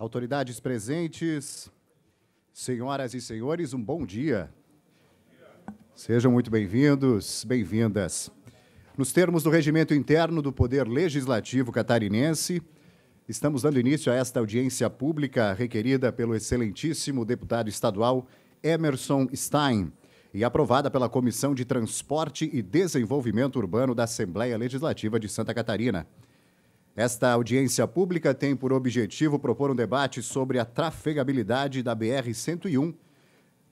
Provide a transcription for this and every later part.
autoridades presentes, senhoras e senhores, um bom dia. Sejam muito bem-vindos, bem-vindas. Nos termos do regimento interno do Poder Legislativo catarinense, estamos dando início a esta audiência pública requerida pelo excelentíssimo deputado estadual Emerson Stein e aprovada pela Comissão de Transporte e Desenvolvimento Urbano da Assembleia Legislativa de Santa Catarina. Esta audiência pública tem por objetivo propor um debate sobre a trafegabilidade da BR-101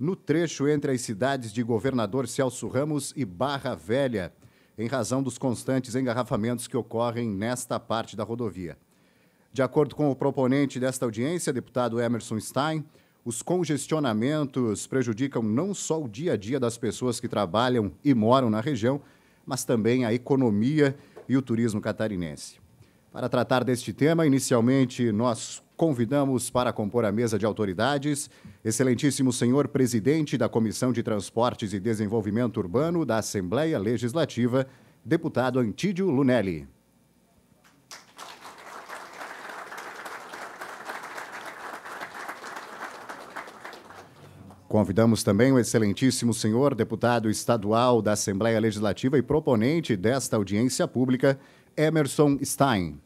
no trecho entre as cidades de Governador Celso Ramos e Barra Velha, em razão dos constantes engarrafamentos que ocorrem nesta parte da rodovia. De acordo com o proponente desta audiência, deputado Emerson Stein, os congestionamentos prejudicam não só o dia a dia das pessoas que trabalham e moram na região, mas também a economia e o turismo catarinense. Para tratar deste tema, inicialmente nós convidamos para compor a mesa de autoridades, excelentíssimo senhor presidente da Comissão de Transportes e Desenvolvimento Urbano da Assembleia Legislativa, deputado Antídio Lunelli. Convidamos também o excelentíssimo senhor deputado estadual da Assembleia Legislativa e proponente desta audiência pública, Emerson Stein.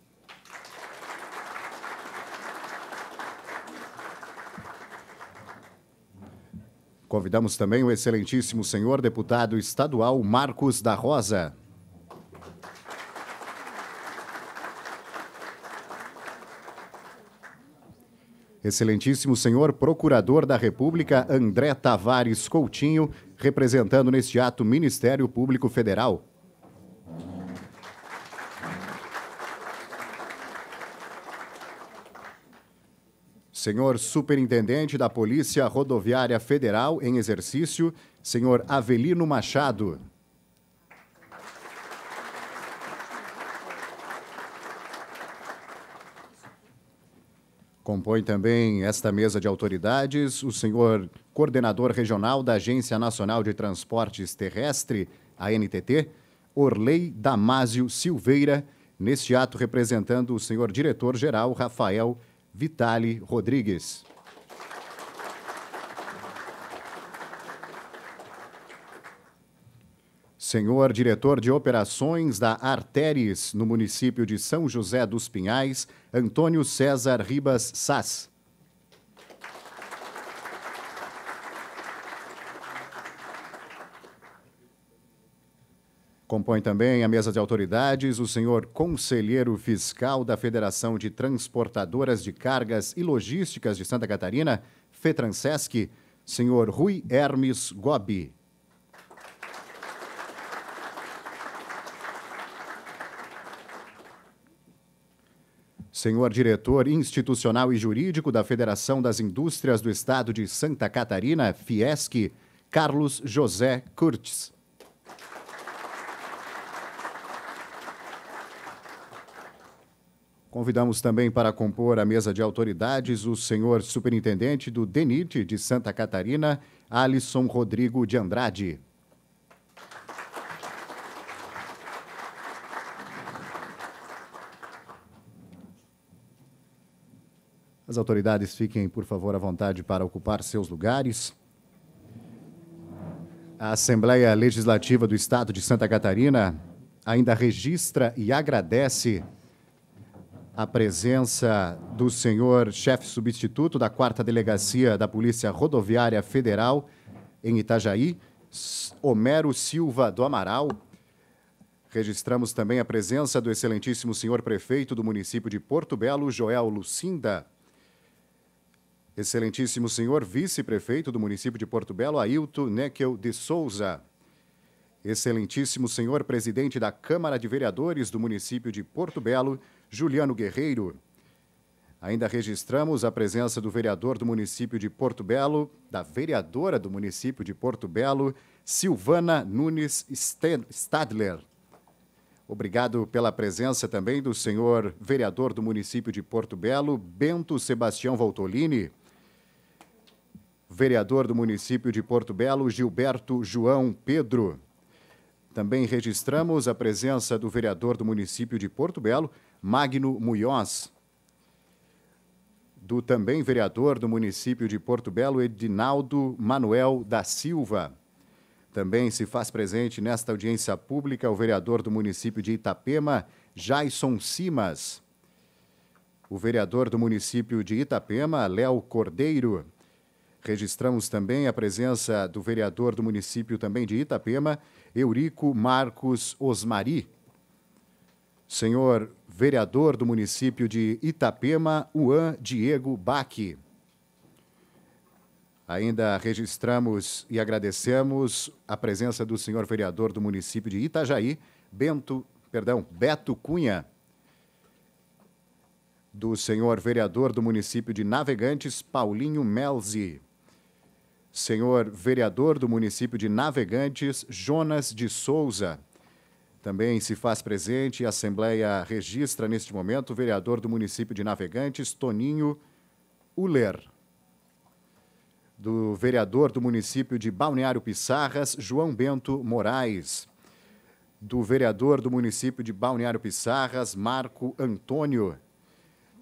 Convidamos também o excelentíssimo senhor deputado estadual Marcos da Rosa. Excelentíssimo senhor Procurador da República André Tavares Coutinho, representando neste ato o Ministério Público Federal. senhor Superintendente da Polícia Rodoviária Federal em exercício, senhor Avelino Machado. Compõe também esta mesa de autoridades o senhor coordenador regional da Agência Nacional de Transportes Terrestre, ANTT, Orley Damásio Silveira, neste ato representando o senhor diretor-geral Rafael Vitali Rodrigues. Senhor diretor de operações da Arteris, no município de São José dos Pinhais, Antônio César Ribas Sass. Compõe também a mesa de autoridades o senhor conselheiro fiscal da Federação de Transportadoras de Cargas e Logísticas de Santa Catarina, FETRANSESC, senhor Rui Hermes Gobi. Senhor diretor institucional e jurídico da Federação das Indústrias do Estado de Santa Catarina, Fiesc, Carlos José Curtis. Convidamos também para compor a mesa de autoridades o senhor superintendente do DENIT de Santa Catarina, Alisson Rodrigo de Andrade. As autoridades fiquem, por favor, à vontade para ocupar seus lugares. A Assembleia Legislativa do Estado de Santa Catarina ainda registra e agradece a presença do senhor chefe substituto da quarta delegacia da Polícia Rodoviária Federal em Itajaí, Homero Silva do Amaral. Registramos também a presença do excelentíssimo senhor prefeito do município de Porto Belo, Joel Lucinda. Excelentíssimo senhor vice-prefeito do município de Porto Belo, Ailton Neckel de Souza. Excelentíssimo senhor presidente da Câmara de Vereadores do município de Porto Belo, Juliano Guerreiro. Ainda registramos a presença do vereador do município de Porto Belo, da vereadora do município de Porto Belo, Silvana Nunes Stadler. Obrigado pela presença também do senhor vereador do município de Porto Belo, Bento Sebastião Voltolini. Vereador do município de Porto Belo, Gilberto João Pedro. Também registramos a presença do vereador do município de Porto Belo, Magno Munhoz, do também vereador do município de Porto Belo, Edinaldo Manuel da Silva. Também se faz presente nesta audiência pública o vereador do município de Itapema, Jaison Simas. O vereador do município de Itapema, Léo Cordeiro. Registramos também a presença do vereador do município também de Itapema, Eurico Marcos Osmari. Senhor vereador do município de Itapema, Juan Diego Baque. Ainda registramos e agradecemos a presença do senhor vereador do município de Itajaí, Bento, perdão, Beto Cunha, do senhor vereador do município de Navegantes, Paulinho Melzi, senhor vereador do município de Navegantes, Jonas de Souza, também se faz presente a Assembleia registra neste momento o vereador do município de Navegantes, Toninho Uller. Do vereador do município de Balneário Pissarras, João Bento Moraes. Do vereador do município de Balneário Pissarras, Marco Antônio.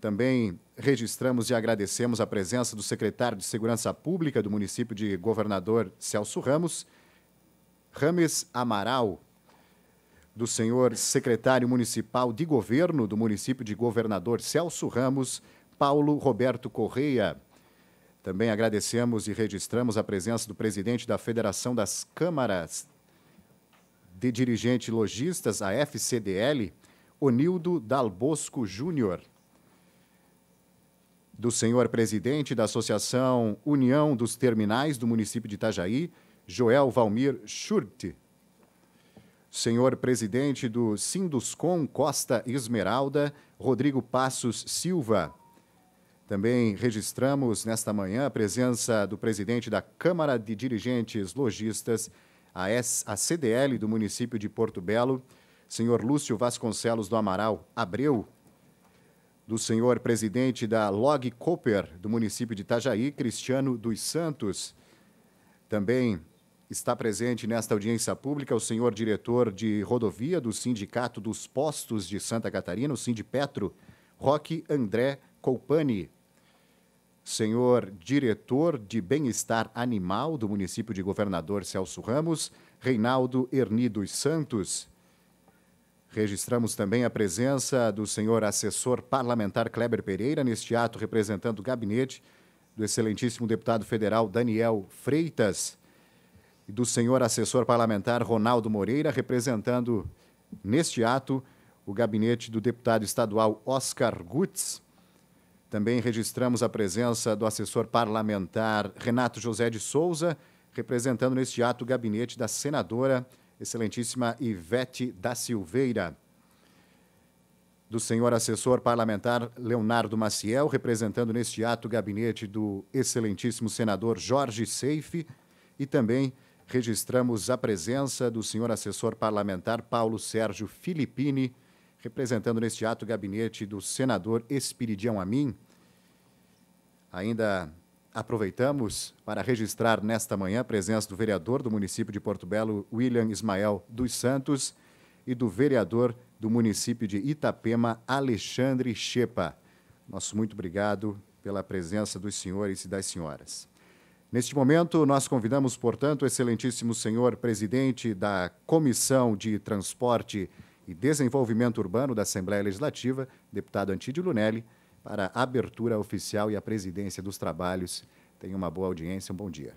Também registramos e agradecemos a presença do secretário de Segurança Pública do município de Governador Celso Ramos, Rames Amaral do senhor secretário municipal de governo do município de Governador Celso Ramos, Paulo Roberto Correia. Também agradecemos e registramos a presença do presidente da Federação das Câmaras de Dirigentes Logistas, a FCDL, Onildo Dalbosco Júnior. Do senhor presidente da Associação União dos Terminais do município de Itajaí, Joel Valmir Schurte. Senhor presidente do Sinduscom Costa Esmeralda, Rodrigo Passos Silva. Também registramos nesta manhã a presença do presidente da Câmara de Dirigentes Logistas, a, S, a CDL do município de Porto Belo, senhor Lúcio Vasconcelos do Amaral Abreu, do senhor presidente da Log Cooper do município de Itajaí, Cristiano dos Santos. Também Está presente nesta audiência pública o senhor diretor de rodovia do Sindicato dos Postos de Santa Catarina, o Sindipetro, Roque André Colpani. Senhor diretor de Bem-Estar Animal do município de Governador Celso Ramos, Reinaldo Erni dos Santos. Registramos também a presença do senhor assessor parlamentar Kleber Pereira neste ato representando o gabinete do excelentíssimo deputado federal Daniel Freitas e do senhor assessor parlamentar Ronaldo Moreira, representando neste ato o gabinete do deputado estadual Oscar Gutz. Também registramos a presença do assessor parlamentar Renato José de Souza, representando neste ato o gabinete da senadora, excelentíssima Ivete da Silveira. Do senhor assessor parlamentar Leonardo Maciel, representando neste ato o gabinete do excelentíssimo senador Jorge Seife, e também registramos a presença do senhor assessor parlamentar Paulo Sérgio Filippini, representando neste ato o gabinete do senador Espiridião Amin. Ainda aproveitamos para registrar nesta manhã a presença do vereador do município de Porto Belo, William Ismael dos Santos, e do vereador do município de Itapema, Alexandre Chepa. Nosso muito obrigado pela presença dos senhores e das senhoras. Neste momento, nós convidamos, portanto, o excelentíssimo senhor presidente da Comissão de Transporte e Desenvolvimento Urbano da Assembleia Legislativa, deputado Antídio Lunelli, para a abertura oficial e a presidência dos trabalhos. Tenha uma boa audiência, um bom dia.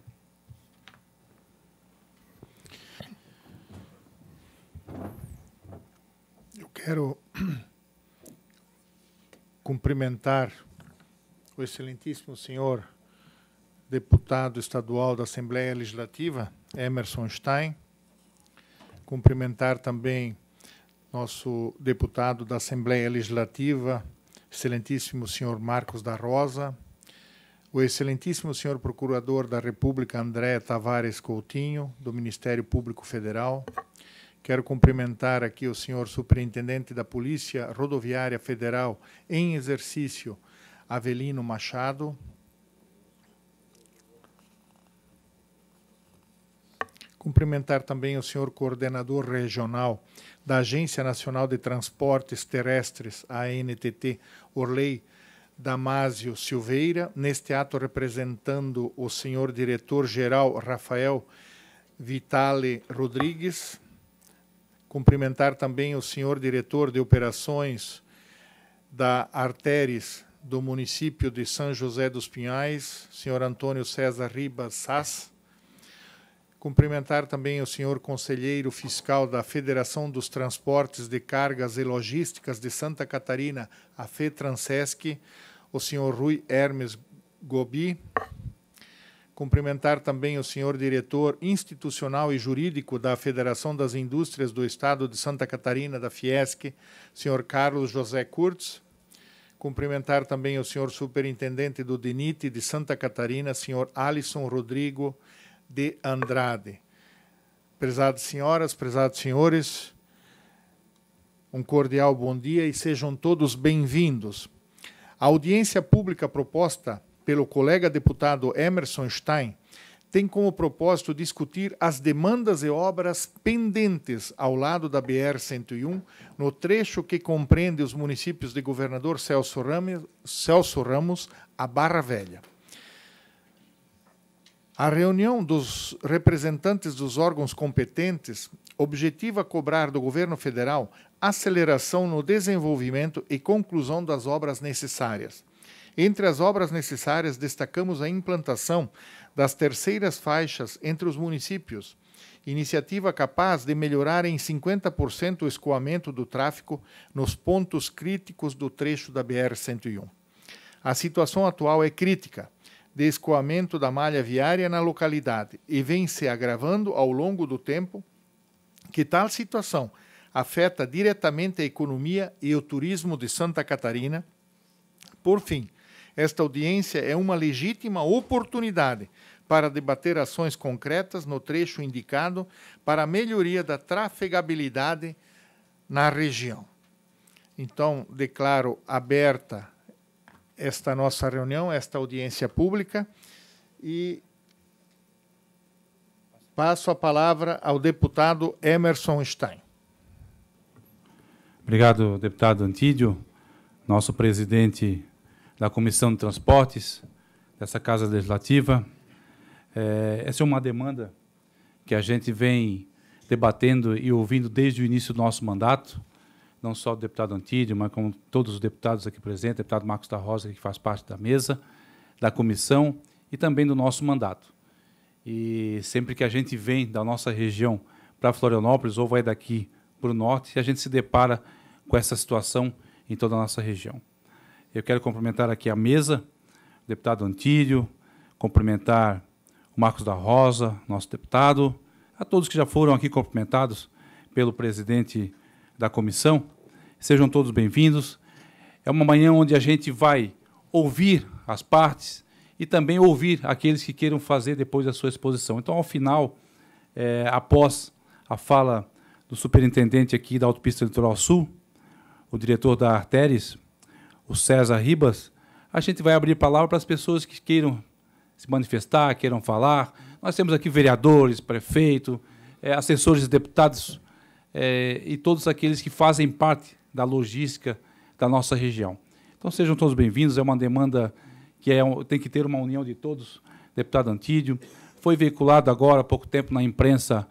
Eu quero cumprimentar o excelentíssimo senhor deputado estadual da Assembleia Legislativa, Emerson Stein. Cumprimentar também nosso deputado da Assembleia Legislativa, excelentíssimo senhor Marcos da Rosa, o excelentíssimo senhor procurador da República, André Tavares Coutinho, do Ministério Público Federal. Quero cumprimentar aqui o senhor superintendente da Polícia Rodoviária Federal em exercício, Avelino Machado, Cumprimentar também o senhor coordenador regional da Agência Nacional de Transportes Terrestres, ANTT, Orley Damásio Silveira, neste ato representando o senhor diretor-geral Rafael Vitale Rodrigues. Cumprimentar também o senhor diretor de operações da Arteres do município de São José dos Pinhais, senhor Antônio César Ribas Sass Cumprimentar também o senhor conselheiro fiscal da Federação dos Transportes de Cargas e Logísticas de Santa Catarina, a FETransesc, o senhor Rui Hermes Gobi. Cumprimentar também o senhor diretor institucional e jurídico da Federação das Indústrias do Estado de Santa Catarina, da Fiesc, senhor Carlos José Kurtz. Cumprimentar também o senhor superintendente do DENIT de Santa Catarina, senhor Alisson Rodrigo de Andrade. Prezadas senhoras, prezados senhores, um cordial bom dia e sejam todos bem-vindos. A audiência pública proposta pelo colega deputado Emerson Stein tem como propósito discutir as demandas e obras pendentes ao lado da BR-101, no trecho que compreende os municípios de Governador Celso Ramos, Celso Ramos a Barra Velha. A reunião dos representantes dos órgãos competentes objetiva cobrar do governo federal aceleração no desenvolvimento e conclusão das obras necessárias. Entre as obras necessárias, destacamos a implantação das terceiras faixas entre os municípios, iniciativa capaz de melhorar em 50% o escoamento do tráfego nos pontos críticos do trecho da BR-101. A situação atual é crítica de escoamento da malha viária na localidade e vem se agravando ao longo do tempo, que tal situação afeta diretamente a economia e o turismo de Santa Catarina. Por fim, esta audiência é uma legítima oportunidade para debater ações concretas no trecho indicado para a melhoria da trafegabilidade na região. Então, declaro aberta esta nossa reunião, esta audiência pública e passo a palavra ao deputado Emerson Stein. Obrigado, deputado Antídio, nosso presidente da Comissão de Transportes dessa Casa Legislativa. É, essa é uma demanda que a gente vem debatendo e ouvindo desde o início do nosso mandato não só o deputado Antídio, mas como todos os deputados aqui presentes, deputado Marcos da Rosa, que faz parte da mesa, da comissão e também do nosso mandato. E sempre que a gente vem da nossa região para Florianópolis ou vai daqui para o norte, a gente se depara com essa situação em toda a nossa região. Eu quero cumprimentar aqui a mesa, o deputado Antílio, cumprimentar o Marcos da Rosa, nosso deputado, a todos que já foram aqui cumprimentados pelo presidente da comissão, Sejam todos bem-vindos. É uma manhã onde a gente vai ouvir as partes e também ouvir aqueles que queiram fazer depois da sua exposição. Então, ao final, é, após a fala do superintendente aqui da Autopista Litoral Sul, o diretor da Artéres, o César Ribas, a gente vai abrir palavra para as pessoas que queiram se manifestar, queiram falar. Nós temos aqui vereadores, prefeito, é, assessores, deputados é, e todos aqueles que fazem parte da logística da nossa região. Então sejam todos bem-vindos, é uma demanda que é, tem que ter uma união de todos, deputado Antídio. Foi veiculado agora há pouco tempo na imprensa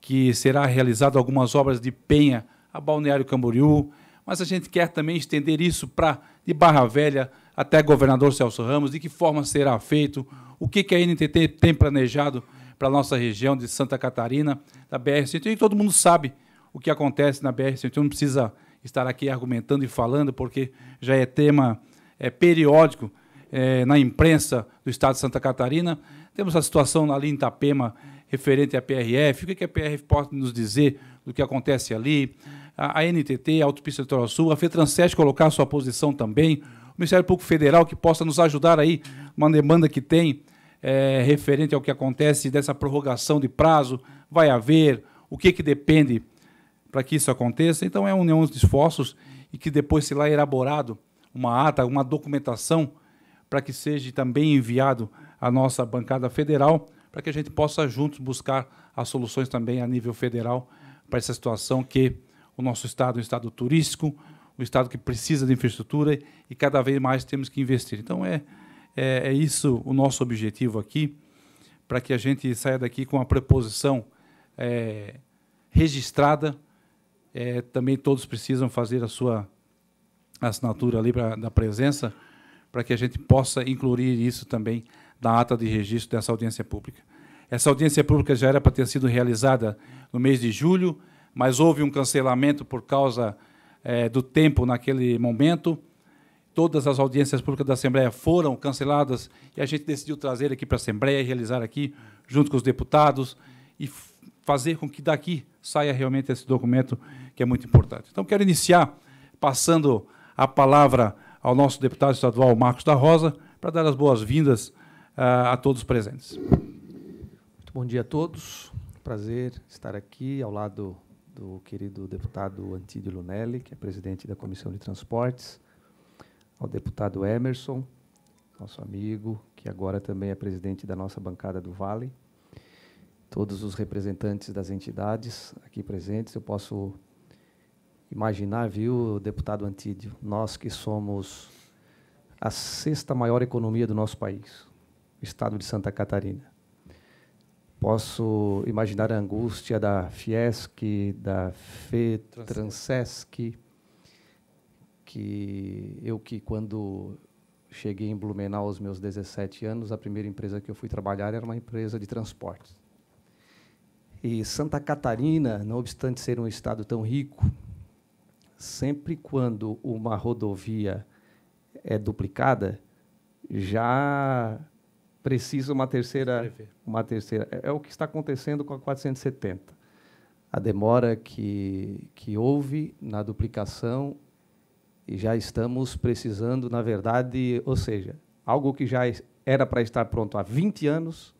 que será realizado algumas obras de penha a Balneário Camboriú, mas a gente quer também estender isso para de Barra Velha até governador Celso Ramos, de que forma será feito, o que, que a NTT tem planejado para a nossa região de Santa Catarina, da BR-101, e todo mundo sabe o que acontece na BR-101, não precisa estar aqui argumentando e falando, porque já é tema é, periódico é, na imprensa do Estado de Santa Catarina. Temos a situação ali em Itapema referente à PRF. O que, que a PRF pode nos dizer do que acontece ali? A, a NTT, a Autopista Litoral Sul, a FETRANSET colocar a sua posição também. O Ministério Público Federal que possa nos ajudar aí, uma demanda que tem é, referente ao que acontece dessa prorrogação de prazo, vai haver, o que, que depende para que isso aconteça. Então, é união de esforços e que depois será elaborado uma ata, uma documentação para que seja também enviado à nossa bancada federal, para que a gente possa juntos buscar as soluções também a nível federal para essa situação que o nosso estado é um estado turístico, um estado que precisa de infraestrutura e cada vez mais temos que investir. Então é é, é isso o nosso objetivo aqui, para que a gente saia daqui com a preposição é, registrada é, também todos precisam fazer a sua assinatura ali pra, da presença para que a gente possa incluir isso também na ata de registro dessa audiência pública. Essa audiência pública já era para ter sido realizada no mês de julho, mas houve um cancelamento por causa é, do tempo naquele momento. Todas as audiências públicas da Assembleia foram canceladas e a gente decidiu trazer aqui para a Assembleia, realizar aqui, junto com os deputados, e fazer com que daqui saia realmente esse documento que é muito importante. Então, quero iniciar passando a palavra ao nosso deputado estadual Marcos da Rosa para dar as boas-vindas uh, a todos presentes. Muito bom dia a todos. Prazer estar aqui ao lado do querido deputado Antídio Lunelli, que é presidente da Comissão de Transportes, ao deputado Emerson, nosso amigo, que agora também é presidente da nossa bancada do Vale, todos os representantes das entidades aqui presentes. Eu posso imaginar, viu, deputado Antídio, nós que somos a sexta maior economia do nosso país, o estado de Santa Catarina. Posso imaginar a angústia da Fiesc, da FETransesc, que eu que quando cheguei em Blumenau aos meus 17 anos, a primeira empresa que eu fui trabalhar era uma empresa de transportes. E Santa Catarina, não obstante ser um estado tão rico, sempre quando uma rodovia é duplicada, já precisa uma terceira, uma terceira. É, é o que está acontecendo com a 470. A demora que, que houve na duplicação e já estamos precisando, na verdade, ou seja, algo que já era para estar pronto há 20 anos,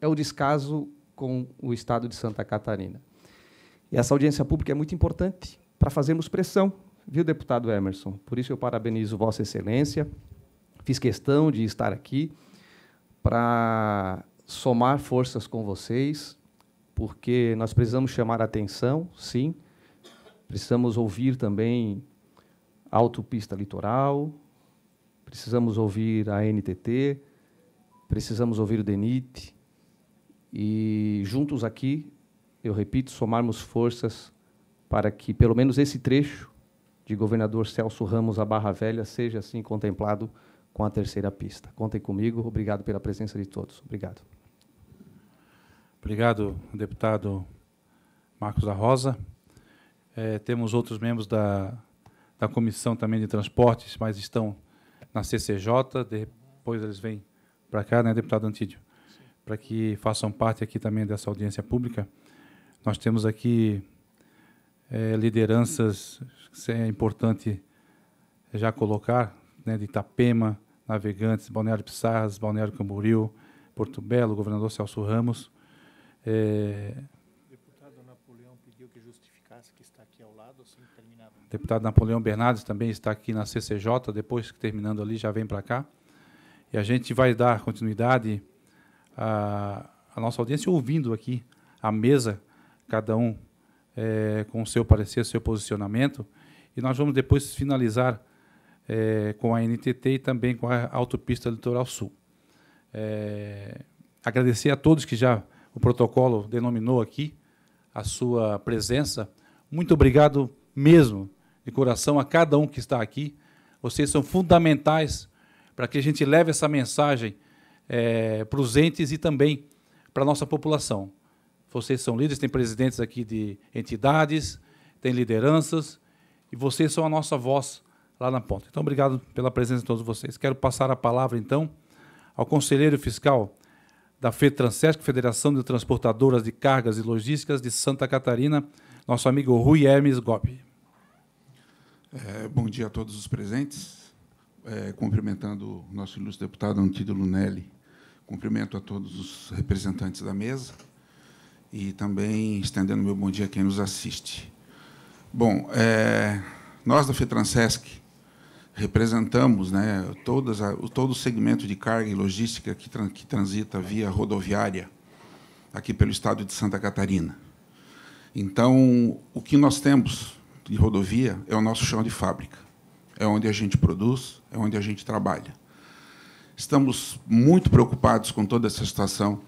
é o descaso com o Estado de Santa Catarina. E essa audiência pública é muito importante para fazermos pressão, viu, deputado Emerson? Por isso eu parabenizo Vossa Excelência, fiz questão de estar aqui para somar forças com vocês, porque nós precisamos chamar atenção, sim, precisamos ouvir também a autopista litoral, precisamos ouvir a NTT, precisamos ouvir o DENIT, e juntos aqui, eu repito, somarmos forças para que pelo menos esse trecho de governador Celso Ramos a Barra Velha seja assim contemplado com a terceira pista. Contem comigo, obrigado pela presença de todos. Obrigado. Obrigado, deputado Marcos da Rosa. É, temos outros membros da, da Comissão também de Transportes, mas estão na CCJ, depois eles vêm para cá, né, deputado Antídio? para que façam parte aqui também dessa audiência pública. Nós temos aqui é, lideranças, é importante já colocar, né, de Itapema, Navegantes, Balneário Pissarras, Balneário Camboriú, Porto Belo, governador Celso Ramos. É, deputado Napoleão pediu que justificasse que está aqui ao lado, assim que terminava. Deputado Napoleão Bernardes também está aqui na CCJ, depois que terminando ali já vem para cá. E a gente vai dar continuidade a, a nossa audiência ouvindo aqui a mesa, cada um é, com o seu parecer, seu posicionamento. E nós vamos depois finalizar é, com a NTT e também com a Autopista Litoral Sul. É, agradecer a todos que já o protocolo denominou aqui a sua presença. Muito obrigado mesmo, de coração, a cada um que está aqui. Vocês são fundamentais para que a gente leve essa mensagem é, para os entes e também para a nossa população. Vocês são líderes, têm presidentes aqui de entidades, têm lideranças, e vocês são a nossa voz lá na ponta. Então, obrigado pela presença de todos vocês. Quero passar a palavra, então, ao conselheiro fiscal da FETRANSESC, Federação de Transportadoras de Cargas e Logísticas de Santa Catarina, nosso amigo Rui Hermes Gobi. É, bom dia a todos os presentes. É, cumprimentando o nosso ilustre deputado Antídio Lunelli Cumprimento a todos os representantes da mesa e também estendendo meu bom dia a quem nos assiste. Bom, é, nós da FETRANSESC representamos né, todas a, todo o segmento de carga e logística que, que transita via rodoviária aqui pelo estado de Santa Catarina. Então, o que nós temos de rodovia é o nosso chão de fábrica. É onde a gente produz, é onde a gente trabalha. Estamos muito preocupados com toda essa situação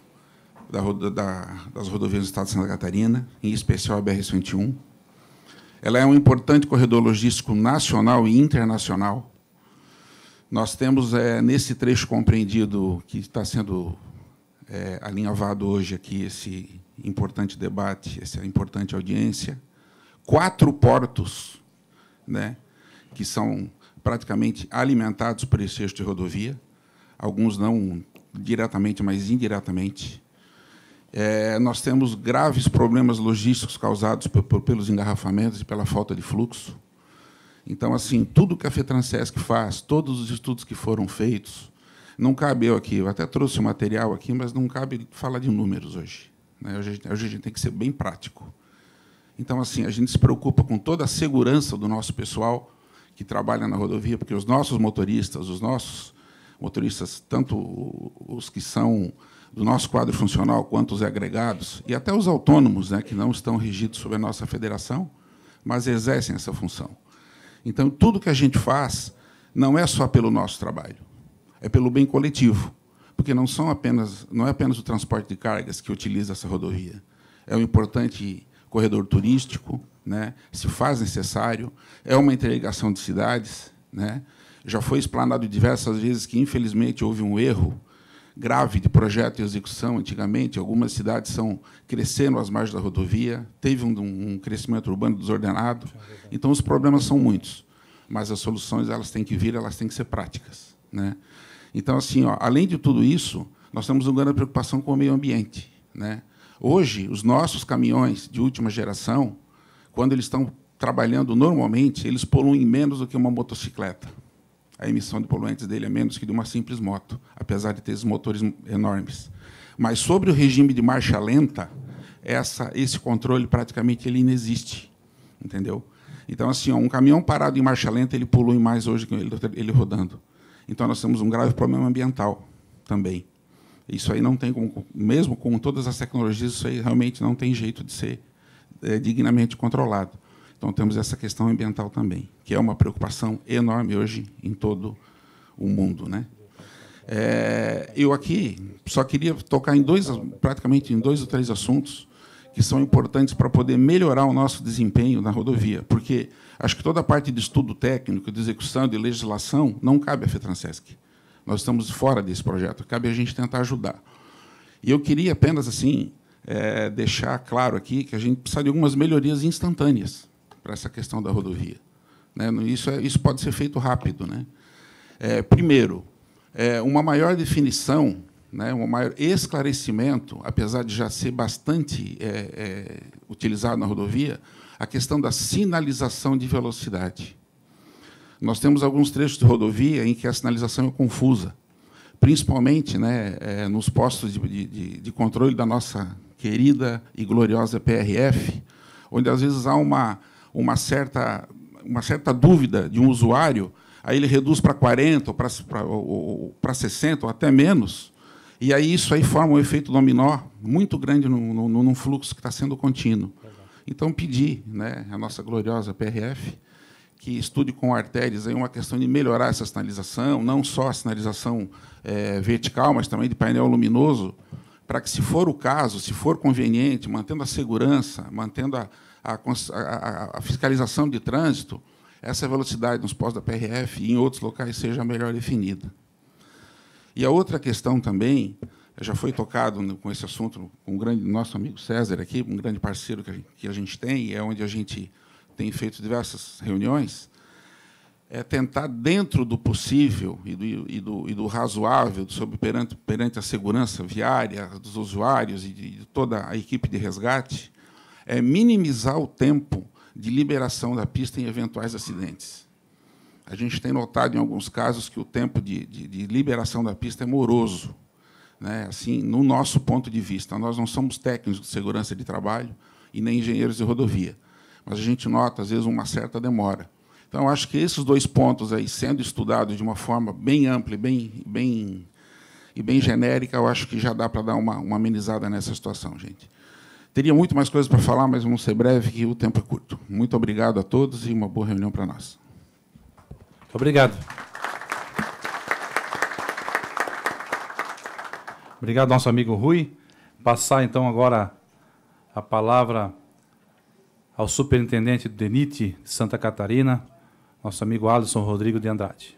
da, da, das rodovias do Estado de Santa Catarina, em especial a BR-101. Ela é um importante corredor logístico nacional e internacional. Nós temos, é, nesse trecho compreendido que está sendo é, alinhavado hoje aqui, esse importante debate, essa importante audiência, quatro portos né, que são praticamente alimentados por esse eixo de rodovia alguns não diretamente, mas indiretamente. É, nós temos graves problemas logísticos causados pelos engarrafamentos e pela falta de fluxo. Então, assim, tudo que a FETransesc faz, todos os estudos que foram feitos, não cabe eu aqui, eu até trouxe o material aqui, mas não cabe falar de números hoje. Né? Hoje, hoje a gente tem que ser bem prático. Então, assim, a gente se preocupa com toda a segurança do nosso pessoal que trabalha na rodovia, porque os nossos motoristas, os nossos motoristas, tanto os que são do nosso quadro funcional quanto os agregados, e até os autônomos, né, que não estão regidos sob a nossa federação, mas exercem essa função. Então, tudo que a gente faz não é só pelo nosso trabalho, é pelo bem coletivo, porque não, são apenas, não é apenas o transporte de cargas que utiliza essa rodovia, é um importante corredor turístico, né, se faz necessário, é uma interligação de cidades, né, já foi explanado diversas vezes que, infelizmente, houve um erro grave de projeto e execução antigamente. Algumas cidades são crescendo às margens da rodovia, teve um, um crescimento urbano desordenado. Então, os problemas são muitos, mas as soluções elas têm que vir, elas têm que ser práticas. Né? Então, assim, ó, além de tudo isso, nós temos uma grande preocupação com o meio ambiente. Né? Hoje, os nossos caminhões de última geração, quando eles estão trabalhando normalmente, eles poluem menos do que uma motocicleta a emissão de poluentes dele é menos que de uma simples moto, apesar de ter esses motores enormes. Mas sobre o regime de marcha lenta, essa, esse controle praticamente ele inexiste, entendeu? Então assim, ó, um caminhão parado em marcha lenta ele polui mais hoje que ele, ele rodando. Então nós temos um grave problema ambiental também. Isso aí não tem como, mesmo com todas as tecnologias, isso aí realmente não tem jeito de ser é, dignamente controlado. Então, temos essa questão ambiental também, que é uma preocupação enorme hoje em todo o mundo. Né? É, eu aqui só queria tocar em dois, praticamente em dois ou três assuntos que são importantes para poder melhorar o nosso desempenho na rodovia, porque acho que toda a parte de estudo técnico, de execução, de legislação, não cabe à FETRANSESC. Nós estamos fora desse projeto, cabe a gente tentar ajudar. E eu queria apenas assim é, deixar claro aqui que a gente precisa de algumas melhorias instantâneas para essa questão da rodovia. Né? Isso, é, isso pode ser feito rápido. Né? É, primeiro, é, uma maior definição, né, um maior esclarecimento, apesar de já ser bastante é, é, utilizado na rodovia, a questão da sinalização de velocidade. Nós temos alguns trechos de rodovia em que a sinalização é confusa, principalmente né, é, nos postos de, de, de controle da nossa querida e gloriosa PRF, onde às vezes há uma uma certa, uma certa dúvida de um usuário, aí ele reduz para 40, ou para, para, ou, para 60, ou até menos, e aí isso aí forma um efeito dominó muito grande num, no fluxo que está sendo contínuo. Então, pedir né, a nossa gloriosa PRF que estude com artérias aí uma questão de melhorar essa sinalização, não só a sinalização é, vertical, mas também de painel luminoso, para que, se for o caso, se for conveniente, mantendo a segurança, mantendo a, a, a, a fiscalização de trânsito, essa velocidade nos postos da PRF e em outros locais seja melhor definida. E a outra questão também, já foi tocado com esse assunto com o grande nosso amigo César aqui, um grande parceiro que a gente, que a gente tem, e é onde a gente tem feito diversas reuniões, é tentar, dentro do possível e do, e do, e do razoável, sobre perante, perante a segurança viária dos usuários e de, de toda a equipe de resgate, é minimizar o tempo de liberação da pista em eventuais acidentes. A gente tem notado em alguns casos que o tempo de, de, de liberação da pista é moroso. Né? Assim, no nosso ponto de vista, nós não somos técnicos de segurança de trabalho e nem engenheiros de rodovia, mas a gente nota, às vezes, uma certa demora. Então, acho que esses dois pontos aí, sendo estudados de uma forma bem ampla e bem, bem, e bem genérica, eu acho que já dá para dar uma, uma amenizada nessa situação, gente. Teria muito mais coisas para falar, mas vamos ser breve, que o tempo é curto. Muito obrigado a todos e uma boa reunião para nós. Obrigado. Obrigado, nosso amigo Rui. Passar então agora a palavra ao superintendente do DENIT de Santa Catarina, nosso amigo Alisson Rodrigo de Andrade.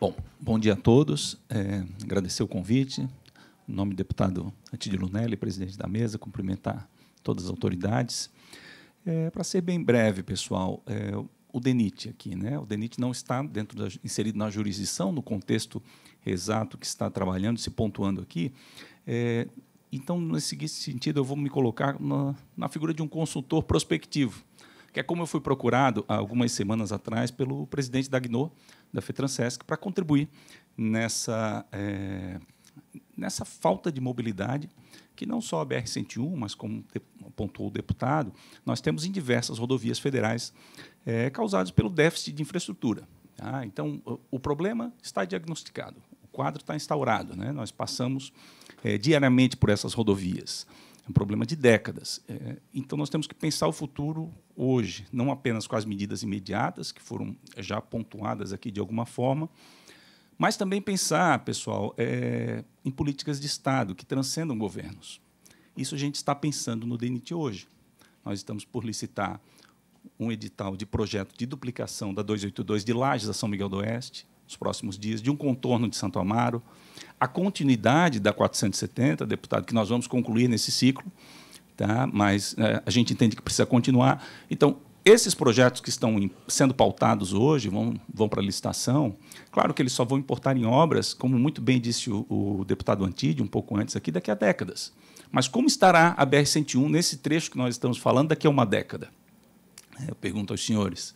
Bom, bom dia a todos. É, agradecer o convite, em nome do deputado Antídio Lunelli, presidente da mesa, cumprimentar todas as autoridades. É, Para ser bem breve, pessoal, é, o DENIT aqui, né? O DENIT não está dentro da, inserido na jurisdição, no contexto exato que está trabalhando, se pontuando aqui. É, então, nesse sentido, eu vou me colocar na, na, figura de um consultor prospectivo, que é como eu fui procurado há algumas semanas atrás pelo presidente da GNO, da FETRANSESC, para contribuir nessa é, nessa falta de mobilidade que não só a BR-101, mas como apontou o deputado, nós temos em diversas rodovias federais é, causados pelo déficit de infraestrutura. Tá? Então, o, o problema está diagnosticado, o quadro está instaurado. Né? Nós passamos é, diariamente por essas rodovias. É um problema de décadas. É, então, nós temos que pensar o futuro hoje, não apenas com as medidas imediatas, que foram já pontuadas aqui de alguma forma, mas também pensar, pessoal, é, em políticas de Estado que transcendam governos. Isso a gente está pensando no DENIT hoje. Nós estamos por licitar um edital de projeto de duplicação da 282 de Lages a São Miguel do Oeste, nos próximos dias, de um contorno de Santo Amaro, a continuidade da 470, deputado, que nós vamos concluir nesse ciclo, tá? mas é, a gente entende que precisa continuar. Então, esses projetos que estão sendo pautados hoje, vão, vão para licitação, claro que eles só vão importar em obras, como muito bem disse o, o deputado Antide um pouco antes aqui, daqui a décadas. Mas como estará a BR-101 nesse trecho que nós estamos falando daqui a uma década? É, eu pergunto aos senhores.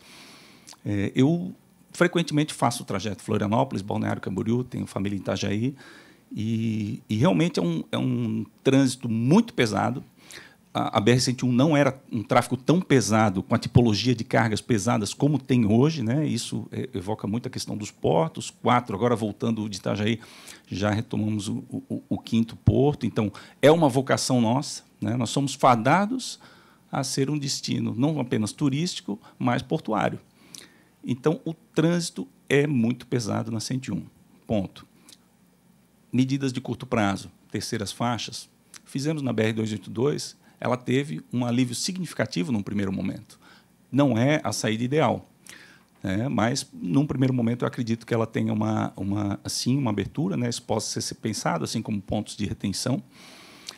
É, eu frequentemente faço o trajeto Florianópolis, Balneário Camboriú, tenho família em Itajaí, e, e realmente é um, é um trânsito muito pesado, a, BR-101 não era um tráfego tão pesado, com a tipologia de cargas pesadas como tem hoje. Né? Isso evoca muito a questão dos portos. Quatro, agora voltando de Itajaí, já retomamos o, o, o quinto porto. Então, é uma vocação nossa. Né? Nós somos fadados a ser um destino não apenas turístico, mas portuário. Então, o trânsito é muito pesado na 101. Ponto. Medidas de curto prazo, terceiras faixas. Fizemos na BR-282 ela teve um alívio significativo num primeiro momento. Não é a saída ideal, né? mas num primeiro momento eu acredito que ela tenha uma, uma assim uma abertura, né? Isso possa ser pensado assim como pontos de retenção.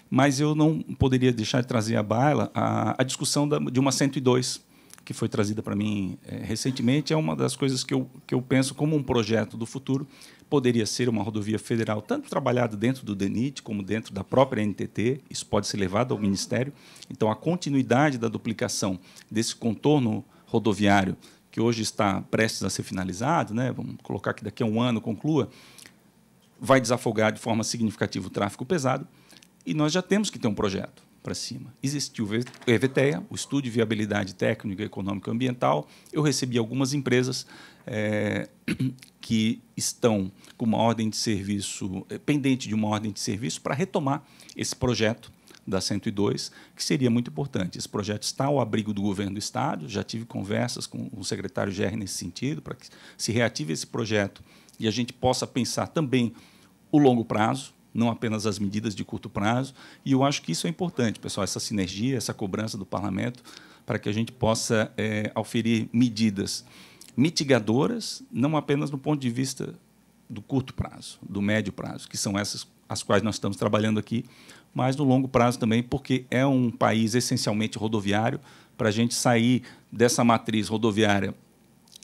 Mas eu não poderia deixar de trazer à baila a, a discussão da, de uma 102 que foi trazida para mim é, recentemente é uma das coisas que eu, que eu penso como um projeto do futuro poderia ser uma rodovia federal, tanto trabalhada dentro do DENIT como dentro da própria NTT, isso pode ser levado ao Ministério. Então, a continuidade da duplicação desse contorno rodoviário, que hoje está prestes a ser finalizado, né? vamos colocar que daqui a um ano conclua, vai desafogar de forma significativa o tráfego pesado, e nós já temos que ter um projeto para cima. Existiu o EVTEA, o Estudo de Viabilidade Técnica, Econômica e Ambiental. Eu recebi algumas empresas é, que estão com uma ordem de serviço, eh, pendente de uma ordem de serviço, para retomar esse projeto da 102, que seria muito importante. Esse projeto está ao abrigo do governo do Estado, já tive conversas com o secretário GR nesse sentido, para que se reative esse projeto e a gente possa pensar também o longo prazo, não apenas as medidas de curto prazo. E eu acho que isso é importante, pessoal, essa sinergia, essa cobrança do parlamento, para que a gente possa é, medidas mitigadoras, não apenas do ponto de vista do curto prazo, do médio prazo, que são essas as quais nós estamos trabalhando aqui, mas no longo prazo também, porque é um país essencialmente rodoviário. Para a gente sair dessa matriz rodoviária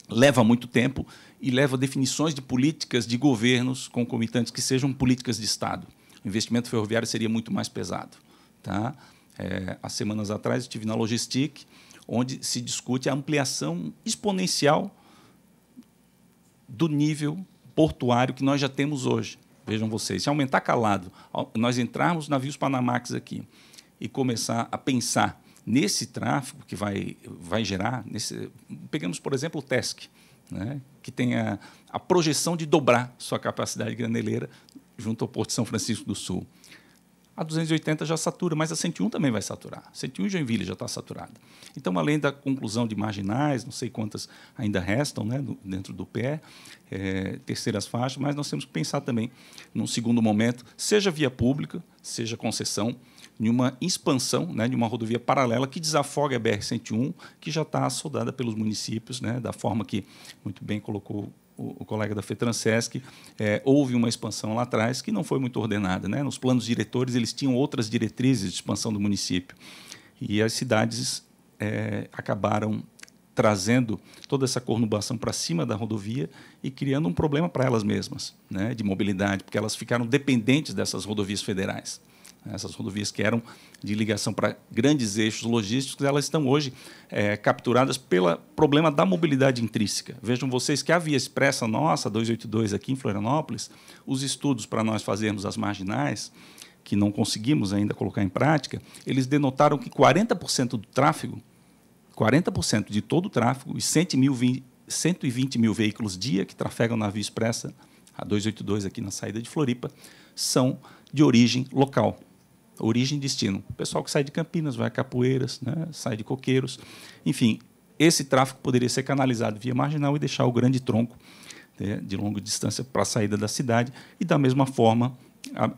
leva muito tempo e leva definições de políticas de governos concomitantes que sejam políticas de Estado. O investimento ferroviário seria muito mais pesado. Tá? É, há semanas atrás estive na Logistic, onde se discute a ampliação exponencial do nível portuário que nós já temos hoje. Vejam vocês, se aumentar calado, nós entrarmos navios Panamax aqui e começar a pensar nesse tráfego que vai, vai gerar, nesse, pegamos, por exemplo, o TESC, né, que tem a, a projeção de dobrar sua capacidade graneleira junto ao Porto de São Francisco do Sul a 280 já satura, mas a 101 também vai saturar. 101 Joinville já está saturada. Então, além da conclusão de marginais, não sei quantas ainda restam né, dentro do pé, é, terceiras faixas, mas nós temos que pensar também, num segundo momento, seja via pública, seja concessão, em uma expansão né, de uma rodovia paralela que desafogue a BR-101, que já está soldada pelos municípios, né, da forma que muito bem colocou o, colega da FETRANSESC, é, houve uma expansão lá atrás que não foi muito ordenada. Né? Nos planos diretores, eles tinham outras diretrizes de expansão do município. E as cidades é, acabaram trazendo toda essa cornubação para cima da rodovia e criando um problema para elas mesmas, né, de mobilidade, porque elas ficaram dependentes dessas rodovias federais. Essas rodovias que eram de ligação para grandes eixos logísticos, elas estão hoje é, capturadas pelo problema da mobilidade intrínseca. Vejam vocês que a Via Expressa nossa, 282 aqui em Florianópolis, os estudos para nós fazermos as marginais, que não conseguimos ainda colocar em prática, eles denotaram que 40% do tráfego, 40% de todo o tráfego, e 100 mil, 120 mil veículos dia que trafegam na Via Expressa, a 282 aqui na saída de Floripa, são de origem local. Origem e destino. O pessoal que sai de Campinas vai a Capoeiras, né? sai de Coqueiros. Enfim, esse tráfego poderia ser canalizado via marginal e deixar o grande tronco né, de longa distância para a saída da cidade. E, da mesma forma,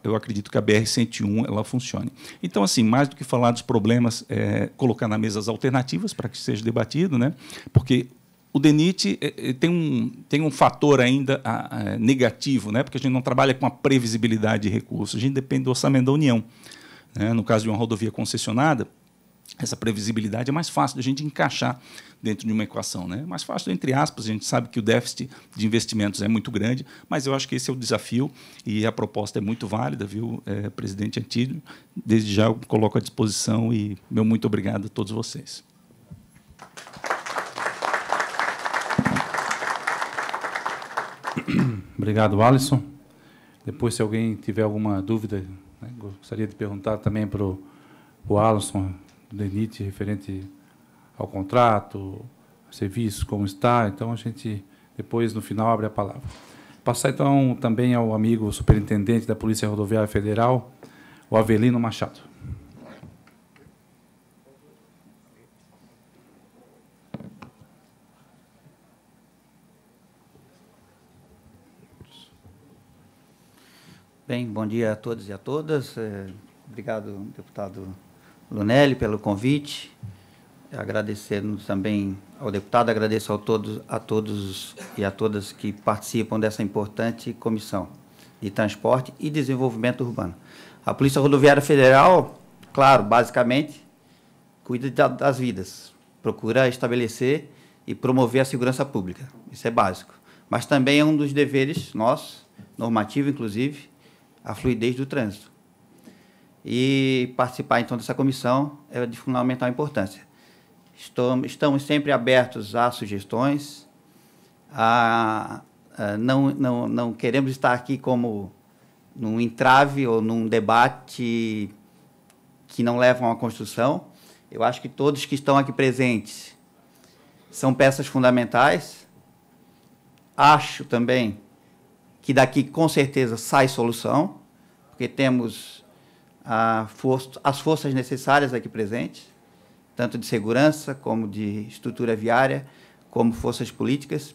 eu acredito que a BR-101 ela funcione. Então, assim, mais do que falar dos problemas, é, colocar na mesa as alternativas para que seja debatido, né? porque o DENIT é, é, tem um, tem um fator ainda negativo, né? porque a gente não trabalha com a previsibilidade de recursos, a gente depende do orçamento da União. Né? No caso de uma rodovia concessionada, essa previsibilidade é mais fácil de a gente encaixar dentro de uma equação. Né? É mais fácil, entre aspas, a gente sabe que o déficit de investimentos é muito grande, mas eu acho que esse é o desafio e a proposta é muito válida, viu, é, presidente Antílio? Desde já eu coloco à disposição e meu muito obrigado a todos vocês. Obrigado, Alisson. Depois, se alguém tiver alguma dúvida, né? Gostaria de perguntar também para o Alisson, do DENIT, referente ao contrato, serviço, como está. Então, a gente, depois, no final, abre a palavra. Passar, então, também ao amigo superintendente da Polícia Rodoviária Federal, o Avelino Machado. Bem, bom dia a todos e a todas. É, obrigado, deputado Lunelli, pelo convite. Agradecendo também ao deputado, agradeço a todos, a todos e a todas que participam dessa importante comissão de transporte e desenvolvimento urbano. A Polícia Rodoviária Federal, claro, basicamente, cuida das vidas, procura estabelecer e promover a segurança pública. Isso é básico. Mas também é um dos deveres nossos, normativo inclusive, a fluidez do trânsito. E participar, então, dessa comissão é de fundamental importância. Estamos sempre abertos a sugestões, a, a não, não, não queremos estar aqui como num entrave ou num debate que não levam à construção. Eu acho que todos que estão aqui presentes são peças fundamentais. Acho também que daqui com certeza sai solução, porque temos for as forças necessárias aqui presentes, tanto de segurança como de estrutura viária, como forças políticas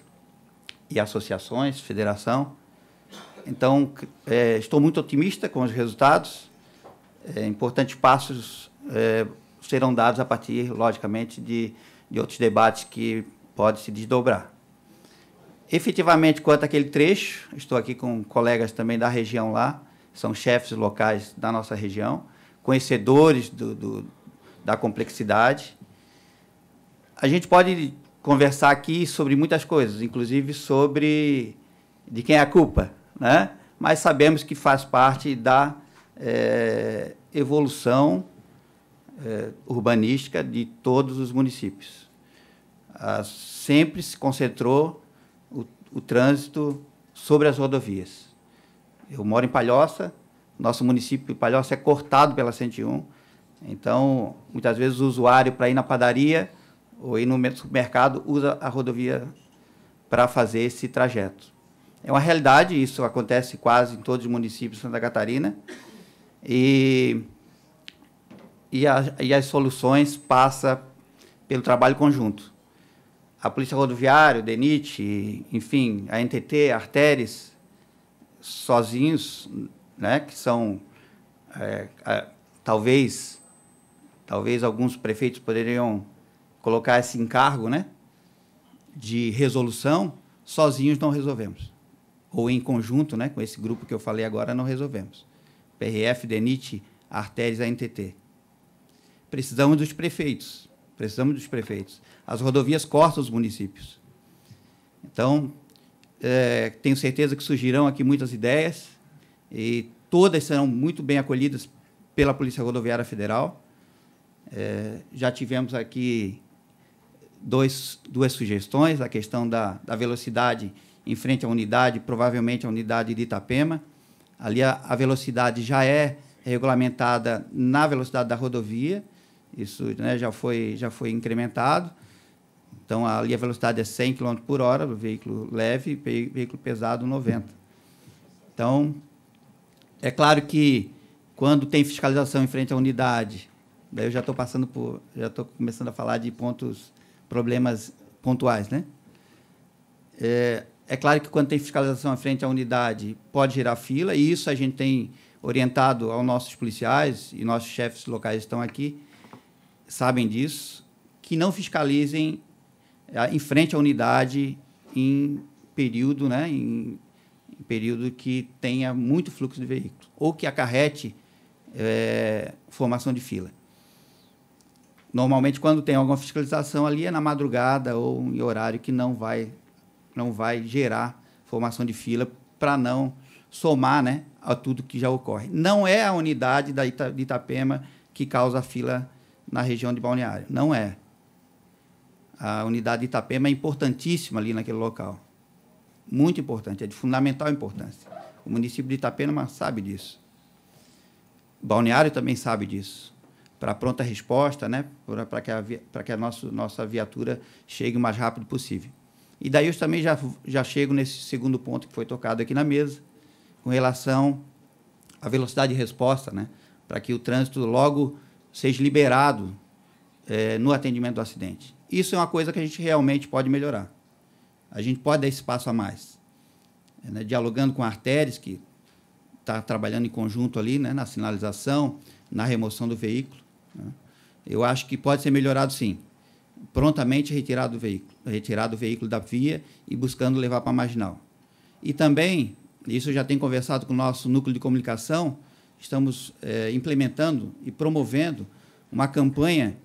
e associações, federação. Então, é, estou muito otimista com os resultados. É, importantes passos é, serão dados a partir, logicamente, de, de outros debates que podem se desdobrar. Efetivamente, quanto àquele trecho, estou aqui com colegas também da região lá, são chefes locais da nossa região, conhecedores do, do, da complexidade. A gente pode conversar aqui sobre muitas coisas, inclusive sobre de quem é a culpa, né? mas sabemos que faz parte da é, evolução é, urbanística de todos os municípios. Ah, sempre se concentrou o trânsito sobre as rodovias. Eu moro em Palhoça, nosso município de Palhoça é cortado pela 101, então muitas vezes o usuário para ir na padaria ou ir no supermercado usa a rodovia para fazer esse trajeto. É uma realidade, isso acontece quase em todos os municípios de Santa Catarina. E, e, a, e as soluções passa pelo trabalho conjunto a Polícia Rodoviária, o DENIT, enfim, a NTT, a Arteres, sozinhos, né, que são é, é, talvez talvez alguns prefeitos poderiam colocar esse encargo, né, de resolução, sozinhos não resolvemos. Ou em conjunto, né, com esse grupo que eu falei agora não resolvemos. PRF, DENIT, Arteres, NTT. Precisamos dos prefeitos. Precisamos dos prefeitos as rodovias cortam os municípios. Então, é, tenho certeza que surgirão aqui muitas ideias e todas serão muito bem acolhidas pela Polícia Rodoviária Federal. É, já tivemos aqui dois, duas sugestões, a questão da, da velocidade em frente à unidade, provavelmente a unidade de Itapema. Ali a, a velocidade já é regulamentada na velocidade da rodovia, isso né, já, foi, já foi incrementado. Então, ali a velocidade é 100 km por hora, veículo leve, veículo pesado 90. Então, é claro que quando tem fiscalização em frente à unidade, daí eu já estou passando por, já estou começando a falar de pontos, problemas pontuais, né? É, é claro que quando tem fiscalização em frente à unidade, pode gerar fila, e isso a gente tem orientado aos nossos policiais, e nossos chefes locais estão aqui, sabem disso, que não fiscalizem em frente à unidade em período, né, em, em período que tenha muito fluxo de veículos ou que acarrete é, formação de fila. Normalmente, quando tem alguma fiscalização ali, é na madrugada ou em horário que não vai, não vai gerar formação de fila para não somar né, a tudo que já ocorre. Não é a unidade da Ita, de Itapema que causa a fila na região de Balneário. Não é a unidade de Itapema é importantíssima ali naquele local. Muito importante, é de fundamental importância. O município de Itapema sabe disso. O Balneário também sabe disso. Para pronta resposta, né? para que a, que a nosso, nossa viatura chegue o mais rápido possível. E daí eu também já, já chego nesse segundo ponto que foi tocado aqui na mesa, com relação à velocidade de resposta, né? para que o trânsito logo seja liberado é, no atendimento do acidente. Isso é uma coisa que a gente realmente pode melhorar. A gente pode dar espaço a mais. É, né? Dialogando com a Arteres, que está trabalhando em conjunto ali, né? na sinalização, na remoção do veículo. Né? Eu acho que pode ser melhorado sim. Prontamente retirado o veículo, retirado o veículo da via e buscando levar para a marginal. E também, isso já tem conversado com o nosso núcleo de comunicação, estamos é, implementando e promovendo uma campanha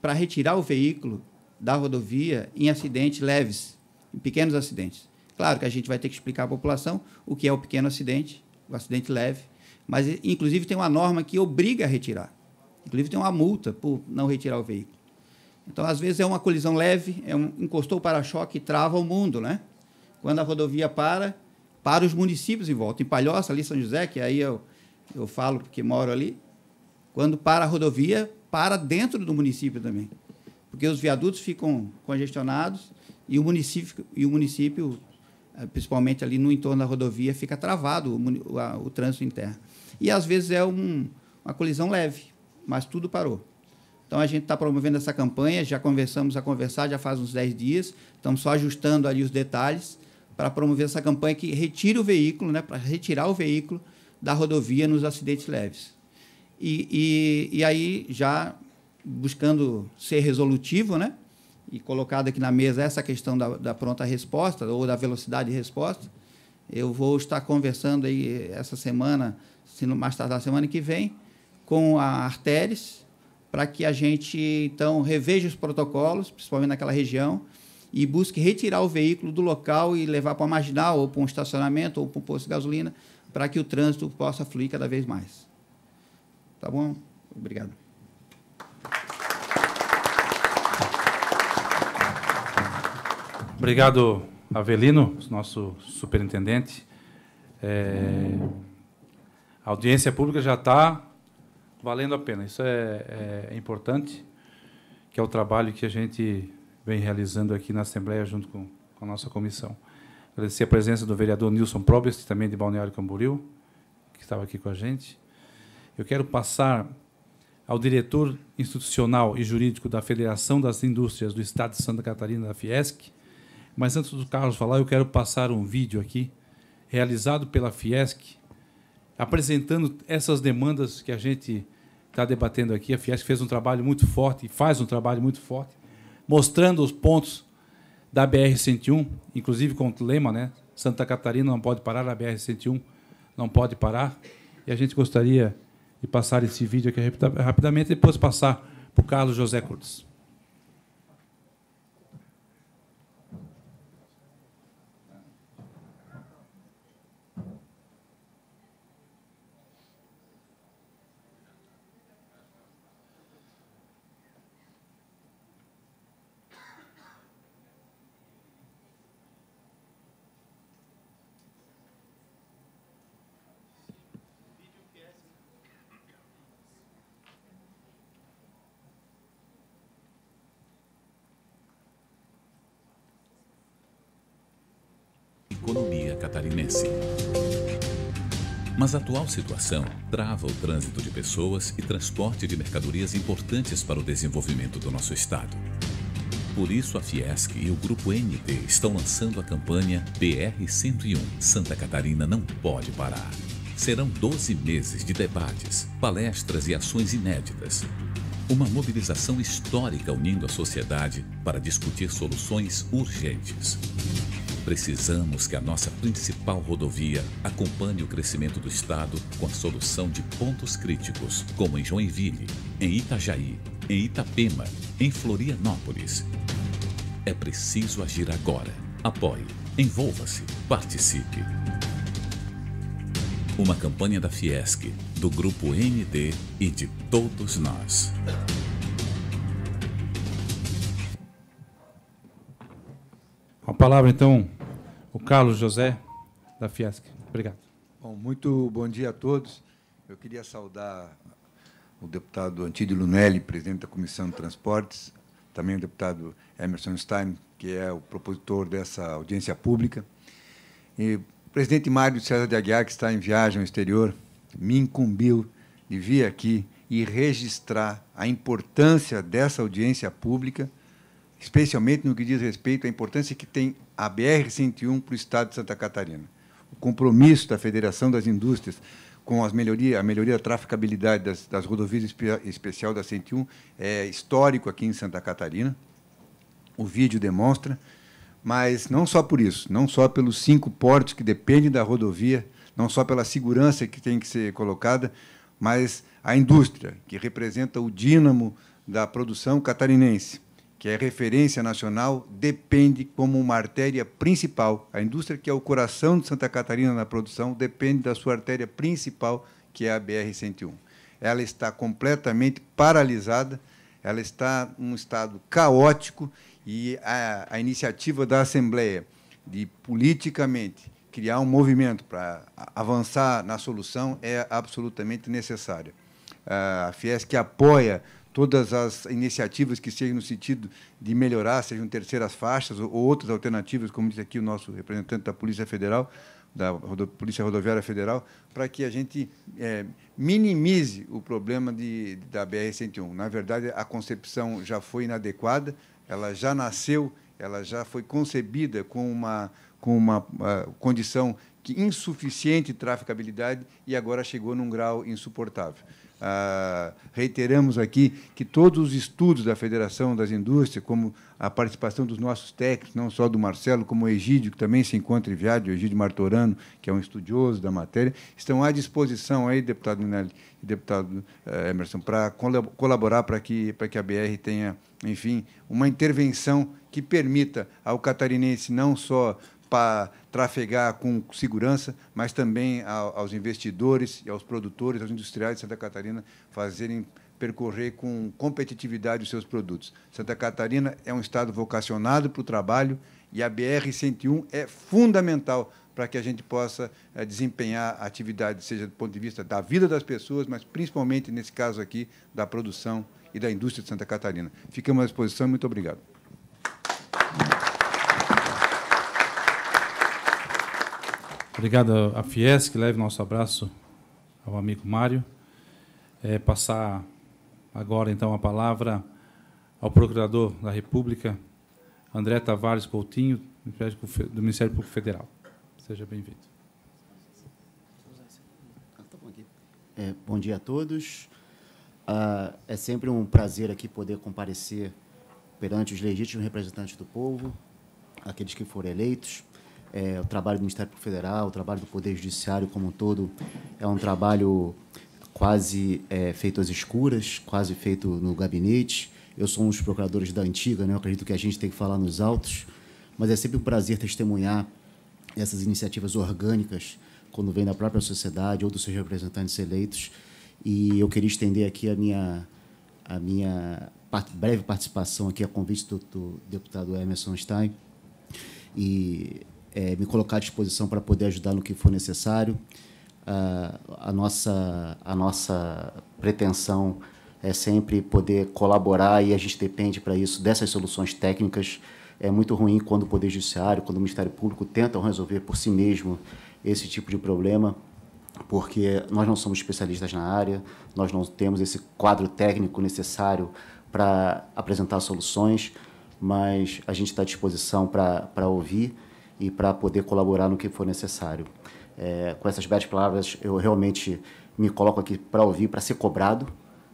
para retirar o veículo da rodovia em acidentes leves, em pequenos acidentes. Claro que a gente vai ter que explicar à população o que é o pequeno acidente, o acidente leve, mas inclusive tem uma norma que obriga a retirar. Inclusive tem uma multa por não retirar o veículo. Então, às vezes é uma colisão leve, é um, encostou o para-choque e trava o mundo, né? Quando a rodovia para, para os municípios em volta. Em Palhoça, ali São José, que aí eu, eu falo porque moro ali, quando para a rodovia, para dentro do município também. Porque os viadutos ficam congestionados e o município, e o município eh, principalmente ali no entorno da rodovia, fica travado o, o, a, o trânsito interno. E às vezes é um, uma colisão leve, mas tudo parou. Então a gente está promovendo essa campanha, já conversamos a conversar, já faz uns 10 dias, estamos só ajustando ali os detalhes para promover essa campanha que retira o veículo, né, para retirar o veículo da rodovia nos acidentes leves. E, e, e aí, já buscando ser resolutivo, né? e colocado aqui na mesa essa questão da, da, pronta resposta ou da velocidade de resposta, eu vou estar conversando aí essa semana, se não mais tardar semana que vem, com a Arteris, para que a gente então reveja os protocolos, principalmente naquela região, e busque retirar o veículo do local e levar para a marginal ou para um estacionamento ou para um posto de gasolina, para que o trânsito possa fluir cada vez mais. Tá bom? Obrigado. Obrigado, Avelino, nosso superintendente. É, a audiência pública já está valendo a pena. Isso é, é, é, importante, que é o trabalho que a gente vem realizando aqui na Assembleia junto com, com a nossa comissão. Agradecer a presença do vereador Nilson Probst, também de Balneário Camboriú, que estava aqui com a gente eu quero passar ao diretor institucional e jurídico da Federação das Indústrias do Estado de Santa Catarina, da Fiesc. Mas antes do Carlos falar, eu quero passar um vídeo aqui, realizado pela Fiesc, apresentando essas demandas que a gente está debatendo aqui. A Fiesc fez um trabalho muito forte e faz um trabalho muito forte, mostrando os pontos da BR-101, inclusive com o lema, né? Santa Catarina não pode parar, a BR-101 não pode parar. E a gente gostaria e passar esse vídeo aqui rapidamente, depois passar para o Carlos José Cruz. catarinense. Mas a atual situação trava o trânsito de pessoas e transporte de mercadorias importantes para o desenvolvimento do nosso estado. Por isso, a Fiesc e o Grupo NT estão lançando a campanha BR-101 Santa Catarina Não Pode Parar. Serão 12 meses de debates, palestras e ações inéditas. Uma mobilização histórica unindo a sociedade para discutir soluções urgentes. Precisamos que a nossa principal rodovia acompanhe o crescimento do Estado com a solução de pontos críticos, como em Joinville, em Itajaí, em Itapema, em Florianópolis. É preciso agir agora. Apoie, envolva-se, participe. Uma campanha da Fiesc, do Grupo ND e de todos nós. A palavra então o Carlos José da Fiesc. Obrigado. Bom, muito bom dia a todos. Eu queria saudar o deputado Antídio Lunelli, presidente da Comissão de Transportes, também o deputado Emerson Stein, que é o propositor dessa audiência pública, e o presidente Mário César de Aguiar, que está em viagem ao exterior, me incumbiu de vir aqui e registrar a importância dessa audiência pública, especialmente no que diz respeito à importância que tem a BR-101 para o Estado de Santa Catarina. O compromisso da Federação das Indústrias com as melhoria, a melhoria da traficabilidade das, das rodovias em especial da 101 é histórico aqui em Santa Catarina. O vídeo demonstra. Mas não só por isso, não só pelos cinco portos que dependem da rodovia, não só pela segurança que tem que ser colocada, mas a indústria, que representa o dínamo da produção catarinense que é referência nacional, depende como uma artéria principal. A indústria que é o coração de Santa Catarina na produção depende da sua artéria principal, que é a BR-101. Ela está completamente paralisada, ela está num estado caótico e a, a iniciativa da Assembleia de politicamente criar um movimento para avançar na solução é absolutamente necessária. A Fiesc apoia todas as iniciativas que sejam no sentido de melhorar, sejam terceiras faixas ou outras alternativas, como disse aqui o nosso representante da Polícia Federal, da Polícia Rodoviária Federal, para que a gente é, minimize o problema de, da BR-101. Na verdade, a concepção já foi inadequada, ela já nasceu, ela já foi concebida com uma, com uma uh, condição que insuficiente traficabilidade e agora chegou num grau insuportável. Ah, reiteramos aqui que todos os estudos da Federação das Indústrias, como a participação dos nossos técnicos, não só do Marcelo, como o Egídio, que também se encontra em viagem, o Egídio Martorano, que é um estudioso da matéria, estão à disposição aí, deputado Minelli e deputado eh, Emerson, para colaborar para que, para que a BR tenha, enfim, uma intervenção que permita ao catarinense não só para trafegar com segurança, mas também aos investidores e aos produtores, aos industriais de Santa Catarina fazerem percorrer com competitividade os seus produtos. Santa Catarina é um estado vocacionado para o trabalho e a BR-101 é fundamental para que a gente possa eh, desempenhar atividade, seja do ponto de vista da vida das pessoas, mas principalmente, nesse caso aqui, da produção e da indústria de Santa Catarina. Ficamos à disposição e muito obrigado. Obrigado à Fiesc, leve nosso abraço ao amigo Mário. É, passar agora, então, a palavra ao Procurador da República, André Tavares Coutinho, do Ministério Público Federal. Seja bem-vindo. É, bom dia a todos. Ah, é sempre um prazer aqui poder comparecer perante os legítimos representantes do povo, aqueles que foram eleitos. É, o trabalho do Ministério Público Federal, o trabalho do Poder Judiciário como um todo, é um trabalho quase é, feito às escuras, quase feito no gabinete. Eu sou um dos procuradores da antiga, né? eu acredito que a gente tem que falar nos autos, mas é sempre um prazer testemunhar essas iniciativas orgânicas quando vem da própria sociedade ou dos seus representantes eleitos. E eu queria estender aqui a minha, a minha part breve participação aqui a convite do, do deputado Emerson Stein. E é, me colocar à disposição para poder ajudar no que for necessário. Ah, a, nossa, a nossa pretensão é sempre poder colaborar e a gente depende para isso dessas soluções técnicas. É muito ruim quando o Poder Judiciário, quando o Ministério Público tentam resolver por si mesmo esse tipo de problema, porque nós não somos especialistas na área, nós não temos esse quadro técnico necessário para apresentar soluções, mas a gente está à disposição para ouvir e para poder colaborar no que for necessário. É, com essas belas palavras, eu realmente me coloco aqui para ouvir, para ser cobrado,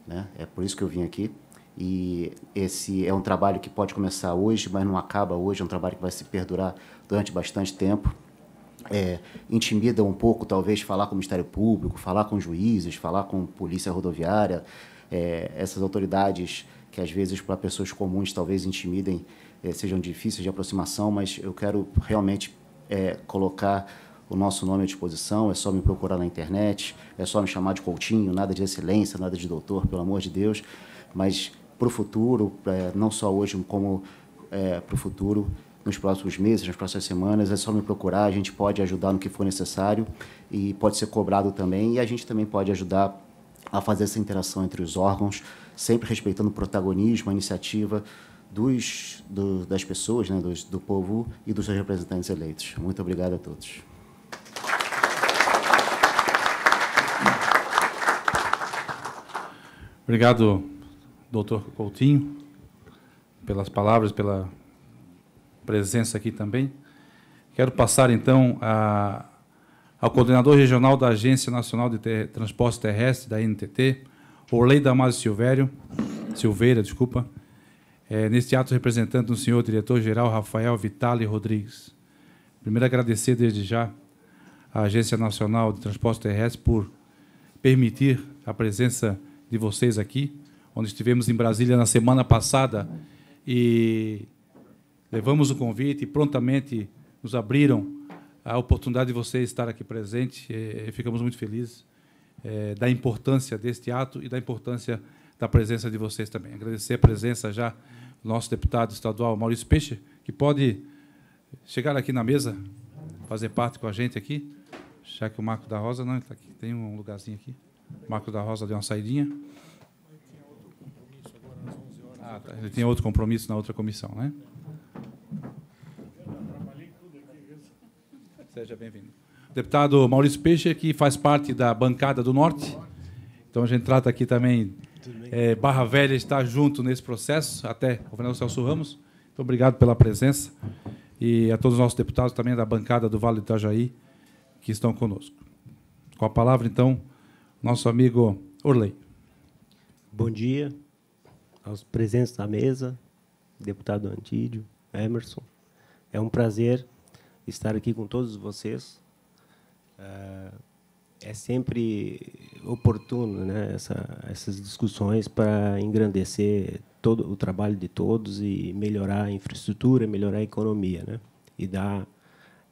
né? é por isso que eu vim aqui. E esse é um trabalho que pode começar hoje, mas não acaba hoje, é um trabalho que vai se perdurar durante bastante tempo. É, intimida um pouco, talvez, falar com o Ministério Público, falar com juízes, falar com polícia rodoviária, é, essas autoridades que às vezes para pessoas comuns talvez intimidem é, sejam difíceis de aproximação, mas eu quero realmente é, colocar o nosso nome à disposição, é só me procurar na internet, é só me chamar de Coutinho, nada de excelência, nada de doutor, pelo amor de Deus, mas para o futuro, é, não só hoje, como para o futuro, nos próximos meses, nas próximas semanas, é só me procurar, a gente pode ajudar no que for necessário e pode ser cobrado também, e a gente também pode ajudar a fazer essa interação entre os órgãos, sempre respeitando o protagonismo, a iniciativa dos, do, das pessoas, né, dos, do povo e dos seus representantes eleitos. Muito obrigado a todos. Obrigado, doutor Coutinho, pelas palavras, pela presença aqui também. Quero passar, então, a, ao coordenador regional da Agência Nacional de Ter Transporte Terrestre, da NTT, Orley Damasio Silvério, Silveira, desculpa, é, neste ato, representando o senhor diretor-geral Rafael Vitale Rodrigues. Primeiro, agradecer desde já à Agência Nacional de Transporte Terrestre por permitir a presença de vocês aqui, onde estivemos em Brasília na semana passada e levamos o convite e prontamente nos abriram a oportunidade de vocês estar aqui presente. E é, ficamos muito felizes é, da importância deste ato e da importância da presença de vocês também. Agradecer a presença já nosso deputado estadual Maurício Peixe, que pode chegar aqui na mesa, fazer parte com a gente aqui, já que o Marco da Rosa não está aqui, tem um lugarzinho aqui. O Marco da Rosa deu uma saidinha. Ah, tá. Ele tinha outro compromisso na outra comissão, né? Seja bem-vindo. Deputado Maurício Peixe, que faz parte da bancada do Norte. Então a gente trata aqui também é, Barra Velha está junto nesse processo, até o governador Celso Ramos. Muito obrigado pela presença e a todos os nossos deputados também da bancada do Vale do Itajaí que estão conosco. Com a palavra, então, nosso amigo Orley. Bom dia aos presentes da mesa, deputado Antídio, Emerson. É um prazer estar aqui com todos vocês. É, é sempre oportuno né, essa, essas discussões para engrandecer todo o trabalho de todos e melhorar a infraestrutura, melhorar a economia, né, e dar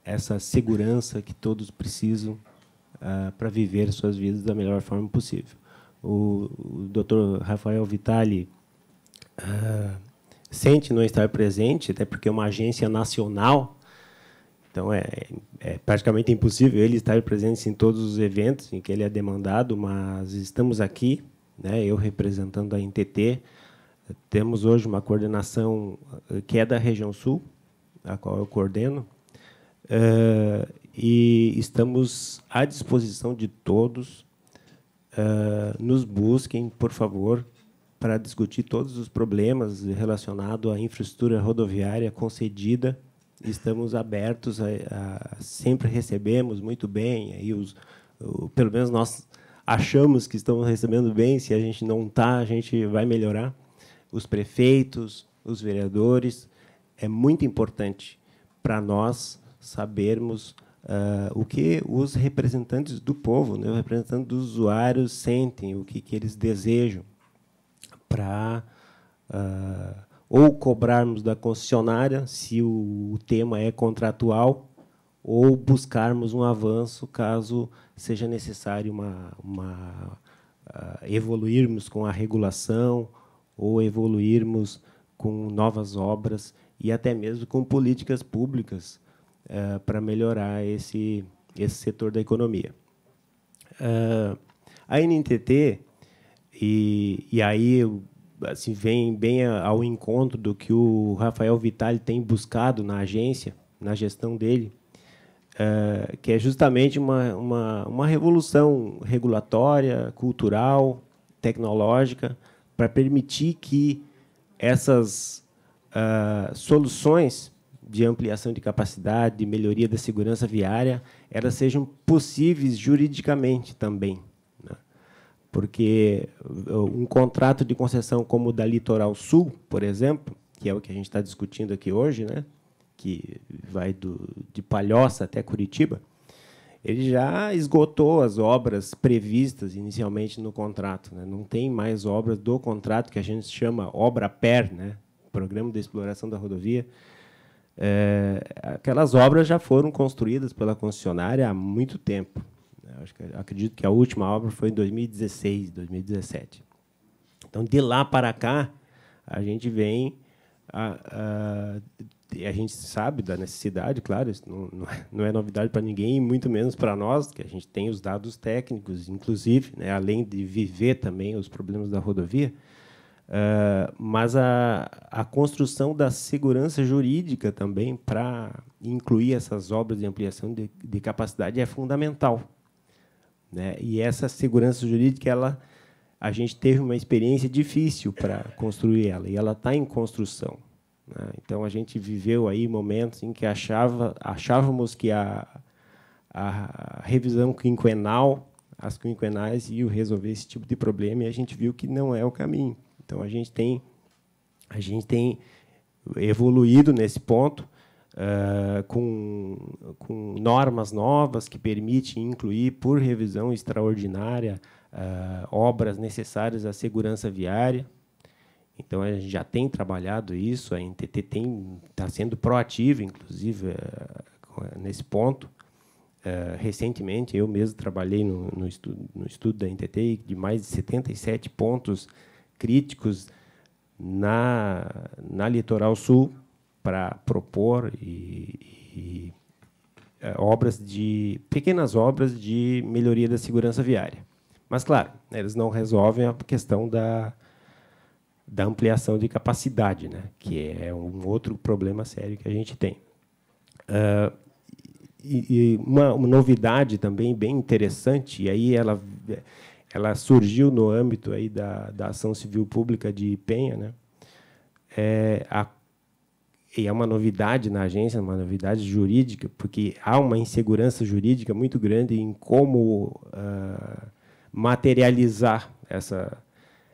essa segurança que todos precisam uh, ah, para viver suas vidas da melhor forma possível. O, o Dr. Rafael Vitali uh, ah, sente não estar presente, até porque é uma agência nacional então é, é, praticamente impossível ele estar presente em todos os eventos em que ele é demandado, mas estamos aqui, né, eu representando a NTT. Temos hoje uma coordenação eh, que é da região sul, a qual eu coordeno, uh, e estamos à disposição de todos. Uh, nos busquem, por favor, para discutir todos os problemas relacionados à infraestrutura rodoviária concedida estamos abertos a, a sempre recebemos muito bem aí os o, pelo menos nós achamos que estamos recebendo bem se a gente não tá a gente vai melhorar os prefeitos os vereadores é muito importante para nós sabermos uh, o que os representantes do povo, né, os representantes dos usuários sentem, o que, que eles desejam para uh, ah, ou cobrarmos da concessionária, se o, tema é contratual, ou buscarmos um avanço caso seja necessário uma, uma uh, evoluirmos com a regulação ou evoluirmos com novas obras e até mesmo com políticas públicas uh, para melhorar esse, esse setor da economia. Uh, a NTT, e, e aí eu assim, vem bem ao encontro do que o Rafael Vitali tem buscado na agência, na gestão dele, é, que é justamente uma, uma, uma revolução regulatória, cultural, tecnológica, para permitir que essas uh, soluções de ampliação de capacidade, de melhoria da segurança viária, elas sejam possíveis juridicamente também porque eh, um contrato de concessão como o da Litoral Sul, por exemplo, que é o que a gente está discutindo aqui hoje, né? que vai do, de Palhoça até Curitiba, ele já esgotou as obras previstas inicialmente no contrato. Né? Não tem mais obras do contrato, que a gente chama obra-PER, né? Programa de Exploração da Rodovia. É, aquelas obras já foram construídas pela concessionária há muito tempo. Né? Acho que, acredito que a última obra foi em 2016, 2017. Então, de lá para cá, a gente vem. A, a, a gente sabe da necessidade, claro, isso não, não é, é novidade para ninguém, muito menos para nós, que a gente tem os dados técnicos, inclusive, né, além de viver também os problemas da rodovia. Uh, mas a, a construção da segurança jurídica também para incluir essas obras de ampliação de, de capacidade é fundamental. Né? E essa segurança jurídica, ela, a gente teve uma experiência difícil para construir ela, e ela está em construção. Né? Então, a gente viveu aí momentos em que achava, achávamos que a, a revisão quinquenal, as quinquenais, iam resolver esse tipo de problema, e a gente viu que não é o caminho. Então, a gente tem, a gente tem evoluído nesse ponto, eh, com, com, normas novas que permitem incluir, por revisão extraordinária, uh, obras necessárias à segurança viária. Então, a gente já tem trabalhado isso, a NTT está sendo proativa, inclusive, uh, nesse ponto. recentemente, eu mesmo trabalhei no, no, estudo, no estudo da NTT de mais de 77 pontos críticos na, na Litoral Sul, para propor e, e, é, obras de pequenas obras de melhoria da segurança viária. Mas claro, eles não resolvem a questão da, da ampliação de capacidade, né? que é um outro problema sério que a gente tem. Uh, e, e uma, uma, novidade também bem interessante, e aí ela, ela surgiu no âmbito aí da, da ação civil pública de Penha, né? é a e é uma novidade na agência, uma novidade jurídica, porque há uma insegurança jurídica muito grande em como uh, materializar essa,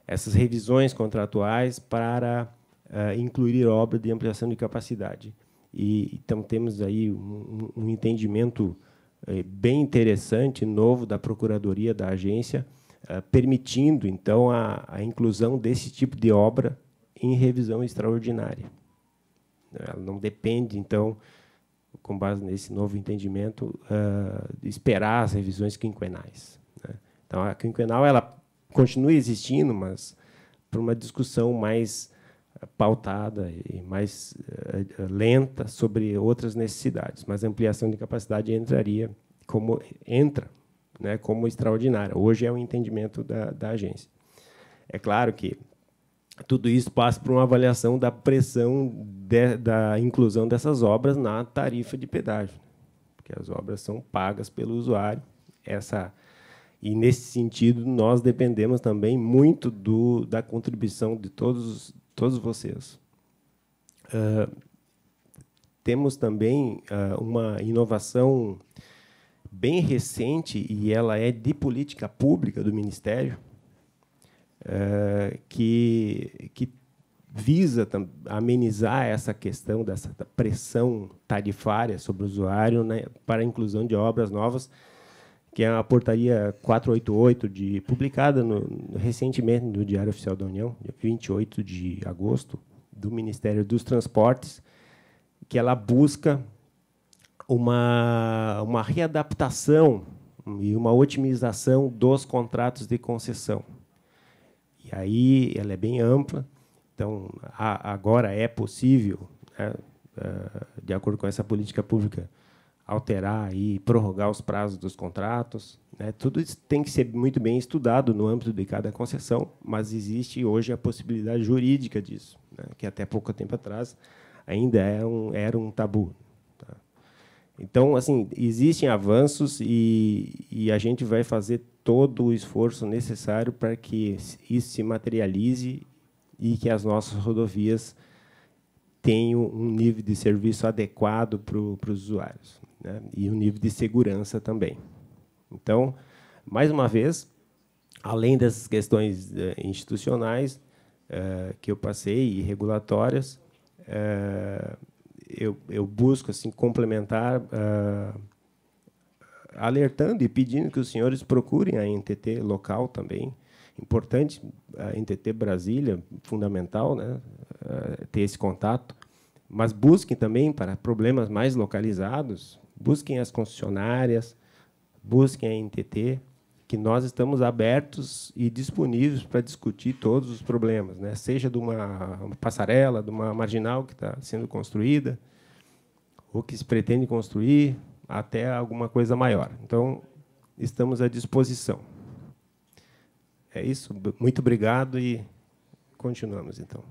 essas revisões contratuais para uh, incluir obra de ampliação de capacidade. E, então, temos aí um, um entendimento eh, bem interessante, novo, da Procuradoria da agência, ah, permitindo, então, a, a inclusão desse tipo de obra em revisão extraordinária. Né? Ela não depende, então, com base nesse novo entendimento, uh, esperar as revisões quinquenais. Né? Então, a quinquenal ela continua existindo, mas para uma discussão mais ah, pautada e mais uh, lenta sobre outras necessidades. Mas a ampliação de capacidade entraria como entra, né, como extraordinária. Hoje é o entendimento da, da agência. É claro que tudo isso passa por uma avaliação da pressão de, da inclusão dessas obras na tarifa de pedágio, porque as obras são pagas pelo usuário. Essa e nesse sentido nós dependemos também muito do, da contribuição de todos todos vocês. Uh, temos também uh, uma inovação bem recente e ela é de política pública do Ministério, eh, que, que visa amenizar essa questão dessa pressão tarifária sobre o usuário né, para a inclusão de obras novas, que é a portaria 488, de, publicada no, recentemente no Diário Oficial da União, 28 de agosto, do Ministério dos Transportes, que ela busca uma, uma readaptação e uma otimização dos contratos de concessão. E aí ela é bem ampla, então a, agora é possível, né, eh, de acordo com essa política pública, alterar e prorrogar os prazos dos contratos. Né? Tudo isso tem que ser muito bem estudado no âmbito de cada concessão, mas existe hoje a possibilidade jurídica disso, né? que até pouco tempo atrás ainda era é um, era um tabu. Tá? Então, assim, existem avanços e, e a gente vai fazer todo o esforço necessário para que isso se materialize e que as nossas rodovias tenham um nível de serviço adequado para, o, para os usuários né? e um nível de segurança também. Então, mais uma vez, além dessas questões eh, institucionais eh, que eu passei e regulatórias, eh, eu, eu, busco assim complementar eh, alertando e pedindo que os senhores procurem a NTT local também. Importante, a NTT Brasília, fundamental né, eh, ter esse contato. Mas busquem também para problemas mais localizados, busquem as concessionárias, busquem a NTT, que nós estamos abertos e disponíveis para discutir todos os problemas, né? seja de uma passarela, de uma marginal que está sendo construída, ou que se pretende construir, até alguma coisa maior. Então, estamos à disposição. É isso. Muito obrigado e continuamos, então.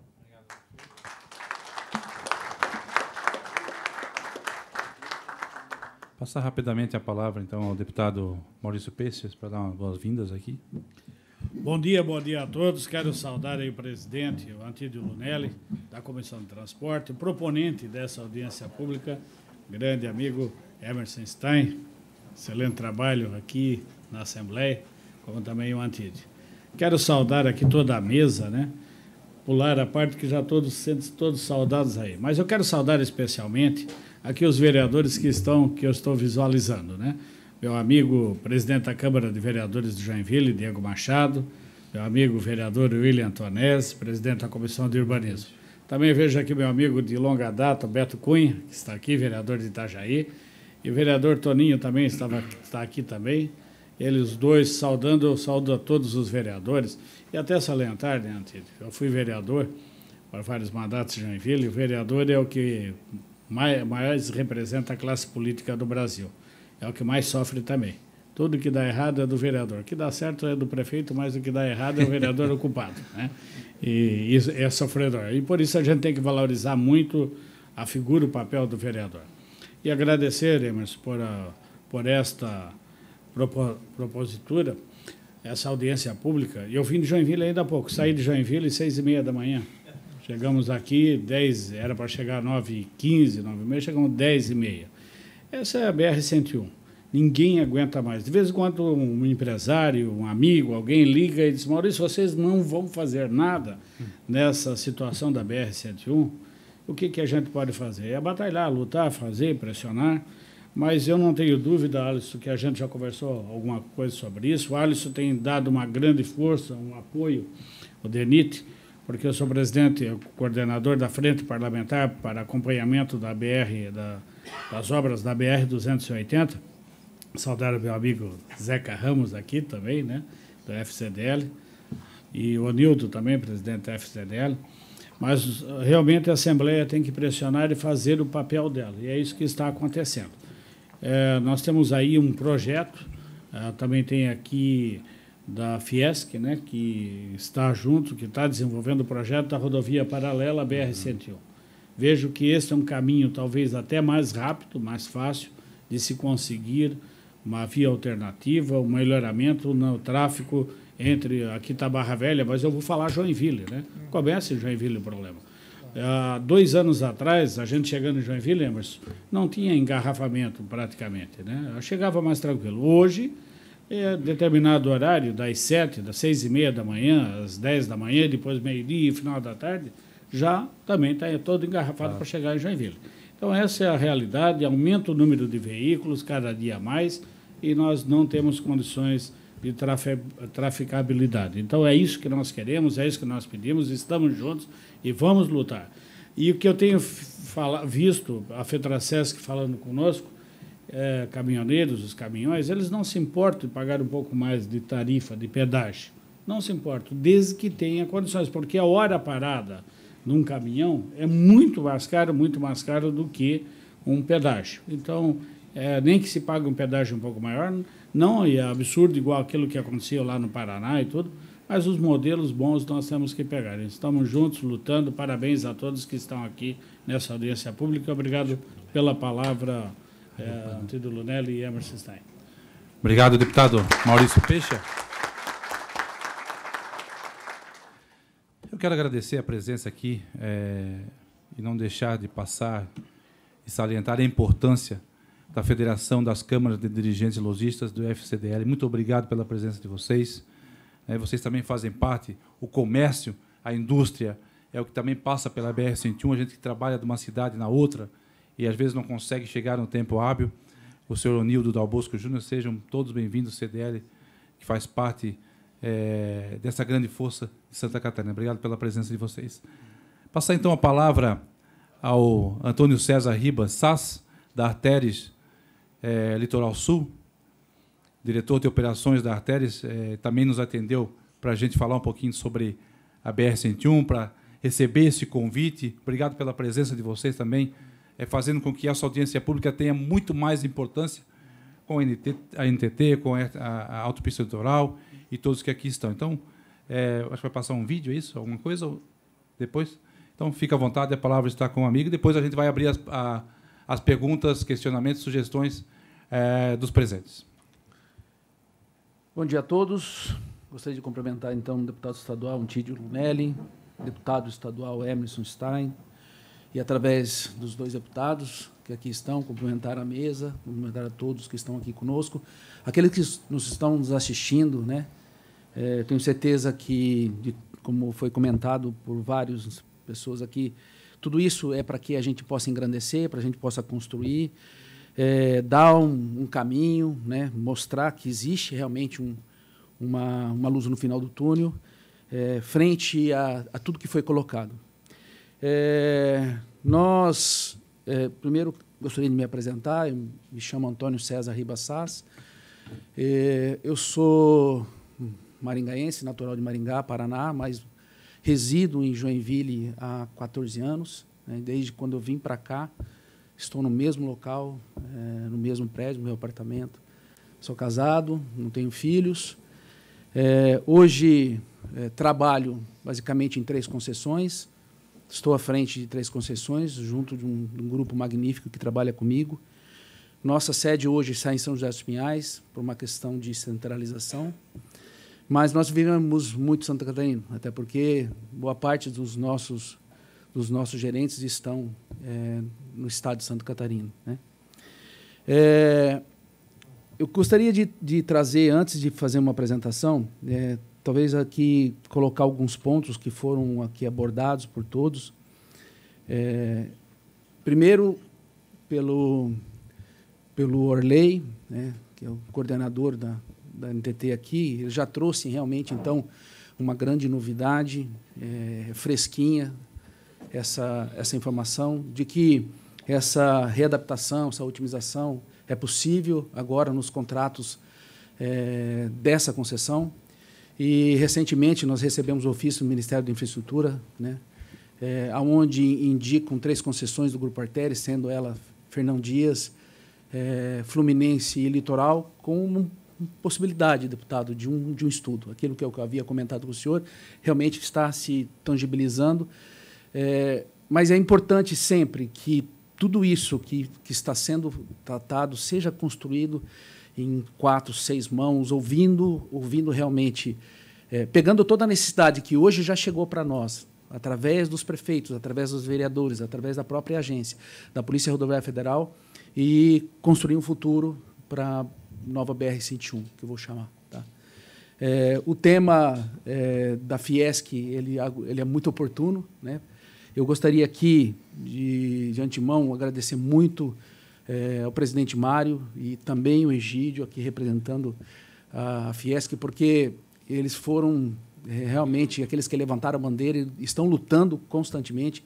Passar rapidamente a palavra, então, ao deputado Maurício Peixes para dar umas boas-vindas aqui. Bom dia, bom dia a todos. Quero saudar aí o presidente o Antídio Lunelli, da Comissão de Transporte, proponente dessa audiência pública, grande amigo Emerson Stein, excelente trabalho aqui na Assembleia, como também o Antide. Quero saudar aqui toda a mesa, né? Pular a parte que já todos sentem todos saudados aí. Mas eu quero saudar especialmente aqui os vereadores que estão, que eu estou visualizando, né? Meu amigo presidente da Câmara de Vereadores de Joinville, Diego Machado, meu amigo vereador William Antonese, presidente da Comissão de Urbanismo. Também vejo aqui meu amigo de longa data, Beto Cunha, que está aqui, vereador de Itajaí, e o vereador Toninho também estava, está aqui também. Eles dois saudando, eu saudo a todos os vereadores. E até salientar, né, Antílio, eu fui vereador para vários mandatos em Joinville, e o vereador é o que mais, mais representa a classe política do Brasil. É o que mais sofre também. Tudo que dá errado é do vereador. O que dá certo é do prefeito, mas o que dá errado é o vereador ocupado. Né? E isso é sofredor. E por isso a gente tem que valorizar muito a figura, o papel do vereador e agradecer, Emerson, por, a, por esta propositura, essa audiência pública. Eu vim de Joinville ainda há pouco, saí de Joinville às seis e meia da manhã. Chegamos aqui, dez era para chegar às nove e quinze, nove e meia, chegamos às e meia Essa é a BR-101. Ninguém aguenta mais. De vez em quando, um empresário, um amigo, alguém liga e diz: Maurício, vocês não vão fazer nada nessa situação da BR-101 o que, que a gente pode fazer? É batalhar, lutar, fazer, pressionar. Mas eu não tenho dúvida, Alisson, que a gente já conversou alguma coisa sobre isso. O Alisson tem dado uma grande força, um apoio, o DENIT, porque eu sou presidente e coordenador da Frente Parlamentar para acompanhamento da BR, da, das obras da BR-280. Saudar o meu amigo Zeca Ramos aqui também, né, do FCDL. E o Nildo também, presidente da FCDL. Mas eh, realmente a Assembleia tem que pressionar e fazer o papel dela, e é isso que está acontecendo. É, nós temos aí um projeto, é, também tem aqui da Fiesc, né, que está junto, que está desenvolvendo o projeto da rodovia paralela BR-101. Vejo que este é um caminho talvez até mais rápido, mais fácil de se conseguir uma via alternativa, um melhoramento no tráfego entre aqui está Barra Velha, mas eu vou falar Joinville, né? Começa em Joinville o problema. Há dois anos atrás, a gente chegando em Joinville, Emerson, não tinha engarrafamento praticamente, né? Eu chegava mais tranquilo. Hoje, é determinado horário, das sete, das seis e meia da manhã, às dez da manhã, depois meio-dia e final da tarde, já também está todo engarrafado ah. Tá. para chegar em Joinville. Então, essa é a realidade, aumenta o número de veículos cada dia mais e nós não temos condições de traficabilidade. Então é isso que nós queremos, é isso que nós pedimos, estamos juntos e vamos lutar. E o que eu tenho fala, visto, a FETRASESC falando conosco, é, caminhoneiros, os caminhões, eles não se importam de pagar um pouco mais de tarifa, de pedágio. Não se importam, desde que tenha condições, porque a hora parada num caminhão é muito mais caro, muito mais caro do que um pedágio. Então, é, nem que se pague um pedágio um pouco maior, não é absurdo igual aquilo que aconteceu lá no Paraná e tudo, mas os modelos bons nós temos que pegar. Estamos juntos, lutando. Parabéns a todos que estão aqui nessa audiência pública. Obrigado pela palavra, é, eh, Antido Lunelli e Emerson Stein. Obrigado, deputado Maurício Peixa. Eu quero agradecer a presença aqui é, e não deixar de passar e salientar a importância da Federação das Câmaras de Dirigentes e Logistas do FCDL. Muito obrigado pela presença de vocês. Né? Vocês também fazem parte, o comércio, a indústria, é o que também passa pela BR-101. A gente que trabalha de uma cidade na outra e às vezes não consegue chegar no tempo hábil. O senhor Onildo Dalbosco Júnior, sejam todos bem-vindos, CDL, que faz parte é, dessa grande força de Santa Catarina. Obrigado pela presença de vocês. Passar então a palavra ao Antônio César Ribas SAS, da Arteres é, Litoral Sul, diretor de operações da Artéries, é, também nos atendeu para a gente falar um pouquinho sobre a BR-101, para receber esse convite. Obrigado pela presença de vocês também, é, fazendo com que essa audiência pública tenha muito mais importância com a NTT, com a, Autopista Litoral e todos que aqui estão. Então, é, acho que vai passar um vídeo, é isso? Alguma coisa? Depois? Então, fica à vontade, a palavra está com o amigo. Depois a gente vai abrir a, as perguntas, questionamentos, sugestões é, dos presentes. Bom dia a todos. Gostaria de cumprimentar, então, o deputado estadual Antídio Lunelli, deputado estadual Emerson Stein, e, através dos dois deputados que aqui estão, cumprimentar a mesa, cumprimentar a todos que estão aqui conosco, aqueles que nos estão nos assistindo, né? É, tenho certeza que, de, como foi comentado por várias pessoas aqui, tudo isso é para que a gente possa engrandecer, para a gente possa construir, é, dar um, um, caminho, né? mostrar que existe realmente um, uma, uma luz no final do túnel, é, frente a, a, tudo que foi colocado. É, nós, é, primeiro, gostaria de me apresentar, eu me chamo Antônio César Ribas Sass, é, eu sou maringaense, natural de Maringá, Paraná, mas Resido em Joinville há 14 anos, né? desde quando eu vim para cá. Estou no mesmo local, é, no mesmo prédio, no meu apartamento. Sou casado, não tenho filhos. É, hoje é, trabalho basicamente em três concessões. Estou à frente de três concessões, junto de um, de um grupo magnífico que trabalha comigo. Nossa sede hoje está em São José dos Pinhais, por uma questão de centralização. Mas nós vivemos muito Santa Catarina, até porque boa parte dos nossos, dos nossos gerentes estão é, no estado de Santa Catarina. Né? É, eu gostaria de, de, trazer, antes de fazer uma apresentação, é, talvez aqui colocar alguns pontos que foram aqui abordados por todos. É, primeiro, pelo, pelo Orley, né, que é o coordenador da da NTT aqui, já trouxe realmente, então, uma grande novidade, é, fresquinha, essa, essa informação de que essa readaptação, essa otimização é possível agora nos contratos é, dessa concessão. E, recentemente, nós recebemos o ofício do Ministério da Infraestrutura, né, é, onde indicam três concessões do Grupo Artéria, sendo ela Fernão Dias, é, Fluminense e Litoral, com um possibilidade, deputado, de um, de um estudo. Aquilo é que eu havia comentado com o senhor realmente está se tangibilizando. É, mas é importante sempre que tudo isso que, que está sendo tratado seja construído em quatro, seis mãos, ouvindo, ouvindo realmente, é, pegando toda a necessidade que hoje já chegou para nós, através dos prefeitos, através dos vereadores, através da própria agência, da Polícia Rodoviária Federal, e construir um futuro para nova BR-101, que eu vou chamar. Tá? É, o tema é, da Fiesc ele, é ele é muito oportuno. Né? Eu gostaria aqui, de, de antemão, agradecer muito é, ao presidente Mário e também o Egídio, aqui representando a, a Fiesc, porque eles foram é, realmente aqueles que levantaram a bandeira e estão lutando constantemente,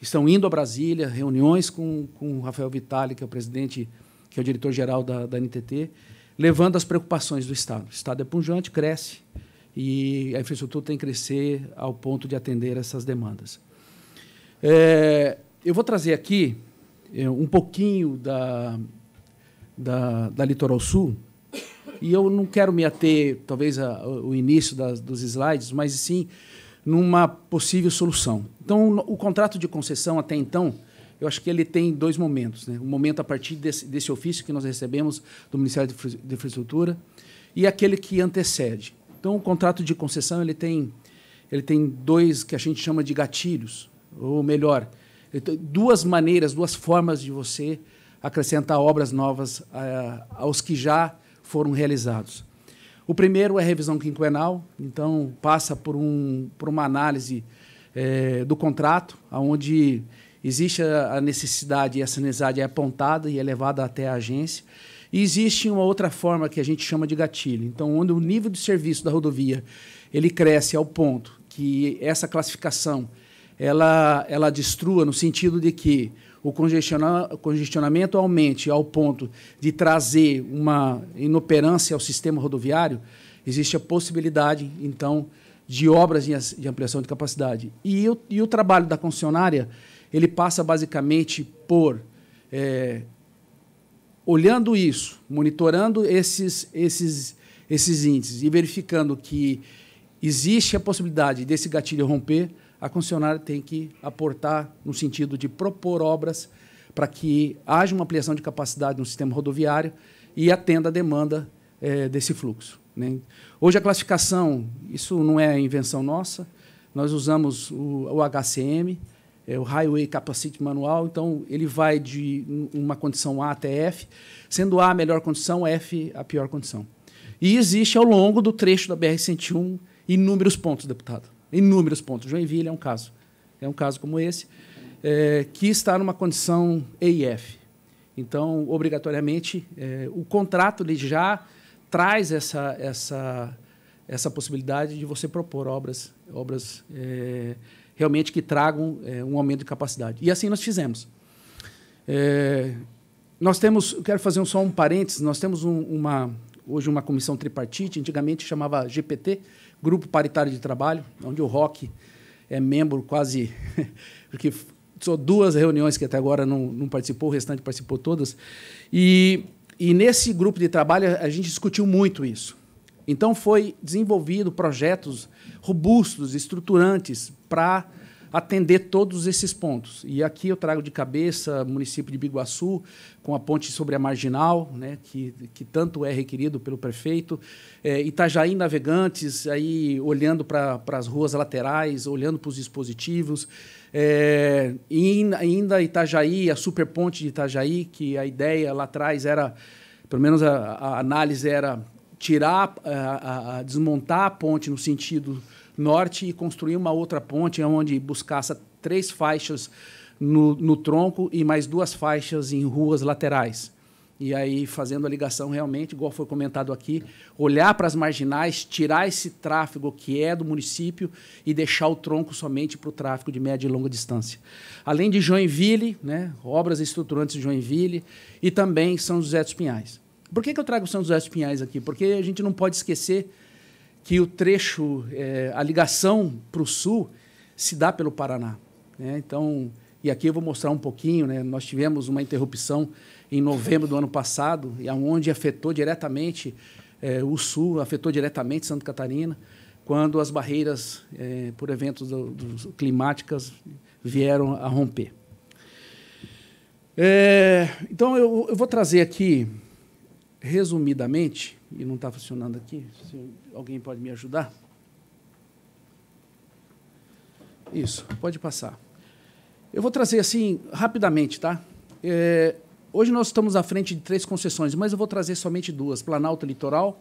estão indo a Brasília, reuniões com, com o Rafael Vitali, que é o presidente, que é o diretor-geral da, da NTT, levando as preocupações do Estado. O Estado é punjante, cresce, e a infraestrutura tem que crescer ao ponto de atender essas demandas. É, eu vou trazer aqui é, um pouquinho da, da, da, Litoral Sul, e eu não quero me ater, talvez, ao início das, dos slides, mas sim numa possível solução. Então, o contrato de concessão até então eu acho que ele tem dois momentos. Né? Um momento a partir desse, desse ofício que nós recebemos do Ministério de Infraestrutura e aquele que antecede. Então, o contrato de concessão ele tem, ele tem dois que a gente chama de gatilhos, ou melhor, duas maneiras, duas formas de você acrescentar obras novas ah, aos que já foram realizados. O primeiro é a revisão quinquenal, então passa por, um, por uma análise é, do contrato, onde Existe a necessidade e essa necessidade é apontada e é levada até a agência. E existe uma outra forma que a gente chama de gatilho. Então, onde o nível de serviço da rodovia ele cresce ao ponto que essa classificação ela, ela destrua no sentido de que o congestionamento aumente ao ponto de trazer uma inoperância ao sistema rodoviário, existe a possibilidade, então, de obras de ampliação de capacidade. E o, e o trabalho da concessionária ele passa basicamente por é, olhando isso, monitorando esses, esses, esses índices e verificando que existe a possibilidade desse gatilho romper, a concessionária tem que aportar no sentido de propor obras para que haja uma ampliação de capacidade no sistema rodoviário e atenda a demanda é, desse fluxo. Né? Hoje a classificação, isso não é invenção nossa, nós usamos o, o HCM, é o Highway Capacity Manual, então ele vai de uma condição A até F, sendo A a melhor condição, F a pior condição. E existe ao longo do trecho da BR-101 inúmeros pontos, deputado, inúmeros pontos. Joinville é um caso, é um caso como esse, é, que está numa condição E e F. Então, obrigatoriamente, é, o contrato ele já traz essa, essa, essa possibilidade de você propor obras, obras é, realmente que tragam é, um aumento de capacidade. E assim nós fizemos. É, nós temos, quero fazer um, só um parênteses, nós temos um, uma, hoje uma comissão tripartite, antigamente chamava GPT, Grupo Paritário de Trabalho, onde o ROC é membro quase, porque só duas reuniões que até agora não, não participou, o restante participou todas. E, e nesse grupo de trabalho a gente discutiu muito isso. Então foi desenvolvido projetos robustos, estruturantes para atender todos esses pontos. E aqui eu trago de cabeça o município de Biguaçu, com a ponte sobre a Marginal, né, que, que tanto é requerido pelo prefeito, é, Itajaí Navegantes, aí olhando para as ruas laterais, olhando para os dispositivos, é, e ainda Itajaí, a superponte de Itajaí, que a ideia lá atrás era, pelo menos a, a análise era tirar, eh, a, a, desmontar a ponte no sentido norte e construir uma outra ponte onde buscasse três faixas no, no tronco e mais duas faixas em ruas laterais. E aí, fazendo a ligação realmente, igual foi comentado aqui, olhar para as marginais, tirar esse tráfego que é do município e deixar o tronco somente para o tráfego de média e longa distância. Além de Joinville, né, obras estruturantes de Joinville e também São José dos Pinhais. Por que, que eu trago São José dos Pinhais aqui? Porque a gente não pode esquecer que o trecho, é, a ligação para o sul se dá pelo Paraná. Né? Então, e aqui eu vou mostrar um pouquinho, né? nós tivemos uma interrupção em novembro do ano passado, e onde afetou diretamente é, o sul, afetou diretamente Santa Catarina, quando as barreiras é, por eventos do, do, climáticas vieram a romper. então, eu, eu vou trazer aqui resumidamente, e não está funcionando aqui, se alguém pode me ajudar. Isso, pode passar. Eu vou trazer assim, rapidamente, tá? É, hoje nós estamos à frente de três concessões, mas eu vou trazer somente duas: Planalto e Litoral.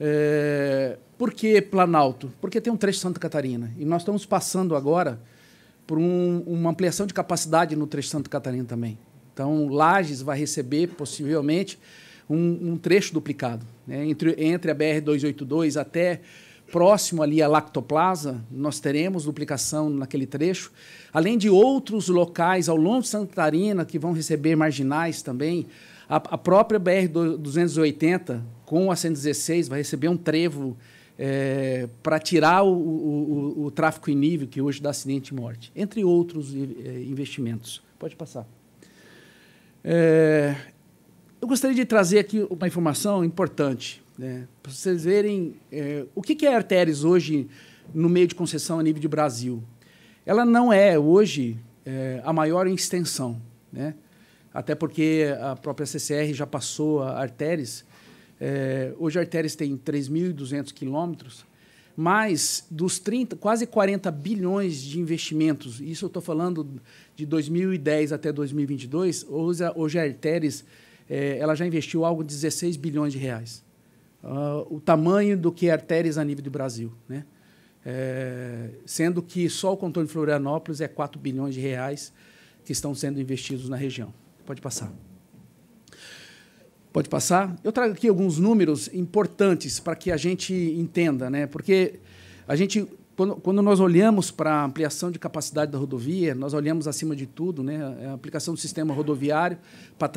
É, por que Planalto? Porque tem um trecho Santa Catarina. E nós estamos passando agora por um, uma ampliação de capacidade no trecho Santa Catarina também. Então, Lages vai receber, possivelmente, um, um trecho duplicado. Né? Entre, entre a BR-282 até próximo ali à Lactoplaza, nós teremos duplicação naquele trecho, além de outros locais ao longo de Santa Catarina que vão receber marginais também. A, a própria BR-280 com a 116 vai receber um trevo é, para tirar o, o, o, o, tráfico nível que hoje dá acidente e morte, entre outros é, investimentos. Pode passar. É, eu gostaria de trazer aqui uma informação importante, né? para vocês verem é, o que, é a Arteris hoje no meio de concessão a nível de Brasil. Ela não é hoje é, a maior em extensão, né? até porque a própria CCR já passou a Arteris. É, hoje a Arteris tem 3.200 quilômetros, mas dos 30, quase 40 bilhões de investimentos, isso eu estou falando de 2010 até 2022, hoje a, hoje é, ela já investiu algo de 16 bilhões de reais. Uh, o tamanho do que é artérias a nível do Brasil, né? É, sendo que só o contorno de Florianópolis é 4 bilhões de reais que estão sendo investidos na região. Pode passar. Pode passar? Eu trago aqui alguns números importantes para que a gente entenda, né? Porque a gente quando, quando nós olhamos para a ampliação de capacidade da rodovia, nós olhamos acima de tudo né, a aplicação do sistema rodoviário para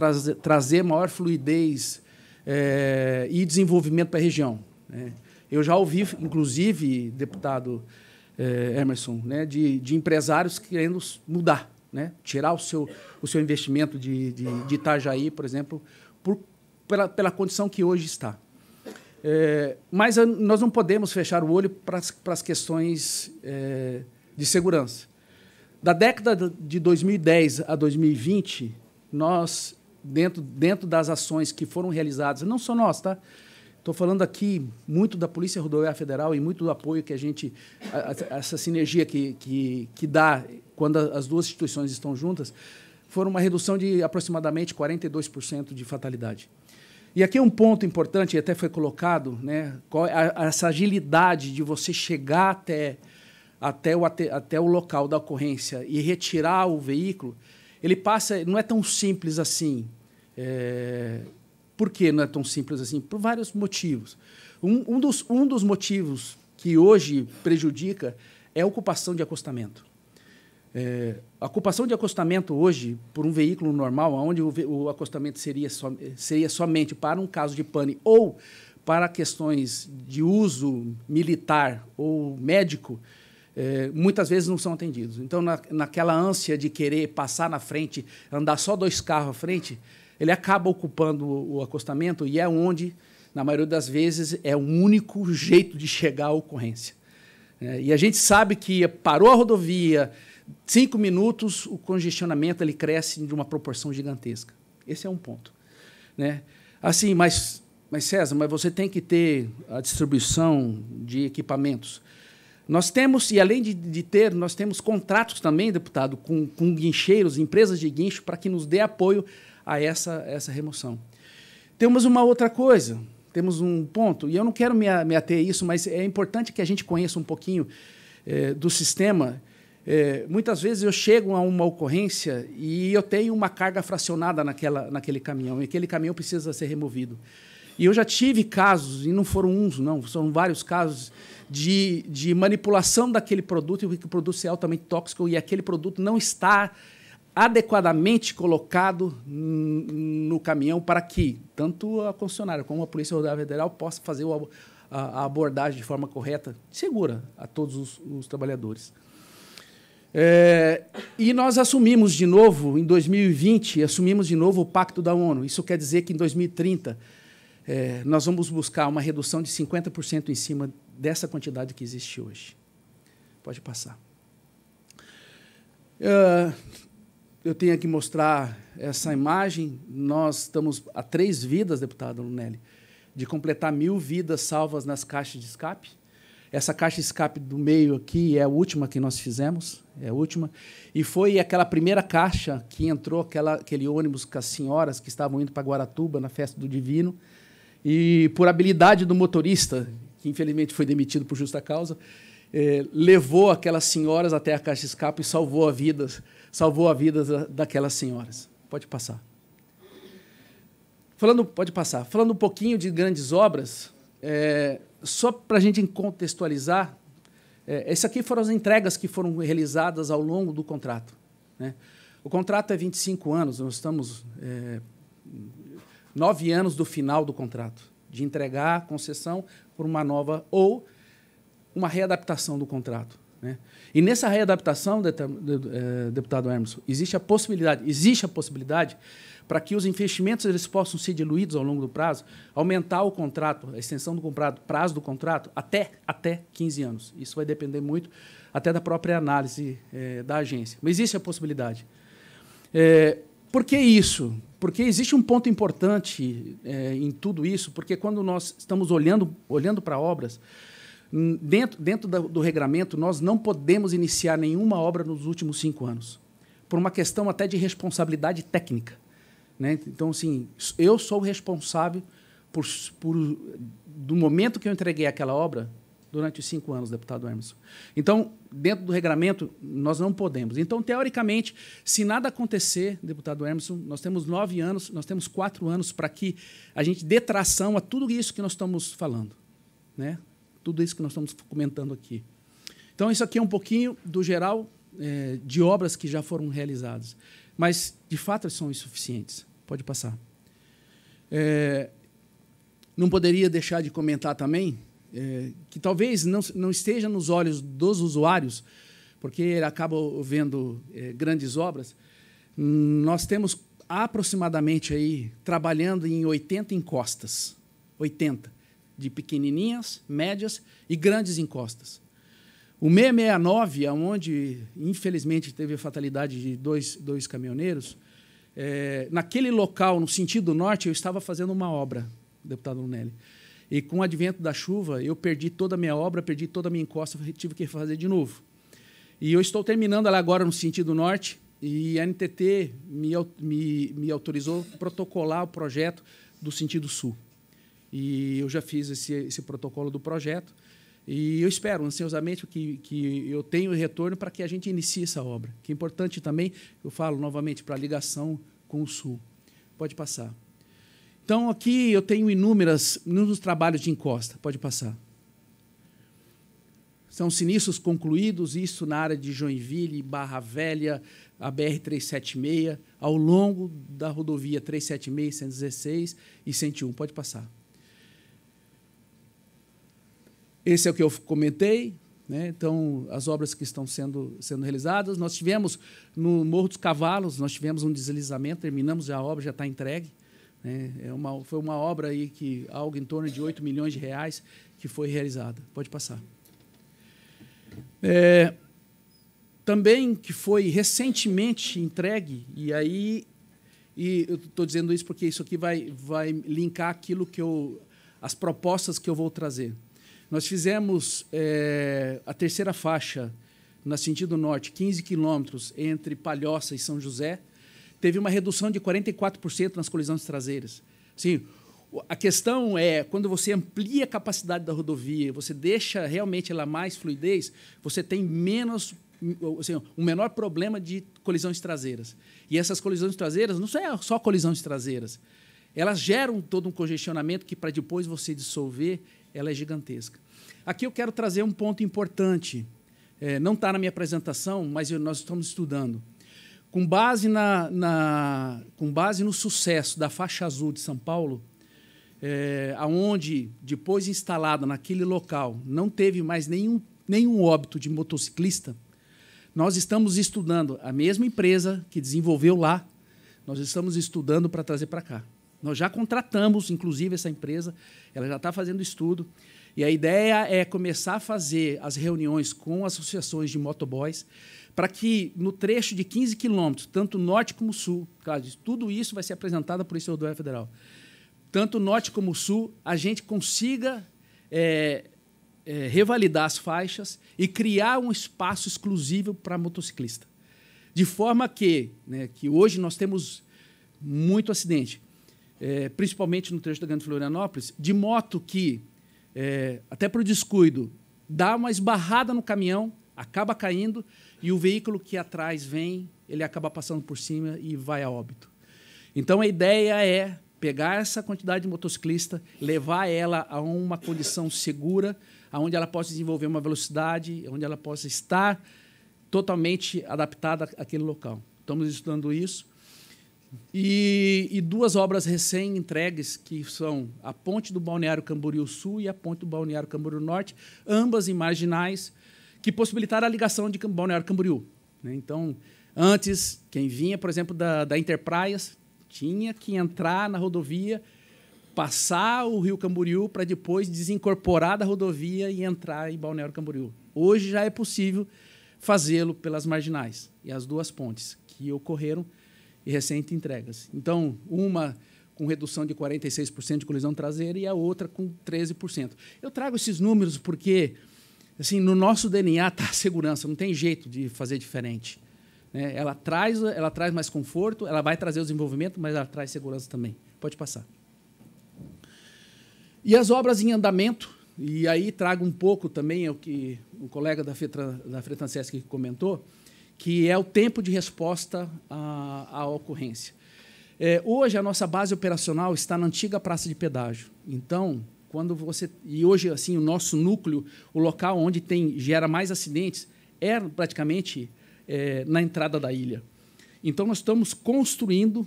trazer maior fluidez é, e desenvolvimento para a região. Né. Eu já ouvi, inclusive, deputado é, Emerson, né, de, de empresários querendo mudar, né, tirar o seu, o seu investimento de, de, de Itajaí, por exemplo, por, pela, pela condição que hoje está. É, mas a, nós não podemos fechar o olho para as questões é, de segurança. Da década de 2010 a 2020, nós, dentro, dentro das ações que foram realizadas, não só nós, tá? Estou falando aqui muito da Polícia Rodoviária Federal e muito do apoio que a gente, a, a, essa sinergia que, que, que dá quando as duas instituições estão juntas, foram uma redução de aproximadamente 42% de fatalidade. E aqui é um ponto importante, e até foi colocado, né? É a, essa agilidade de você chegar até, até, o, até, até o local da ocorrência e retirar o veículo, ele passa. Não é tão simples assim. É, por que não é tão simples assim? Por vários motivos. Um, um, dos, um dos motivos que hoje prejudica é a ocupação de acostamento. É, a ocupação de acostamento hoje, por um veículo normal, onde o, o acostamento seria, so, seria somente para um caso de pane ou para questões de uso militar ou médico, é, muitas vezes não são atendidos. Então, na, naquela ânsia de querer passar na frente, andar só dois carros à frente, ele acaba ocupando o, o acostamento e é onde, na maioria das vezes, é o único jeito de chegar à ocorrência. É, e a gente sabe que parou a rodovia, cinco minutos, o congestionamento ele cresce de uma proporção gigantesca. Esse é um ponto. Né? Assim, mas, mas César, mas você tem que ter a distribuição de equipamentos. Nós temos, e além de, de ter, nós temos contratos também, deputado, com, com guincheiros, empresas de guincho, para que nos dê apoio a essa, essa remoção. Temos uma outra coisa, temos um ponto, e eu não quero me, me ater a isso, mas é importante que a gente conheça um pouquinho eh, do sistema é, muitas vezes eu chego a uma ocorrência e eu tenho uma carga fracionada naquela, naquele caminhão, e aquele caminhão precisa ser removido. E eu já tive casos, e não foram uns, não, são vários casos, de, de manipulação daquele produto, e o produto é altamente tóxico, e aquele produto não está adequadamente colocado no caminhão para que tanto a concessionária como a Polícia Rodoviária Federal possa fazer a, a, a abordagem de forma correta, segura, a todos os, os trabalhadores. É, e nós assumimos de novo, em 2020, assumimos de novo o Pacto da ONU. Isso quer dizer que em 2030 é, nós vamos buscar uma redução de 50% em cima dessa quantidade que existe hoje. Pode passar. É, eu tenho que mostrar essa imagem. Nós estamos a três vidas, deputado Lunelli, de completar mil vidas salvas nas caixas de escape. Essa caixa escape do meio aqui é a última que nós fizemos, é a última. E foi aquela primeira caixa que entrou aquela, aquele ônibus com as senhoras que estavam indo para Guaratuba na festa do Divino. E por habilidade do motorista, que infelizmente foi demitido por justa causa, eh, levou aquelas senhoras até a caixa escape e salvou a vida, salvou a vida daquelas senhoras. Pode passar. Falando, pode passar. Falando um pouquinho de grandes obras, é, só para a gente contextualizar, é, essas aqui foram as entregas que foram realizadas ao longo do contrato. Né? O contrato é 25 anos, nós estamos é, nove anos do final do contrato, de entregar a concessão por uma nova ou uma readaptação do contrato. Né? E nessa readaptação, é, deputado Hermes, existe a possibilidade, existe a possibilidade para que os investimentos eles possam ser diluídos ao longo do prazo, aumentar o contrato, a extensão do contrato, prazo do contrato, até, até 15 anos. Isso vai depender muito até da própria análise é, da agência. Mas existe a possibilidade. É, por que isso? Porque existe um ponto importante é, em tudo isso, porque quando nós estamos olhando, olhando para obras, dentro, dentro do regramento, nós não podemos iniciar nenhuma obra nos últimos cinco anos, por uma questão até de responsabilidade técnica. Né? Então, assim, eu sou o responsável por, por, do momento que eu entreguei aquela obra durante os cinco anos, deputado Emerson. Então, dentro do regramento, nós não podemos. Então, teoricamente, se nada acontecer, deputado Emerson, nós temos nove anos, nós temos quatro anos para que a gente dê tração a tudo isso que nós estamos falando. Né? Tudo isso que nós estamos comentando aqui. Então, isso aqui é um pouquinho do geral é, de obras que já foram realizadas mas de fato são insuficientes. Pode passar. É, não poderia deixar de comentar também é, que talvez não, não esteja nos olhos dos usuários, porque ele acaba vendo é, grandes obras. Nós temos aproximadamente aí trabalhando em 80 encostas, 80 de pequenininhas, médias e grandes encostas. O 669, aonde infelizmente teve a fatalidade de dois, dois caminhoneiros, é, naquele local, no sentido norte, eu estava fazendo uma obra, deputado Lunelli. E com o advento da chuva, eu perdi toda a minha obra, perdi toda a minha encosta, tive que fazer de novo. E eu estou terminando ela agora no sentido norte, e a NTT me, me, me autorizou a protocolar o projeto do sentido sul. E eu já fiz esse, esse protocolo do projeto. E eu espero ansiosamente que, que eu tenha o retorno para que a gente inicie essa obra, que é importante também, eu falo novamente, para a ligação com o Sul. Pode passar. Então, aqui eu tenho inúmeras, inúmeros trabalhos de encosta. Pode passar. São sinistros concluídos, isso na área de Joinville, Barra Velha, a BR-376, ao longo da rodovia 376, 116 e 101. Pode passar. Esse é o que eu comentei. Né? Então, as obras que estão sendo, sendo realizadas. Nós tivemos, no Morro dos Cavalos, nós tivemos um deslizamento, terminamos a obra, já está entregue. Né? É uma, foi uma obra aí que algo em torno de 8 milhões de reais que foi realizada. Pode passar. É, também que foi recentemente entregue, e aí e eu estou dizendo isso porque isso aqui vai, vai linkar aquilo que eu. as propostas que eu vou trazer. Nós fizemos é, a terceira faixa, no sentido norte, 15 quilômetros entre Palhoça e São José. Teve uma redução de 44% nas colisões traseiras. Sim, a questão é, quando você amplia a capacidade da rodovia, você deixa realmente ela mais fluidez, você tem menos assim, um menor problema de colisões traseiras. E essas colisões traseiras não são é só colisões traseiras. Elas geram todo um congestionamento que, para depois você dissolver, ela é gigantesca. Aqui eu quero trazer um ponto importante. É, não está na minha apresentação, mas eu, nós estamos estudando. Com base, na, na, com base no sucesso da faixa azul de São Paulo, é, aonde depois instalada naquele local não teve mais nenhum, nenhum óbito de motociclista, nós estamos estudando a mesma empresa que desenvolveu lá, nós estamos estudando para trazer para cá. Nós já contratamos, inclusive, essa empresa, ela já está fazendo estudo. E a ideia é começar a fazer as reuniões com associações de motoboys para que no trecho de 15 quilômetros, tanto norte como sul, tudo isso vai ser apresentado por esse rodoviário federal, tanto norte como sul, a gente consiga é, é, revalidar as faixas e criar um espaço exclusivo para motociclista. De forma que, né, que hoje nós temos muito acidente, é, principalmente no trecho da Grande Florianópolis, de moto que é, até para o descuido, dá uma esbarrada no caminhão, acaba caindo e o veículo que atrás vem, ele acaba passando por cima e vai a óbito. Então a ideia é pegar essa quantidade de motociclista, levar ela a uma condição segura, onde ela possa desenvolver uma velocidade, onde ela possa estar totalmente adaptada àquele local. Estamos estudando isso. E, e duas obras recém-entregues, que são a Ponte do Balneário Camboriú Sul e a Ponte do Balneário Camboriú Norte, ambas em marginais, que possibilitaram a ligação de Balneário Camboriú. Né? Então, antes, quem vinha, por exemplo, da, da Interpraias, tinha que entrar na rodovia, passar o Rio Camboriú para depois desincorporar da rodovia e entrar em Balneário Camboriú. Hoje já é possível fazê-lo pelas marginais e as duas pontes que ocorreram e recente entregas. Então, uma com redução de 46% de colisão traseira e a outra com 13%. Eu trago esses números porque assim, no nosso DNA está a segurança, não tem jeito de fazer diferente. Né? Ela, traz, ela traz mais conforto, ela vai trazer o desenvolvimento, mas ela traz segurança também. Pode passar. E as obras em andamento, e aí trago um pouco também é o que o colega da, Fetra, da comentou, que é o tempo de resposta à, à ocorrência. É, hoje, a nossa base operacional está na antiga praça de pedágio. Então, quando você. E hoje, assim, o nosso núcleo, o local onde tem gera mais acidentes, é praticamente é, na entrada da ilha. Então, nós estamos construindo,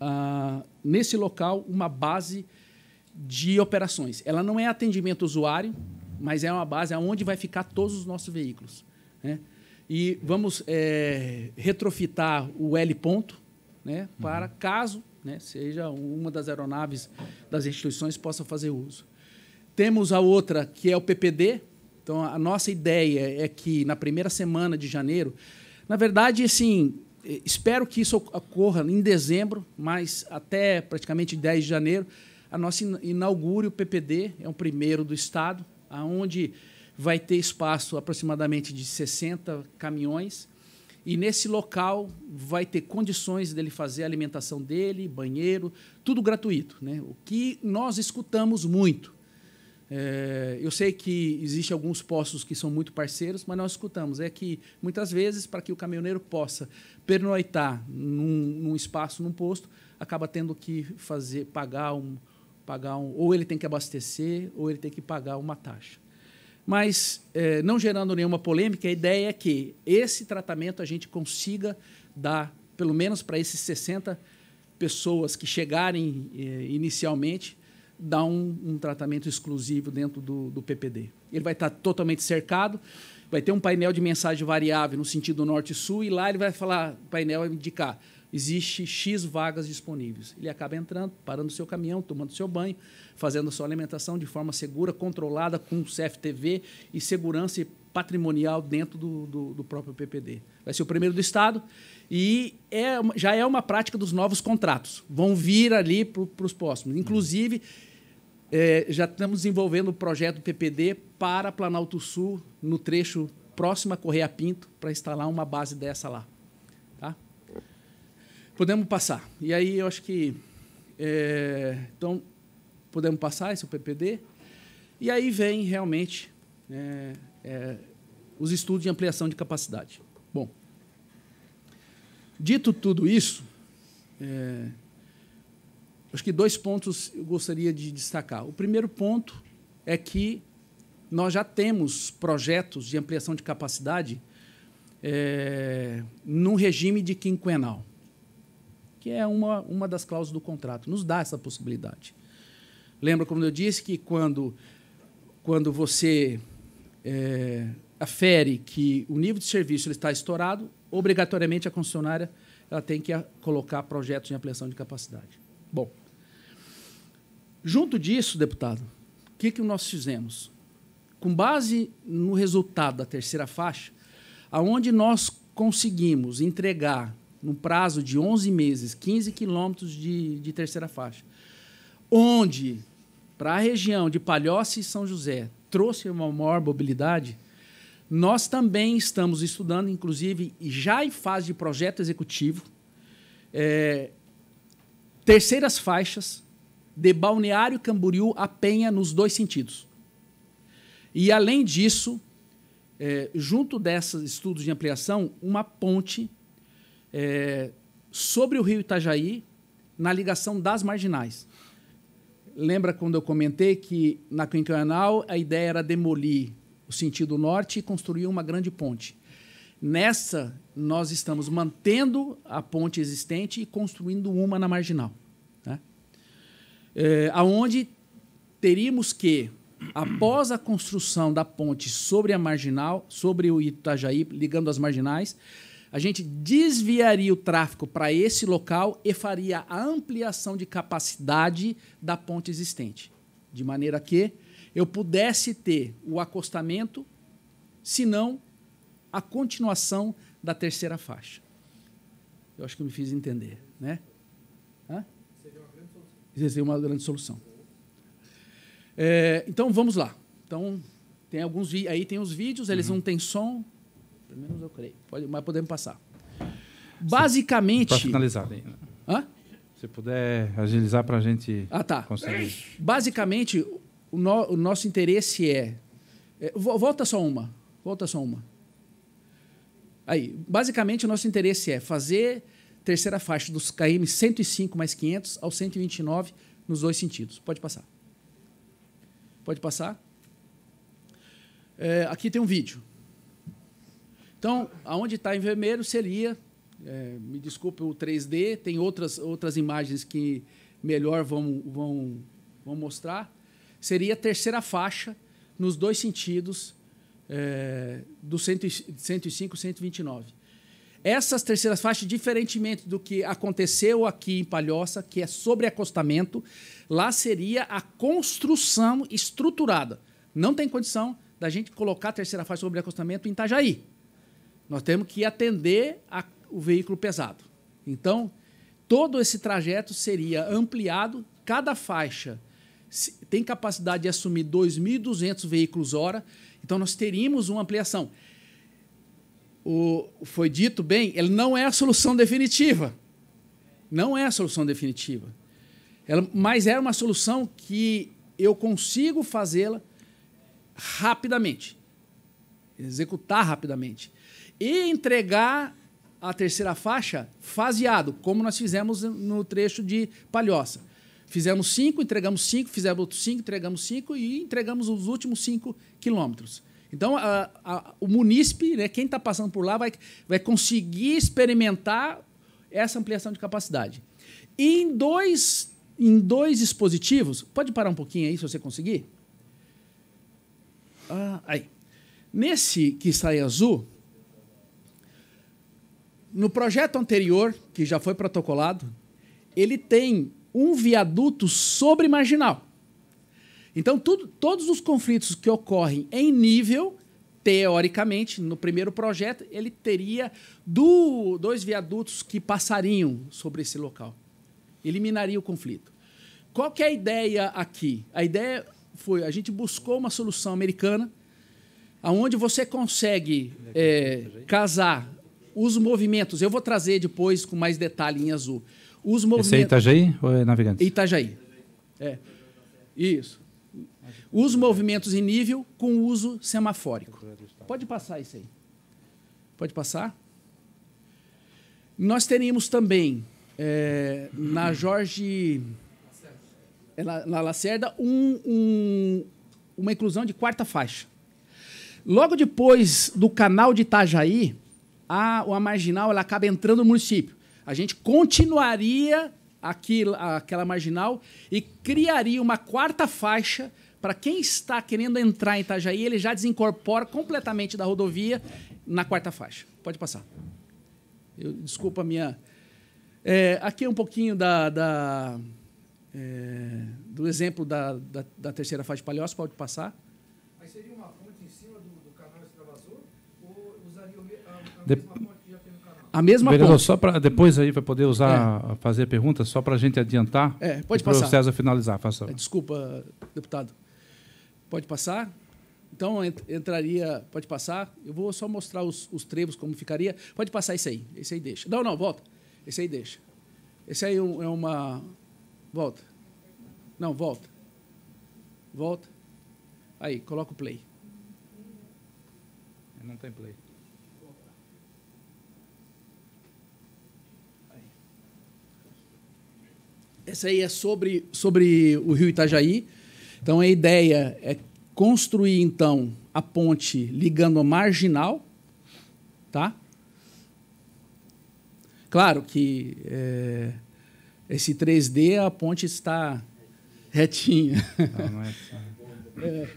ah, nesse local, uma base de operações. Ela não é atendimento usuário, mas é uma base onde vai ficar todos os nossos veículos. Né? E vamos é, retrofitar o L ponto, né, para uhum. caso né, seja uma das aeronaves das instituições possa fazer uso. Temos a outra, que é o PPD. Então, a nossa ideia é que na primeira semana de janeiro, na verdade, assim, é, espero que isso ocorra em dezembro, mas até praticamente 10 de janeiro, a nossa inaugure o PPD, é o primeiro do Estado, aonde vai ter espaço aproximadamente de 60 caminhões. E nesse local vai ter condições dele fazer a alimentação dele, banheiro, tudo gratuito. Né? O que nós escutamos muito. É, eu sei que existem alguns postos que são muito parceiros, mas nós escutamos. É que, muitas vezes, para que o caminhoneiro possa pernoitar num, num espaço, num posto, acaba tendo que fazer pagar um, pagar um. Ou ele tem que abastecer, ou ele tem que pagar uma taxa. Mas, é, não gerando nenhuma polêmica, a ideia é que esse tratamento a gente consiga dar, pelo menos para esses 60 pessoas que chegarem é, inicialmente, dar um, um, tratamento exclusivo dentro do, do PPD. Ele vai estar totalmente cercado, vai ter um painel de mensagem variável no sentido norte-sul, e lá ele vai falar, o painel vai indicar existe X vagas disponíveis. Ele acaba entrando, parando o seu caminhão, tomando seu banho, fazendo a sua alimentação de forma segura, controlada com CFTV e segurança patrimonial dentro do, do, do próprio PPD. Vai ser o primeiro do Estado e é, já é uma prática dos novos contratos. Vão vir ali para os próximos. Inclusive, é, já estamos desenvolvendo o projeto PPD para Planalto Sul, no trecho próximo a Correia Pinto, para instalar uma base dessa lá. Podemos passar. E aí eu acho que. É, então, podemos passar esse é o PPD. E aí vem realmente né, é, os estudos de ampliação de capacidade. Bom, dito tudo isso, é, acho que dois pontos eu gostaria de destacar. O primeiro ponto é que nós já temos projetos de ampliação de capacidade é, regime de quinquenal que é uma, uma das cláusulas do contrato, nos dá essa possibilidade. Lembra como eu disse que quando, quando você é, afere que o nível de serviço está estourado, obrigatoriamente a concessionária ela tem que colocar projetos de ampliação de capacidade. Bom, junto disso, deputado, o que, que nós fizemos? Com base no resultado da terceira faixa, aonde nós conseguimos entregar num prazo de 11 meses, 15 quilômetros de, de terceira faixa, onde, para a região de Palhoça e São José, trouxe uma maior mobilidade, nós também estamos estudando, inclusive, já em fase de projeto executivo, é, terceiras faixas de Balneário Camboriú a Penha nos dois sentidos. E, além disso, é, junto desses estudos de ampliação, uma ponte é, sobre o rio Itajaí, na ligação das marginais. Lembra quando eu comentei que na quinquenal a ideia era demolir o sentido norte e construir uma grande ponte? Nessa, nós estamos mantendo a ponte existente e construindo uma na marginal. Né? É, aonde teríamos que, após a construção da ponte sobre a marginal, sobre o Itajaí, ligando as marginais, a gente desviaria o tráfego para esse local e faria a ampliação de capacidade da ponte existente, de maneira que eu pudesse ter o acostamento, se não a continuação da terceira faixa. Eu acho que eu me fiz entender, né? Hã? Seria uma grande solução. Seria uma grande solução. É, então vamos lá. Então tem alguns aí tem os vídeos, eles uhum. não têm som, pelo menos eu creio. Pode, mas podemos passar. Basicamente. Para finalizar. Né? Hã? Se puder agilizar para a gente. Ah, tá. Conseguir. Basicamente, o, no, o nosso interesse é, é. Volta só uma. Volta só uma. Aí, basicamente, o nosso interesse é fazer terceira faixa dos KM 105 mais 500 ao 129 nos dois sentidos. Pode passar. Pode passar. É, aqui tem um vídeo. Então, aonde está em vermelho seria, é, me desculpe o 3D, tem outras, outras imagens que melhor vão, vão, vão mostrar, seria a terceira faixa nos dois sentidos é, do 105 e 129. Essas terceiras faixas, diferentemente do que aconteceu aqui em Palhoça, que é sobre acostamento, lá seria a construção estruturada. Não tem condição da gente colocar a terceira faixa sobre acostamento em Itajaí. Nós temos que atender a, o veículo pesado. Então, todo esse trajeto seria ampliado, cada faixa tem capacidade de assumir 2.200 veículos hora, então nós teríamos uma ampliação. O, foi dito bem, ele não é a solução definitiva. Não é a solução definitiva. Ela, mas é uma solução que eu consigo fazê-la rapidamente, executar rapidamente e entregar a terceira faixa faseado, como nós fizemos no trecho de Palhoça. Fizemos cinco, entregamos cinco, fizemos outros cinco, entregamos cinco e entregamos os últimos cinco quilômetros. Então, a, a, o munícipe, né, quem está passando por lá, vai, vai conseguir experimentar essa ampliação de capacidade. E em dois, em dois dispositivos, pode parar um pouquinho aí, se você conseguir? Ah, aí. Nesse que sai azul, no projeto anterior, que já foi protocolado, ele tem um viaduto sobre marginal. Então, tudo, todos os conflitos que ocorrem em nível, teoricamente, no primeiro projeto, ele teria do, dois viadutos que passariam sobre esse local. Eliminaria o conflito. Qual que é a ideia aqui? A ideia foi, a gente buscou uma solução americana, aonde você consegue é, eh, casar os movimentos. Eu vou trazer depois com mais detalhe em azul. Os movimentos. Esse é Itajaí ou é navegante? Itajaí. É. Isso. Os movimentos em nível com uso semafórico. Pode passar isso aí. Pode passar? Nós teríamos também é, na Jorge. É, na, na Lacerda, um, um, uma inclusão de quarta faixa. Logo depois do canal de Itajaí, a, a marginal ela acaba entrando no município. A gente continuaria aqui, aquela marginal e criaria uma quarta faixa para quem está querendo entrar em Itajaí, ele já desincorpora completamente da rodovia na quarta faixa. Pode passar. Eu, desculpa a minha. É, aqui é um pouquinho da, da é, do exemplo da, da, da, terceira faixa de Palhoça, pode passar. Aí seria uma De... A mesma Vereador, só para depois aí vai poder usar é. fazer perguntas só para a gente adiantar. É, pode o César finalizar, faça. É, desculpa, deputado. Pode passar. Então entraria, pode passar. Eu vou só mostrar os, os trevos como ficaria. Pode passar esse aí. Esse aí deixa. Não, não, volta. Esse aí deixa. Esse aí é, é uma volta. Não, volta. Volta. Aí, coloca o play. Não tem play. Essa aí é sobre, sobre o rio Itajaí. Então, a ideia é construir, então, a ponte ligando a marginal, tá? Claro que é, esse 3D, a ponte está retinha. Não, não é, é,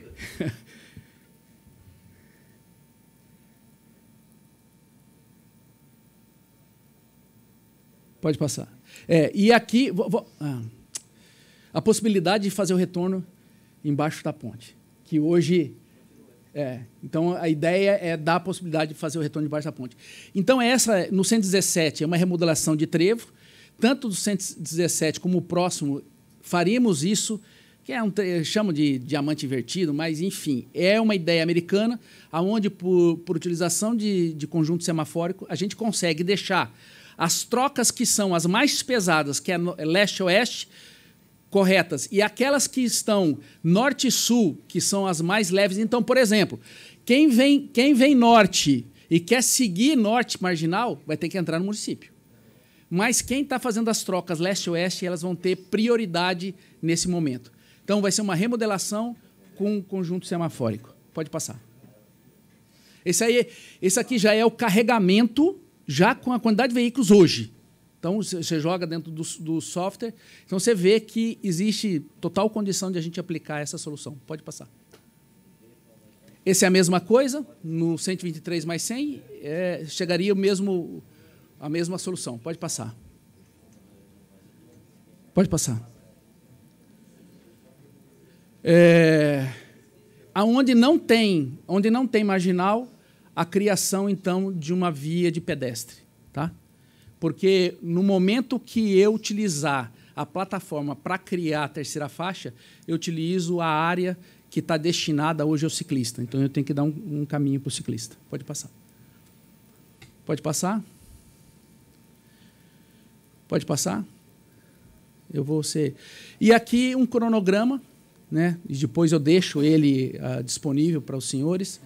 Pode passar. É, e aqui, vou, vou, ah, a possibilidade de fazer o retorno embaixo da ponte, que hoje é, então a ideia é dar a possibilidade de fazer o retorno embaixo da ponte. Então essa no 117 é uma remodelação de trevo, tanto do 117 como o próximo faríamos isso, que é um chamo de diamante invertido, mas enfim é uma ideia americana, aonde por, por utilização de, de conjunto semafórico a gente consegue deixar as trocas que são as mais pesadas, que é leste-oeste, corretas, e aquelas que estão norte-sul, que são as mais leves. Então, por exemplo, quem vem, quem vem norte e quer seguir norte marginal, vai ter que entrar no município. Mas quem está fazendo as trocas leste-oeste, elas vão ter prioridade nesse momento. Então, vai ser uma remodelação com um conjunto semafórico. Pode passar. Esse, aí, esse aqui já é o carregamento já com a quantidade de veículos hoje. Então, você joga dentro do, do, software. Então, você vê que existe total condição de a gente aplicar essa solução. Pode passar. Esse é a mesma coisa, no 123 mais 100, é, chegaria o mesmo, a mesma solução. Pode passar. Pode passar. É, aonde não tem, onde não tem marginal, a criação, então, de uma via de pedestre. Tá? Porque no momento que eu utilizar a plataforma para criar a terceira faixa, eu utilizo a área que está destinada hoje ao ciclista. Então eu tenho que dar um, um caminho para o ciclista. Pode passar. Pode passar? Pode passar? Eu vou ser. E aqui um cronograma, né? E depois eu deixo ele uh, disponível para os senhores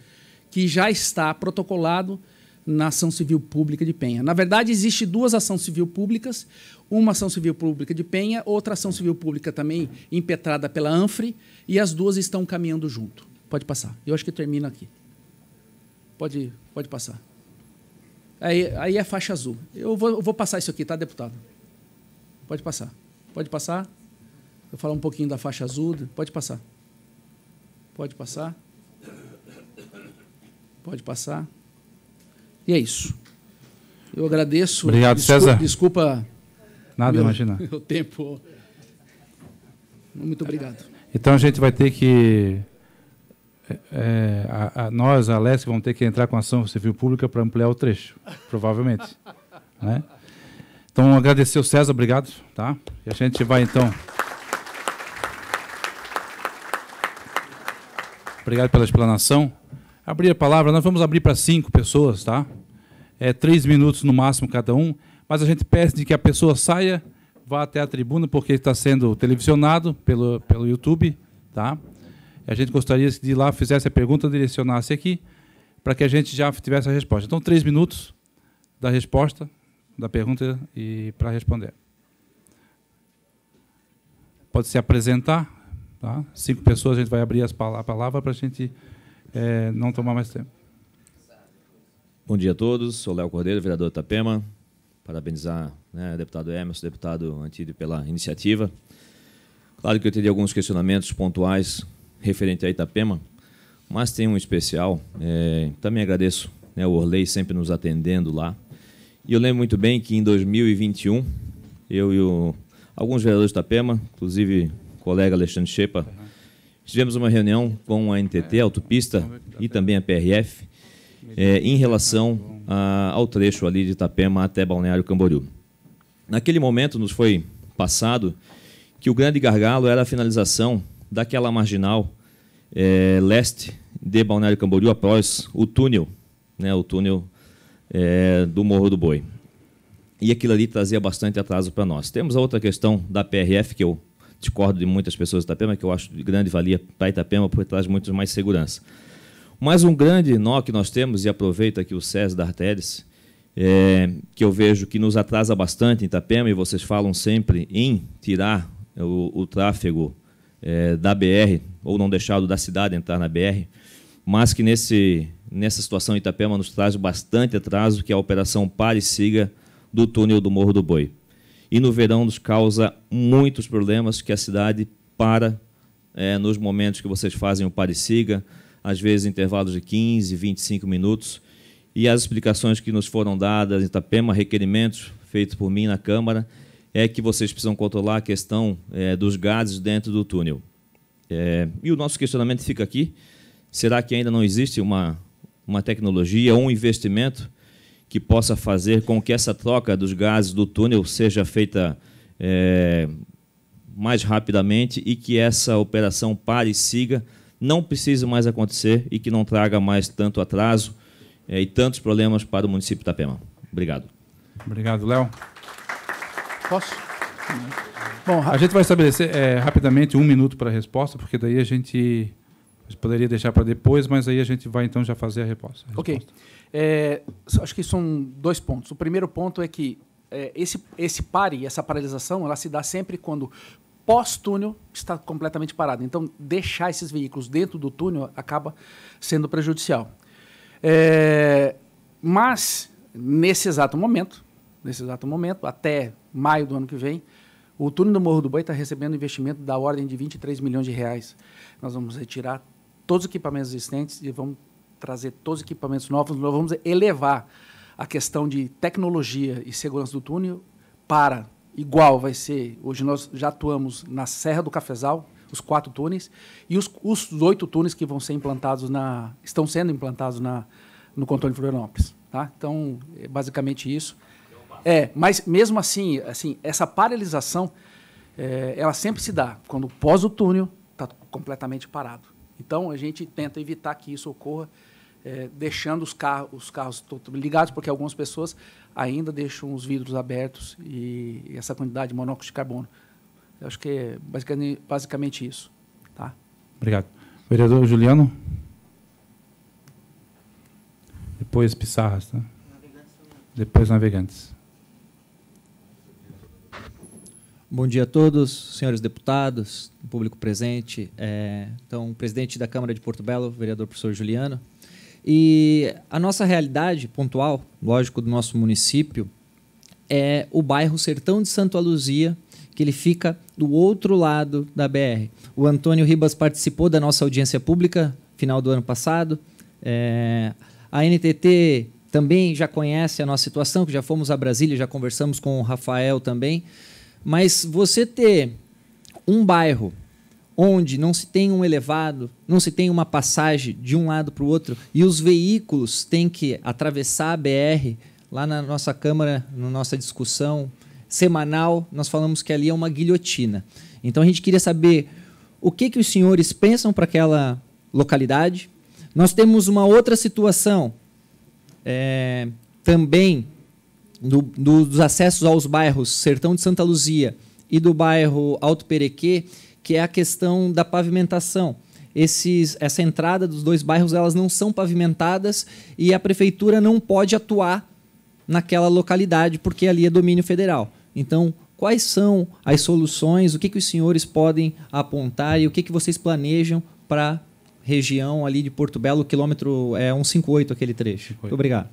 que já está protocolado na ação civil pública de Penha. Na verdade, existe duas ações civil públicas, uma ação civil pública de Penha, outra ação civil pública também impetrada pela Anfre, e as duas estão caminhando junto. Pode passar. Eu acho que termina aqui. Pode, pode passar. Aí, aí é faixa azul. Eu vou, eu vou passar isso aqui, tá, deputado? Pode passar. Pode passar. Eu falar um pouquinho da faixa azul. Pode passar. Pode passar. Pode passar. E é isso. Eu agradeço. Obrigado, desculpa, César. Desculpa. Nada, meu, imagina. Meu tempo. Muito obrigado. Então a gente vai ter que. É, é a, a, nós, a Leste, vamos ter que entrar com a ação civil pública para ampliar o trecho, provavelmente. né? Então, agradecer o César, obrigado. Tá? E a gente vai então. Obrigado pela explanação abrir a palavra, nós vamos abrir para cinco pessoas, tá? É três minutos no máximo cada um, mas a gente pede que a pessoa saia, vá até a tribuna, porque está sendo televisionado pelo, pelo YouTube, tá? A gente gostaria que de lá fizesse a pergunta, direcionasse aqui, para que a gente já tivesse a resposta. Então, três minutos da resposta, da pergunta e para responder. Pode se apresentar, tá? Cinco pessoas, a gente vai abrir as pal a palavra para a gente é, não tomar mais tempo. Bom dia a todos. Sou Léo Cordeiro, vereador de Itapema. Parabenizar né, deputado Emerson, deputado Antídio pela iniciativa. Claro que eu teria alguns questionamentos pontuais referente a Itapema, mas tem um especial. É, também agradeço né, o Orley sempre nos atendendo lá. E eu lembro muito bem que em 2021, eu e o, alguns vereadores de Itapema, inclusive o colega Alexandre Shepa, Tivemos uma reunião com a NTT, a Autopista e também a PRF, é, em relação a, ao trecho ali de Itapema até Balneário Camboriú. Naquele momento, nos foi passado que o grande gargalo era a finalização daquela marginal é, leste de Balneário Camboriú após o túnel, né, o túnel é, do Morro do Boi. E aquilo ali trazia bastante atraso para nós. Temos a outra questão da PRF que eu discordo de muitas pessoas de Itapema, que eu acho de grande valia para Itapema, porque traz muito mais segurança. Mas um grande nó que nós temos, e aproveito aqui o César da Arteris, é, que eu vejo que nos atrasa bastante em Itapema, e vocês falam sempre em tirar o, o tráfego é, da BR, ou não deixá-lo da cidade entrar na BR, mas que nesse, nessa situação em Itapema nos traz bastante atraso, que é a operação Pare e Siga do túnel do Morro do Boi e no verão nos causa muitos problemas que a cidade para é, nos momentos que vocês fazem o pare siga, às vezes intervalos de 15, 25 minutos. E as explicações que nos foram dadas em Itapema, requerimentos feitos por mim na Câmara, é que vocês precisam controlar a questão é, dos gases dentro do túnel. É, e o nosso questionamento fica aqui: será que ainda não existe uma, uma tecnologia ou um investimento que possa fazer com que essa troca dos gases do túnel seja feita é, mais rapidamente e que essa operação pare e siga, não precise mais acontecer e que não traga mais tanto atraso é, e tantos problemas para o município de Itapema. Obrigado. Obrigado, Léo. Posso? Bom, a gente vai estabelecer é, rapidamente um minuto para a resposta, porque daí a gente poderia deixar para depois, mas aí a gente vai então já fazer a resposta. A resposta. Ok. É, acho que são dois pontos. O primeiro ponto é que é, esse, esse pare, essa paralisação, ela se dá sempre quando pós-túnel está completamente parado. Então, deixar esses veículos dentro do túnel acaba sendo prejudicial. É, mas, nesse exato momento, nesse exato momento, até maio do ano que vem, o túnel do Morro do Boi está recebendo investimento da ordem de 23 milhões de reais. Nós vamos retirar todos os equipamentos existentes e vamos trazer todos os equipamentos novos, nós vamos elevar a questão de tecnologia e segurança do túnel para igual vai ser. Hoje nós já atuamos na Serra do Cafezal, os quatro túneis, e os, os oito túneis que vão ser implantados na. estão sendo implantados na, no contorno de Florianópolis. Tá? Então, é basicamente isso. É, mas mesmo assim, assim essa paralisação, é, ela sempre se dá quando pós o túnel está completamente parado. Então, a gente tenta evitar que isso ocorra é, deixando os, os carros ligados, porque algumas pessoas ainda deixam os vidros abertos e, e essa quantidade de monóxido de carbono. Eu acho que é basicamente, basicamente isso. Tá? Obrigado. Vereador Juliano? Depois Pissarras, tá? Depois Navegantes. Bom dia a todos, senhores deputados, público presente. É, então, presidente da Câmara de Porto Belo, vereador professor Juliano. E a nossa realidade pontual, lógico, do nosso município é o bairro Sertão de Santa Luzia, que ele fica do outro lado da BR. O Antônio Ribas participou da nossa audiência pública final do ano passado. É, a NTT também já conhece a nossa situação, que já fomos a Brasília, já conversamos com o Rafael também. Mas você ter um bairro onde não se tem um elevado, não se tem uma passagem de um lado para o outro, e os veículos têm que atravessar a BR, lá na nossa Câmara, na nossa discussão semanal, nós falamos que ali é uma guilhotina. Então a gente queria saber o que, que os senhores pensam para aquela localidade. Nós temos uma outra situação é, também do, do, dos acessos aos bairros Sertão de Santa Luzia e do bairro Alto Perequê, que é a questão da pavimentação. Esses, essa entrada dos dois bairros elas não são pavimentadas e a prefeitura não pode atuar naquela localidade porque ali é domínio federal. Então, quais são as soluções? O que, que os senhores podem apontar e o que, que vocês planejam para região ali de Porto Belo, quilômetro é 158 aquele trecho. 58. Muito obrigado.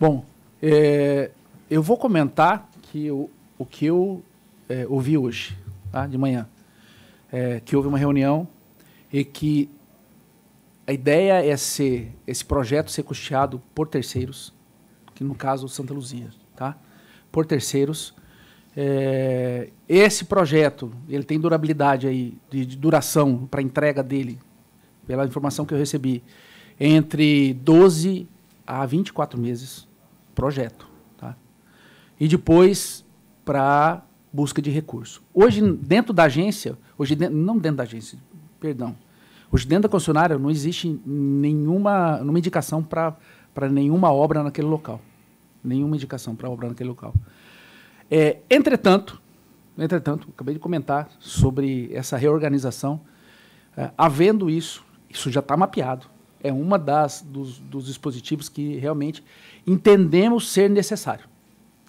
Bom, é, eu vou comentar que o que eu é, ouvi hoje, tá? de manhã, é, que houve uma reunião e que a ideia é ser esse projeto ser custeado por terceiros, que no caso Santa Luzia, tá? Por terceiros. É, esse projeto ele tem durabilidade aí de, de duração para entrega dele, pela informação que eu recebi, entre 12 a 24 meses projeto. Tá? E depois para busca de recurso. Hoje, dentro da agência, hoje dentro, não dentro da agência, perdão. Hoje, dentro da concessionária, não existe nenhuma, nenhuma indicação para nenhuma obra naquele local. Nenhuma indicação para obra naquele local. É, entretanto, entretanto, acabei de comentar sobre essa reorganização. É, havendo isso, isso já está mapeado. É uma das dos, dos dispositivos que realmente entendemos ser necessário.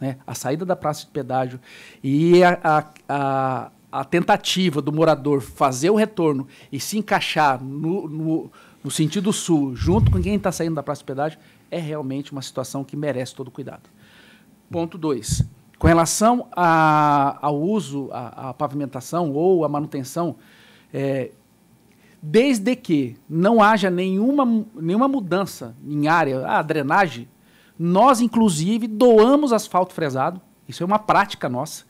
Né? A saída da praça de pedágio e a, a, a, a tentativa do morador fazer o retorno e se encaixar no, no, no sentido sul, junto com quem está saindo da praça de pedágio, é realmente uma situação que merece todo cuidado. Ponto 2. Com relação a, ao uso, à pavimentação ou à manutenção, é, desde que não haja nenhuma, nenhuma mudança em área, a drenagem, nós, inclusive, doamos asfalto fresado, isso é uma prática nossa.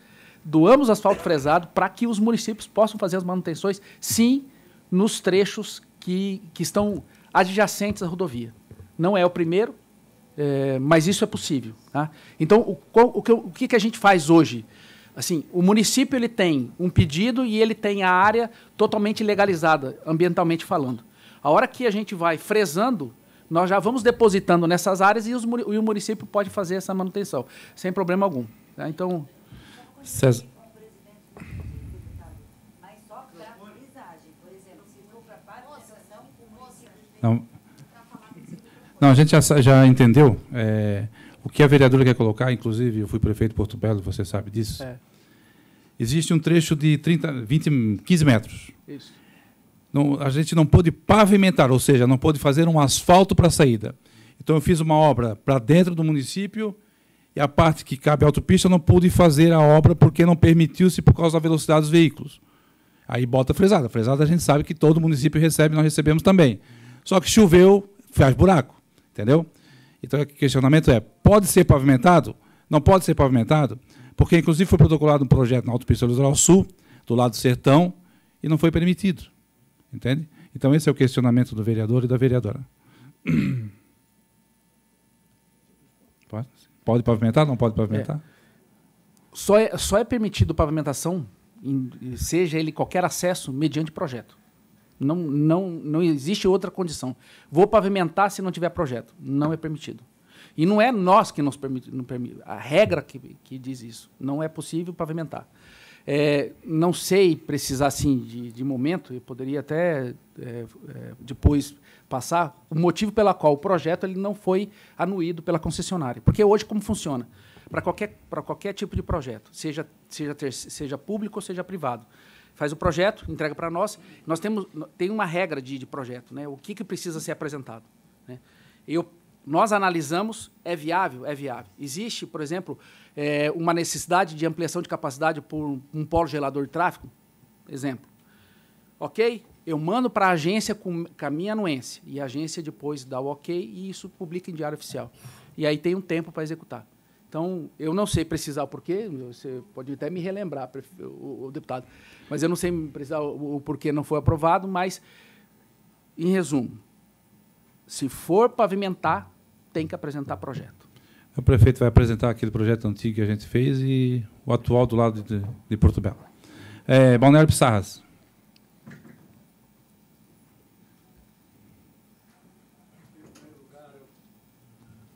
Doamos asfalto fresado para que os municípios possam fazer as manutenções, sim, nos trechos que, que estão adjacentes à rodovia. Não é o primeiro, é, mas isso é possível. Tá? Então, o, o, que, o, que, a gente faz hoje? Assim, o município ele tem um pedido e ele tem a área totalmente legalizada, ambientalmente falando. A hora que a gente vai fresando, nós já vamos depositando nessas áreas e, os, e o município pode fazer essa manutenção, sem problema algum. Tá? Então. César. Não, não, a gente já, já entendeu é, o que a vereadora quer colocar, inclusive eu fui prefeito de Porto Belo, você sabe disso. É. Existe um trecho de 30, 20, 15 metros. Isso não, a gente não pôde pavimentar, ou seja, não pôde fazer um asfalto para a saída. Então eu fiz uma obra para dentro do município e a parte que cabe à autopista eu não pude fazer a obra porque não permitiu-se por causa da velocidade dos veículos. Aí bota a fresada. A fresada a gente sabe que todo município recebe, nós recebemos também. Só que choveu, faz buraco, entendeu? Então o questionamento é, pode ser pavimentado? Não pode ser pavimentado? Porque inclusive foi protocolado um projeto na autopista Litoral Sul, do lado do sertão, e não foi permitido. Entende? Então, esse é o questionamento do vereador e da vereadora. Pode, pode pavimentar? Não pode pavimentar? É. Só, é, só é permitido pavimentação, seja ele qualquer acesso, mediante projeto. Não, não, não existe outra condição. Vou pavimentar se não tiver projeto. Não é permitido. E não é nós que nos permitimos. permite a regra que, que diz isso. Não é possível pavimentar. É, não sei precisar assim de, de momento, eu poderia até é, é, depois passar o motivo pela qual o projeto ele não foi anuído pela concessionária. Porque hoje como funciona? Para qualquer, para qualquer tipo de projeto, seja, seja, ter, seja público ou seja privado, faz o projeto, entrega para nós. Nós temos tem uma regra de, de projeto, né? o que, que precisa ser apresentado. Né? Eu nós analisamos, é viável? É viável. Existe, por exemplo, é, uma necessidade de ampliação de capacidade por um polo gelador de tráfego? Exemplo. Ok? Eu mando para a agência com, com a minha anuência. E a agência depois dá o ok e isso publica em diário oficial. E aí tem um tempo para executar. Então, eu não sei precisar o porquê, você pode até me relembrar, o, deputado, mas eu não sei precisar o, porquê não foi aprovado, mas, em resumo, se for pavimentar, tem que apresentar projeto. O prefeito vai apresentar aquele projeto antigo que a gente fez e o atual do lado de, de Porto Belo. É, Balneário Pissarras.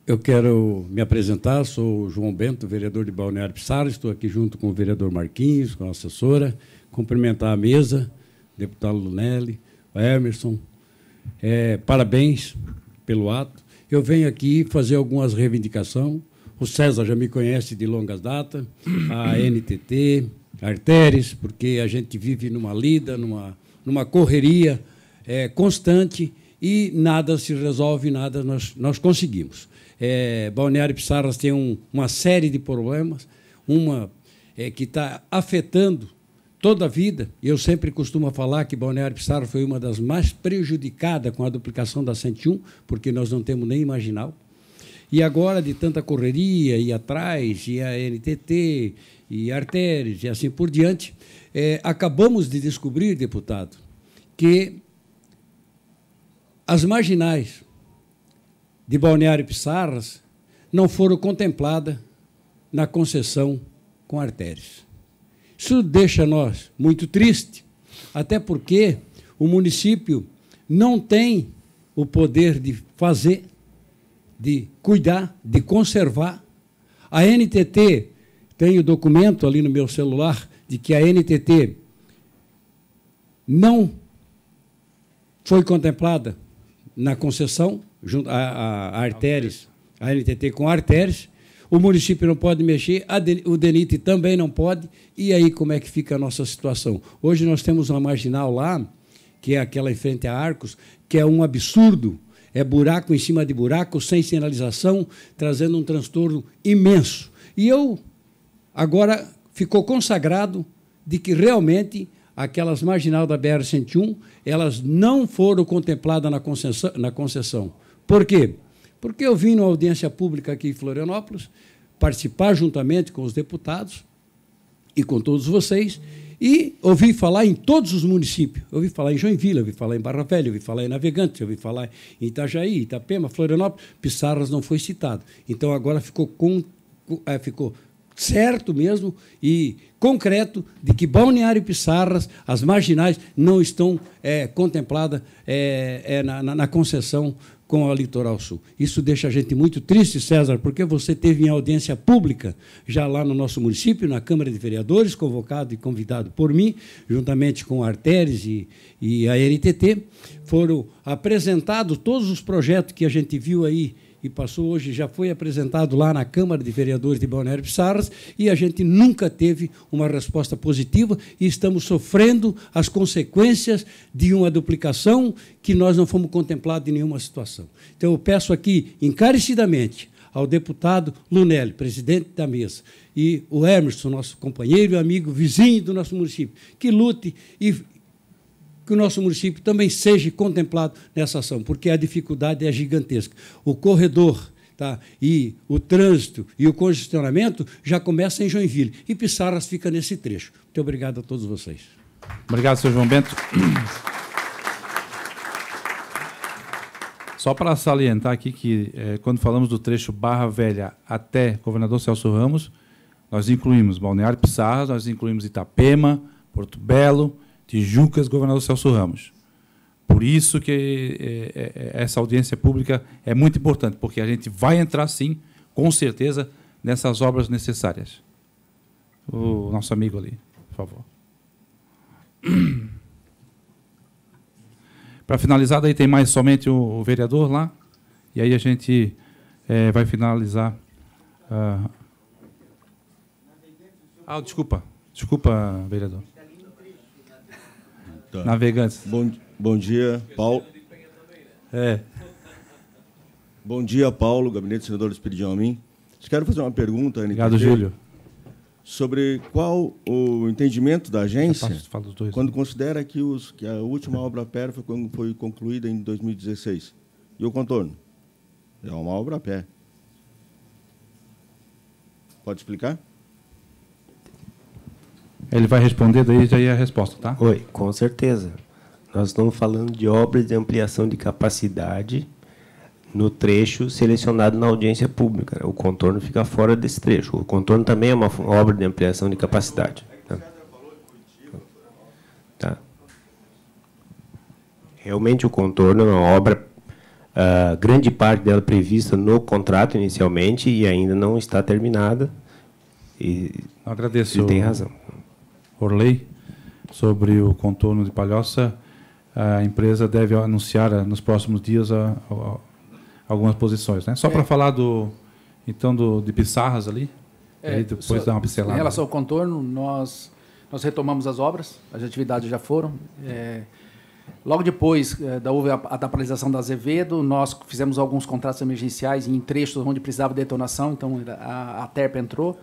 Eu quero me apresentar, sou o João Bento, vereador de Balneário Pissarras, estou aqui junto com o vereador Marquinhos, com a assessora, cumprimentar a mesa, deputado Lunelli, Emerson. É, parabéns pelo ato eu venho aqui fazer algumas reivindicações. O César já me conhece de longas datas, a NTT, a Arteres, porque a gente vive numa lida, numa, numa correria é, constante e nada se resolve, nada nós, nós conseguimos. É, Balneário Pissarras tem um, uma série de problemas, uma é, que está afetando Toda a vida, eu sempre costumo falar que Balneário Pissarro foi uma das mais prejudicadas com a duplicação da 101, porque nós não temos nem marginal. E agora, de tanta correria, e atrás, e a NTT, e artérias, e assim por diante, é, acabamos de descobrir, deputado, que as marginais de Balneário Pissarras não foram contempladas na concessão com artérias. Isso deixa nós muito triste, até porque o município não tem o poder de fazer, de cuidar, de conservar. A NTT tem o documento ali no meu celular de que a NTT não foi contemplada na concessão, junto a, a, a Arteres, a NTT com artérias, Arteres, o município não pode mexer, de, o DENIT também não pode. E aí como é que fica a nossa situação? Hoje nós temos uma marginal lá, que é aquela em frente a Arcos, que é um absurdo. É buraco em cima de buraco, sem sinalização, trazendo um transtorno imenso. E eu, agora, ficou consagrado de que realmente aquelas marginal da BR-101, elas não foram contempladas na concessão, na concessão. Por quê? Porque eu vim numa audiência pública aqui em Florianópolis participar juntamente com os deputados e com todos vocês e ouvi falar em todos os municípios. Ouvi falar em Joinville, ouvi falar em Barra Velha, ouvi falar em Navegantes, ouvi falar em Itajaí, Itapema, Florianópolis. Pissarras não foi citado. Então agora ficou, com, é, ficou certo mesmo e concreto de que Balneário e Pissarras, as marginais, não estão é, contempladas é, é, na, na, concessão com a Litoral Sul. Isso deixa a gente muito triste, César, porque você teve em audiência pública, já lá no nosso município, na Câmara de Vereadores, convocado e convidado por mim, juntamente com a Arteres e, e a RTT, foram apresentados todos os projetos que a gente viu aí e passou hoje, já foi apresentado lá na Câmara de Vereadores de Balneário Pissarras e a gente nunca teve uma resposta positiva e estamos sofrendo as consequências de uma duplicação que nós não fomos contemplados em nenhuma situação. Então eu peço aqui encarecidamente ao deputado Lunelli, presidente da mesa, e o Emerson, nosso companheiro e amigo, vizinho do nosso município, que lute e, que o nosso município também seja contemplado nessa ação, porque a dificuldade é gigantesca. O corredor tá, e o trânsito e o congestionamento já começam em Joinville e Pissarras fica nesse trecho. Muito obrigado a todos vocês. Obrigado, senhor João Bento. Só para salientar aqui que, eh, quando falamos do trecho Barra Velha até Governador Celso Ramos, nós incluímos Balneário Pissarras, nós incluímos Itapema, Porto Belo, Tijucas, governador Celso Ramos. Por isso que é, é, é, essa audiência pública é muito importante, porque a gente vai entrar, sim, com certeza, nessas obras necessárias. O nosso amigo ali, por favor. Para finalizar, daí tem mais somente o vereador lá, e aí a gente é, vai finalizar. Ah, ah desculpa, desculpa, vereador. Tá. Navegantes. Bom, bom dia, Paulo. É. Bom dia, Paulo, gabinete do senador Espiridião a mim. Quero fazer uma pergunta, NTT, Obrigado, Júlio. Sobre qual o entendimento da agência passo, dois, quando né? considera que, os, que, a última obra pé foi, concluída em 2016. E o contorno? É uma obra pé. Pode explicar? Ele vai responder daí já é a resposta, tá? Oi, com certeza. Nós estamos falando de obras de ampliação de capacidade no trecho selecionado na audiência pública. O contorno fica fora desse trecho. O contorno também é uma obra de ampliação de capacidade. Tá? tá. Realmente, o contorno é uma obra, uh, grande parte dela prevista no contrato inicialmente e ainda não está terminada. E Agradeço. Você tem razão. Orley sobre o contorno de Palhoça, a empresa deve anunciar eh, nos próximos dias a, a, algumas posições. Né? Só é. para falar do então do, de Pissarras ali, é, depois só, dá uma pincelada. Em relação ao contorno, nós, nós retomamos as obras, as atividades já foram. É, logo depois é, da houve a, a da paralisação da Azevedo, nós fizemos alguns contratos emergenciais em trechos onde precisava de detonação, então a, a TERP entrou.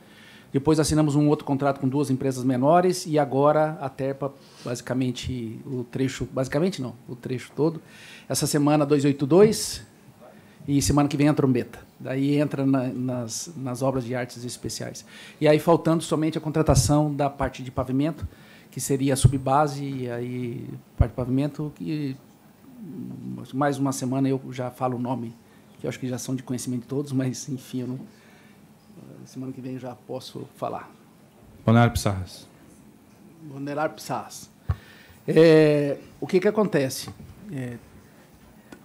Depois assinamos um outro contrato com duas empresas menores e agora a Terpa, basicamente, o trecho, basicamente não, o trecho todo. Essa semana 282 e semana que vem a trombeta. Daí entra na, nas, nas obras de artes especiais. E aí faltando somente a contratação da parte de pavimento, que seria a subbase e aí parte de pavimento, que mais uma semana eu já falo o nome, que eu acho que já são de conhecimento de todos, mas enfim, eu não semana que vem já posso falar. Bonelar Pissarras. Bonelar Pissarras. É, o que, que acontece? É,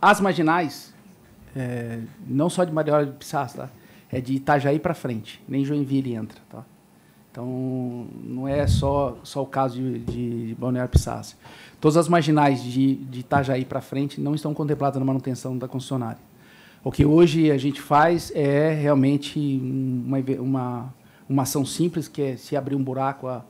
as marginais, é, não só de Mariola de Pissarras, tá? é de Itajaí para frente, nem Joinville entra. Tá? Então, não é só, só o caso de, de, de Balneário Pissarras. Todas as marginais de, de Itajaí para frente não estão contempladas na manutenção da concessionária. O que hoje a gente faz é realmente uma, uma, uma ação simples, que é se abrir um buraco, a,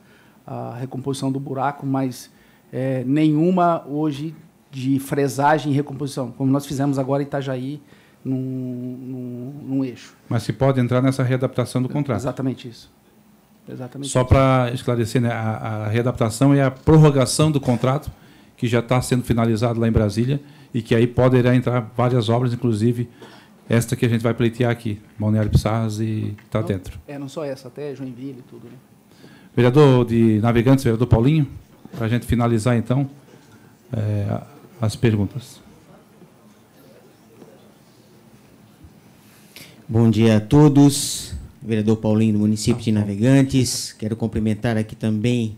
a recomposição do buraco, mas é, nenhuma hoje de fresagem e recomposição, como nós fizemos agora em Itajaí, num, num, num eixo. Mas se pode entrar nessa readaptação do contrato. Exatamente isso. Exatamente Só para esclarecer, né, a, a readaptação é a prorrogação do contrato, que já está sendo finalizado lá em Brasília, e que aí poderá entrar várias obras, inclusive esta que a gente vai pleitear aqui, Balneário Pissarras e está então, dentro. É, não só essa, até Joinville e tudo. Né? Vereador de Navegantes, vereador Paulinho, para a gente finalizar, então, é, as perguntas. Bom dia a todos. Vereador Paulinho do município de Navegantes. Quero cumprimentar aqui também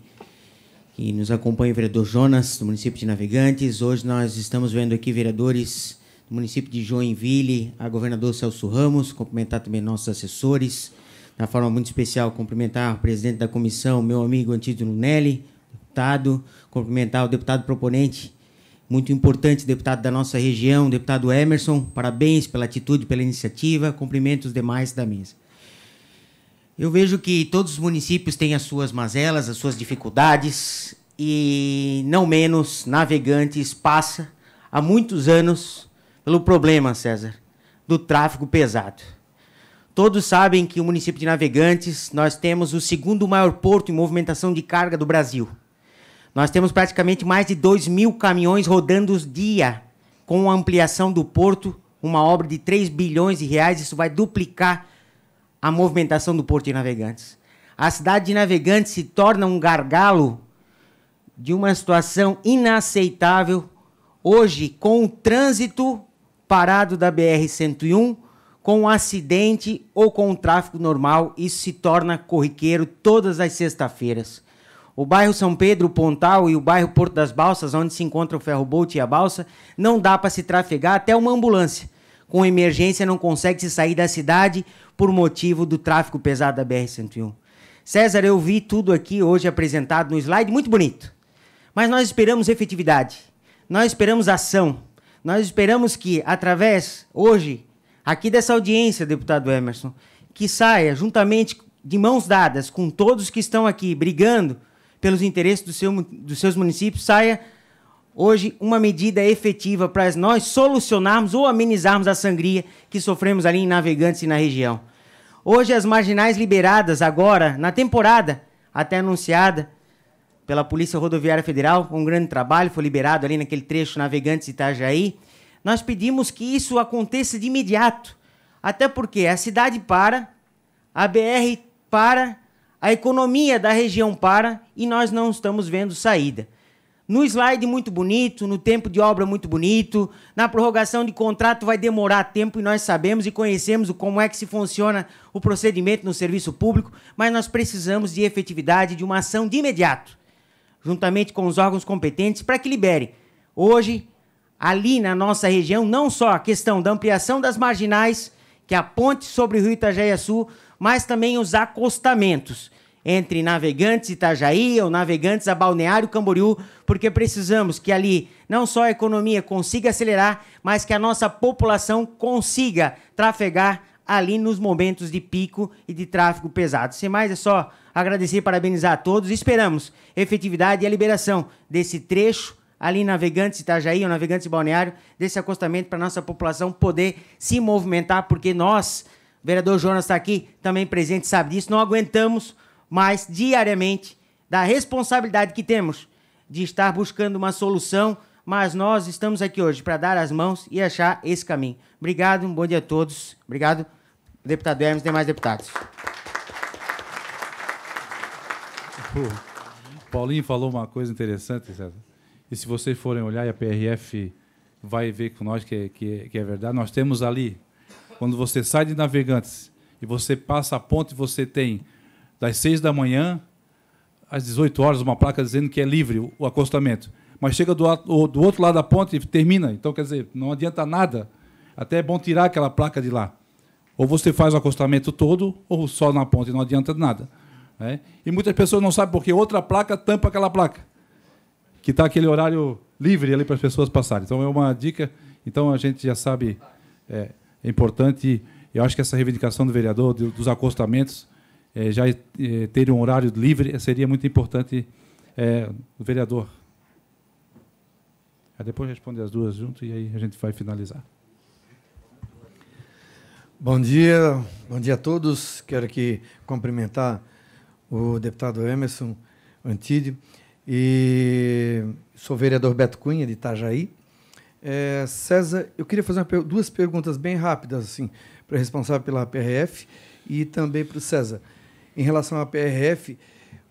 que nos acompanha o vereador Jonas, do município de Navegantes. Hoje nós estamos vendo aqui vereadores do município de Joinville, a governador Celso Ramos, cumprimentar também nossos assessores. da forma muito especial, cumprimentar o presidente da comissão, meu amigo Antídio Nelly, deputado, cumprimentar o deputado proponente, muito importante, deputado da nossa região, deputado Emerson, parabéns pela atitude, pela iniciativa, cumprimento os demais da mesa. Eu vejo que todos os municípios têm as suas mazelas, as suas dificuldades, e não menos Navegantes passa há muitos anos pelo problema, César, do tráfego pesado. Todos sabem que o município de Navegantes, nós temos o segundo maior porto em movimentação de carga do Brasil. Nós temos praticamente mais de 2 mil caminhões rodando os dia. Com a ampliação do porto, uma obra de 3 bilhões de reais, isso vai duplicar a movimentação do Porto de Navegantes. A cidade de Navegantes se torna um gargalo de uma situação inaceitável hoje com o trânsito parado da BR-101, com um acidente ou com o um tráfego normal, isso se torna corriqueiro todas as sextas-feiras. O bairro São Pedro Pontal e o bairro Porto das Balsas, onde se encontra o ferrobolt e a balsa, não dá para se trafegar até uma ambulância com emergência não consegue se sair da cidade por motivo do tráfego pesado da BR-101. César, eu vi tudo aqui hoje apresentado no slide, muito bonito. Mas nós esperamos efetividade, nós esperamos ação, nós esperamos que, através, hoje, aqui dessa audiência, deputado Emerson, que saia juntamente de mãos dadas com todos que estão aqui brigando pelos interesses do seu, dos seus municípios, saia hoje uma medida efetiva para nós solucionarmos ou amenizarmos a sangria que sofremos ali em Navegantes e na região. Hoje as marginais liberadas agora, na temporada, até anunciada pela Polícia Rodoviária Federal, um grande trabalho foi liberado ali naquele trecho Navegantes e Itajaí. Nós pedimos que isso aconteça de imediato, até porque a cidade para, a BR para, a economia da região para e nós não estamos vendo saída no slide muito bonito, no tempo de obra muito bonito, na prorrogação de contrato vai demorar tempo e nós sabemos e conhecemos como é que se funciona o procedimento no serviço público, mas nós precisamos de efetividade de uma ação de imediato, juntamente com os órgãos competentes, para que libere. Hoje, ali na nossa região, não só a questão da ampliação das marginais, que é a ponte sobre o Rio Itajaí Sul, mas também os acostamentos entre Navegantes e Itajaí ou Navegantes a Balneário Camboriú, porque precisamos que ali não só a economia consiga acelerar, mas que a nossa população consiga trafegar ali nos momentos de pico e de tráfego pesado. Sem mais, é só agradecer e parabenizar a todos. Esperamos efetividade e a liberação desse trecho ali Navegantes Itajaí ou Navegantes Balneário, desse acostamento para nossa população poder se movimentar, porque nós, vereador Jonas está aqui, também presente, sabe disso, não aguentamos mas diariamente da responsabilidade que temos de estar buscando uma solução, mas nós estamos aqui hoje para dar as mãos e achar esse caminho. Obrigado, um bom dia a todos. Obrigado, deputado Hermes e demais deputados. O Paulinho falou uma coisa interessante, E se vocês forem olhar, e a PRF vai ver com nós que é, que, é, que é verdade, nós temos ali, quando você sai de Navegantes e você passa a ponte, você tem das 6 da manhã às 18 horas, uma placa dizendo que é livre o acostamento. Mas chega do, do outro lado da ponte e termina. Então, quer dizer, não adianta nada. Até é bom tirar aquela placa de lá. Ou você faz o acostamento todo, ou só na ponte, não adianta nada. Né? E muitas pessoas não sabem porque outra placa tampa aquela placa, que está aquele horário livre ali para as pessoas passarem. Então, é uma dica. Então, a gente já sabe, é, é importante. Eu acho que essa reivindicação do vereador, dos acostamentos, é, já é, ter um horário livre seria muito importante. É, o vereador. Aí depois responde as duas junto e aí a gente vai finalizar. Bom dia, bom dia a todos. Quero aqui cumprimentar o deputado Emerson Antídio e sou vereador Beto Cunha de Itajaí. É, César, eu queria fazer uma, duas perguntas bem rápidas assim para responsável pela PRF e também para o César em relação à PRF,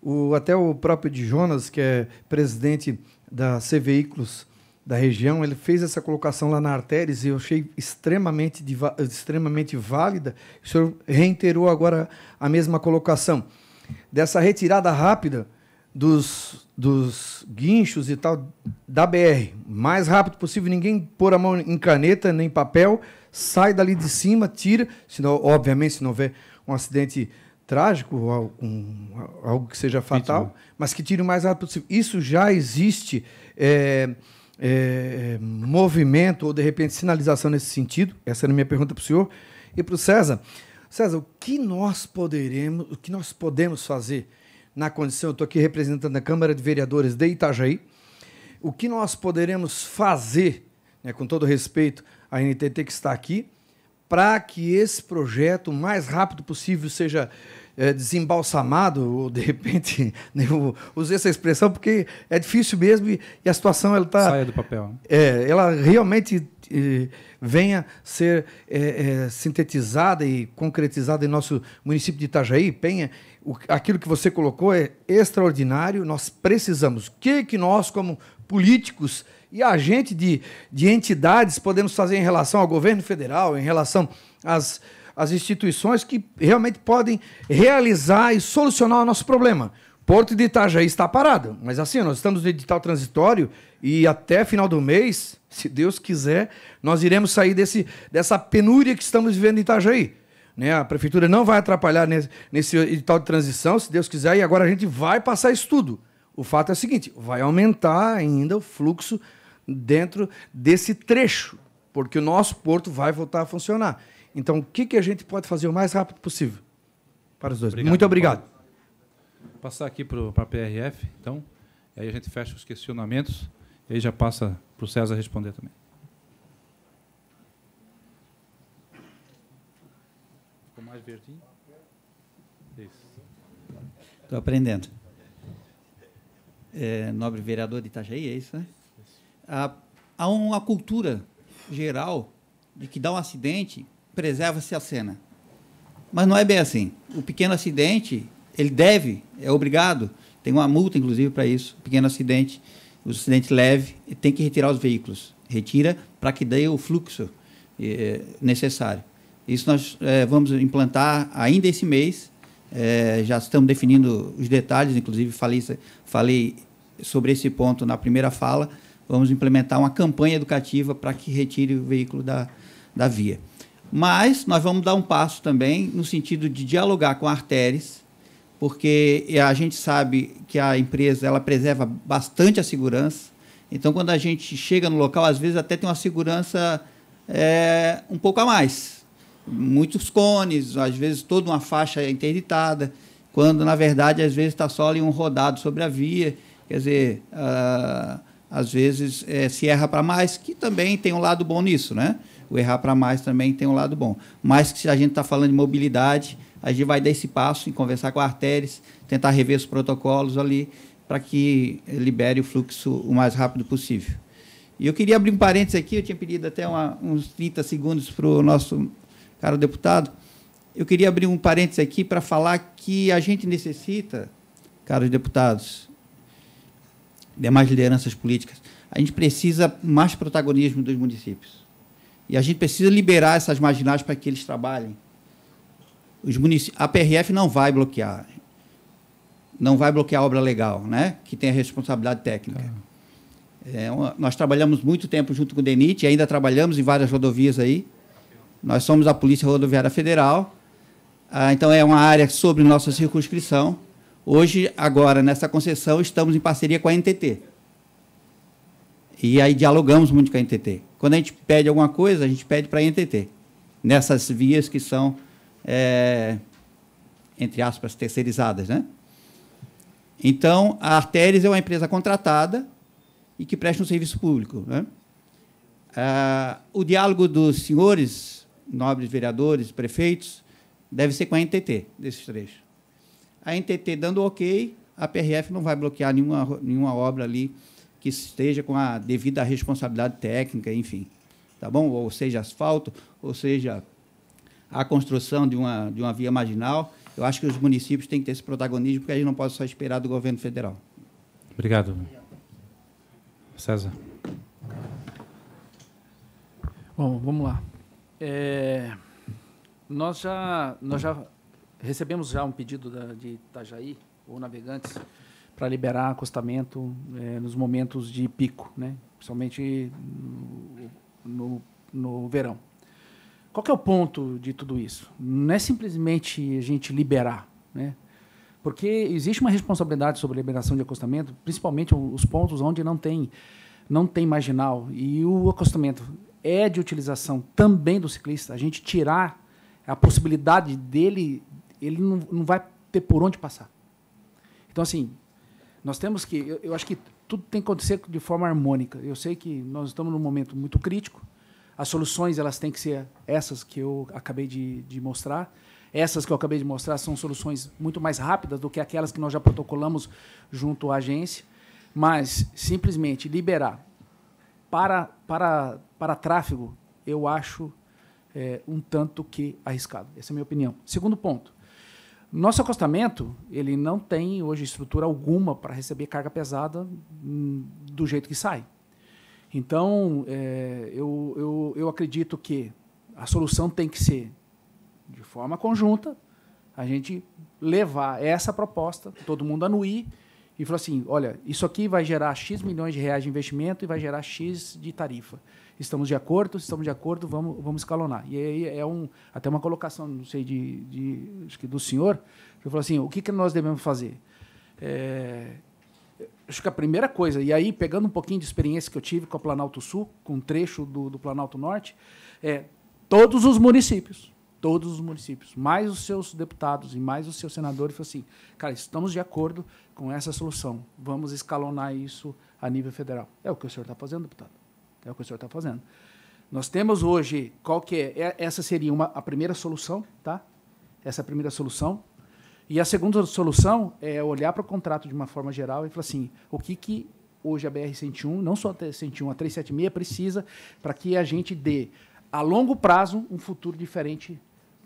o, até o próprio de Jonas, que é presidente da C Veículos da região, ele fez essa colocação lá na Artéres e eu achei extremamente, extremamente válida. O senhor reiterou agora a mesma colocação. Dessa retirada rápida dos, dos guinchos e tal da BR, mais rápido possível, ninguém pôr a mão em caneta nem papel, sai dali de cima, tira, senão, obviamente, se não houver um acidente trágico, algo, algo que seja fatal, Vítima. mas que tire o mais rápido possível. Isso já existe é, é, movimento ou, de repente, sinalização nesse sentido? Essa era a minha pergunta para o senhor. E para o César, César, o que nós poderemos, o que nós podemos fazer na condição, eu estou aqui representando a Câmara de Vereadores de Itajaí, o que nós poderemos fazer, né, com todo respeito à NTT que está aqui, para que esse projeto, o mais rápido possível, seja é, desembalsamado, ou de repente, né, eu usei essa expressão porque é difícil mesmo e, e a situação ela está. Saia do papel. É, ela realmente é, venha ser é, é, sintetizada e concretizada em nosso município de Itajaí, Penha. O, aquilo que você colocou é extraordinário, nós precisamos. O que, que nós, como políticos, e agente de, de entidades podemos fazer em relação ao governo federal, em relação às, às instituições que realmente podem realizar e solucionar o nosso problema. Porto de Itajaí está parado, mas assim, nós estamos no edital transitório e até final do mês, se Deus quiser, nós iremos sair desse, dessa penúria que estamos vivendo em Itajaí. Né? A prefeitura não vai atrapalhar nesse, nesse edital de transição, se Deus quiser, e agora a gente vai passar isso tudo. O fato é o seguinte: vai aumentar ainda o fluxo dentro desse trecho, porque o nosso porto vai voltar a funcionar. Então, o que, que a gente pode fazer o mais rápido possível para os dois? Obrigado. Muito obrigado. Vou passar aqui para a PRF, então, aí a gente fecha os questionamentos e aí já passa para o César responder também. Ficou mais verdinho? Isso. Estou aprendendo. É, nobre vereador de Itajaí, é isso, né? Ah, há uma cultura geral de que dá um acidente, preserva-se a cena. Mas não é bem assim. O pequeno acidente, ele deve, é obrigado, tem uma multa, inclusive, para isso. O pequeno acidente, o acidente leve, tem que retirar os veículos. Retira para que dê o fluxo é, necessário. Isso nós é, vamos implantar ainda esse mês. É, já estamos definindo os detalhes, inclusive falei, falei sobre esse ponto na primeira fala vamos implementar uma campanha educativa para que retire o veículo da, da via. Mas nós vamos dar um passo também no sentido de dialogar com a Arteres, porque a gente sabe que a empresa ela preserva bastante a segurança. Então, quando a gente chega no local, às vezes até tem uma segurança é, um pouco a mais. Muitos cones, às vezes toda uma faixa interditada, quando na verdade às vezes está só ali um rodado sobre a via. Quer dizer, ah, às vezes é, se erra para mais, que também tem um lado bom nisso, né? O errar para mais também tem um lado bom. Mas se a gente está falando de mobilidade, a gente vai dar esse passo em conversar com a artérias, tentar rever os protocolos ali para que libere o fluxo o mais rápido possível. E eu queria abrir um parênteses aqui, eu tinha pedido até uma, uns 30 segundos para o nosso caro deputado. Eu queria abrir um parênteses aqui para falar que a gente necessita, caros deputados, demais lideranças políticas. A gente precisa mais protagonismo dos municípios. E a gente precisa liberar essas marginais para que eles trabalhem. Os A PRF não vai bloquear. Não vai bloquear a obra legal, né? que tem a responsabilidade técnica. Ah. É uma... nós trabalhamos muito tempo junto com o DENIT, ainda trabalhamos em várias rodovias aí. Nós somos a Polícia Rodoviária Federal. Ah, então, é uma área sobre nossa circunscrição. Hoje, agora, nessa concessão, estamos em parceria com a NTT. E aí dialogamos muito com a NTT. Quando a gente pede alguma coisa, a gente pede para a NTT. Nessas vias que são, é, entre aspas, terceirizadas. Né? Então, a Arteris é uma empresa contratada e que presta um serviço público. Né? Ah, o diálogo dos senhores, nobres vereadores, prefeitos, deve ser com a NTT, desses três a NTT dando ok, a PRF não vai bloquear nenhuma, nenhuma obra ali que esteja com a devida responsabilidade técnica, enfim. Tá bom? Ou seja, asfalto, ou seja, a construção de uma, de uma via marginal. Eu acho que os municípios têm que ter esse protagonismo, porque a gente não pode só esperar do governo federal. Obrigado. César. Bom, vamos lá. É, nós já, nós já recebemos já um pedido da, de Itajaí, ou Navegantes, para liberar acostamento é, nos momentos de pico, né? principalmente no, no, no verão. Qual é o ponto de tudo isso? Não é simplesmente a gente liberar, né? porque existe uma responsabilidade sobre a liberação de acostamento, principalmente os pontos onde não tem, não tem marginal. E o acostamento é de utilização também do ciclista. A gente tirar a possibilidade dele ele não, não vai ter por onde passar. Então, assim, nós temos que. Eu, eu, acho que tudo tem que acontecer de forma harmônica. Eu sei que nós estamos num momento muito crítico. As soluções elas têm que ser essas que eu acabei de, de mostrar. Essas que eu acabei de mostrar são soluções muito mais rápidas do que aquelas que nós já protocolamos junto à agência. Mas simplesmente liberar para, para, para tráfego, eu acho é, um tanto que arriscado. Essa é a minha opinião. Segundo ponto, nosso acostamento, ele não tem hoje estrutura alguma para receber carga pesada hum, do jeito que sai. Então, é, eu, eu, eu acredito que a solução tem que ser de forma conjunta, a gente levar essa proposta, todo mundo anuir, e falar assim, olha, isso aqui vai gerar X milhões de reais de investimento e vai gerar X de tarifa estamos de acordo, estamos de acordo, vamos, vamos escalonar. E aí é um, até uma colocação, não sei, de, de acho que do senhor, que falou assim, o que, que nós devemos fazer? É, acho que a primeira coisa, e aí pegando um pouquinho de experiência que eu tive com o Planalto Sul, com um trecho do, do Planalto Norte, é todos os municípios, todos os municípios, mais os seus deputados e mais os seus senadores, falou assim, cara, estamos de acordo com essa solução, vamos escalonar isso a nível federal. É o que o senhor está fazendo, deputado. É o que o senhor está fazendo. Nós temos hoje, qual que é, é? Essa seria uma, a primeira solução, tá? Essa é a primeira solução. E a segunda solução é olhar para o contrato de uma forma geral e falar assim, o que, que hoje a BR-101, não só a 101, a 376 precisa para que a gente dê, a longo prazo, um futuro diferente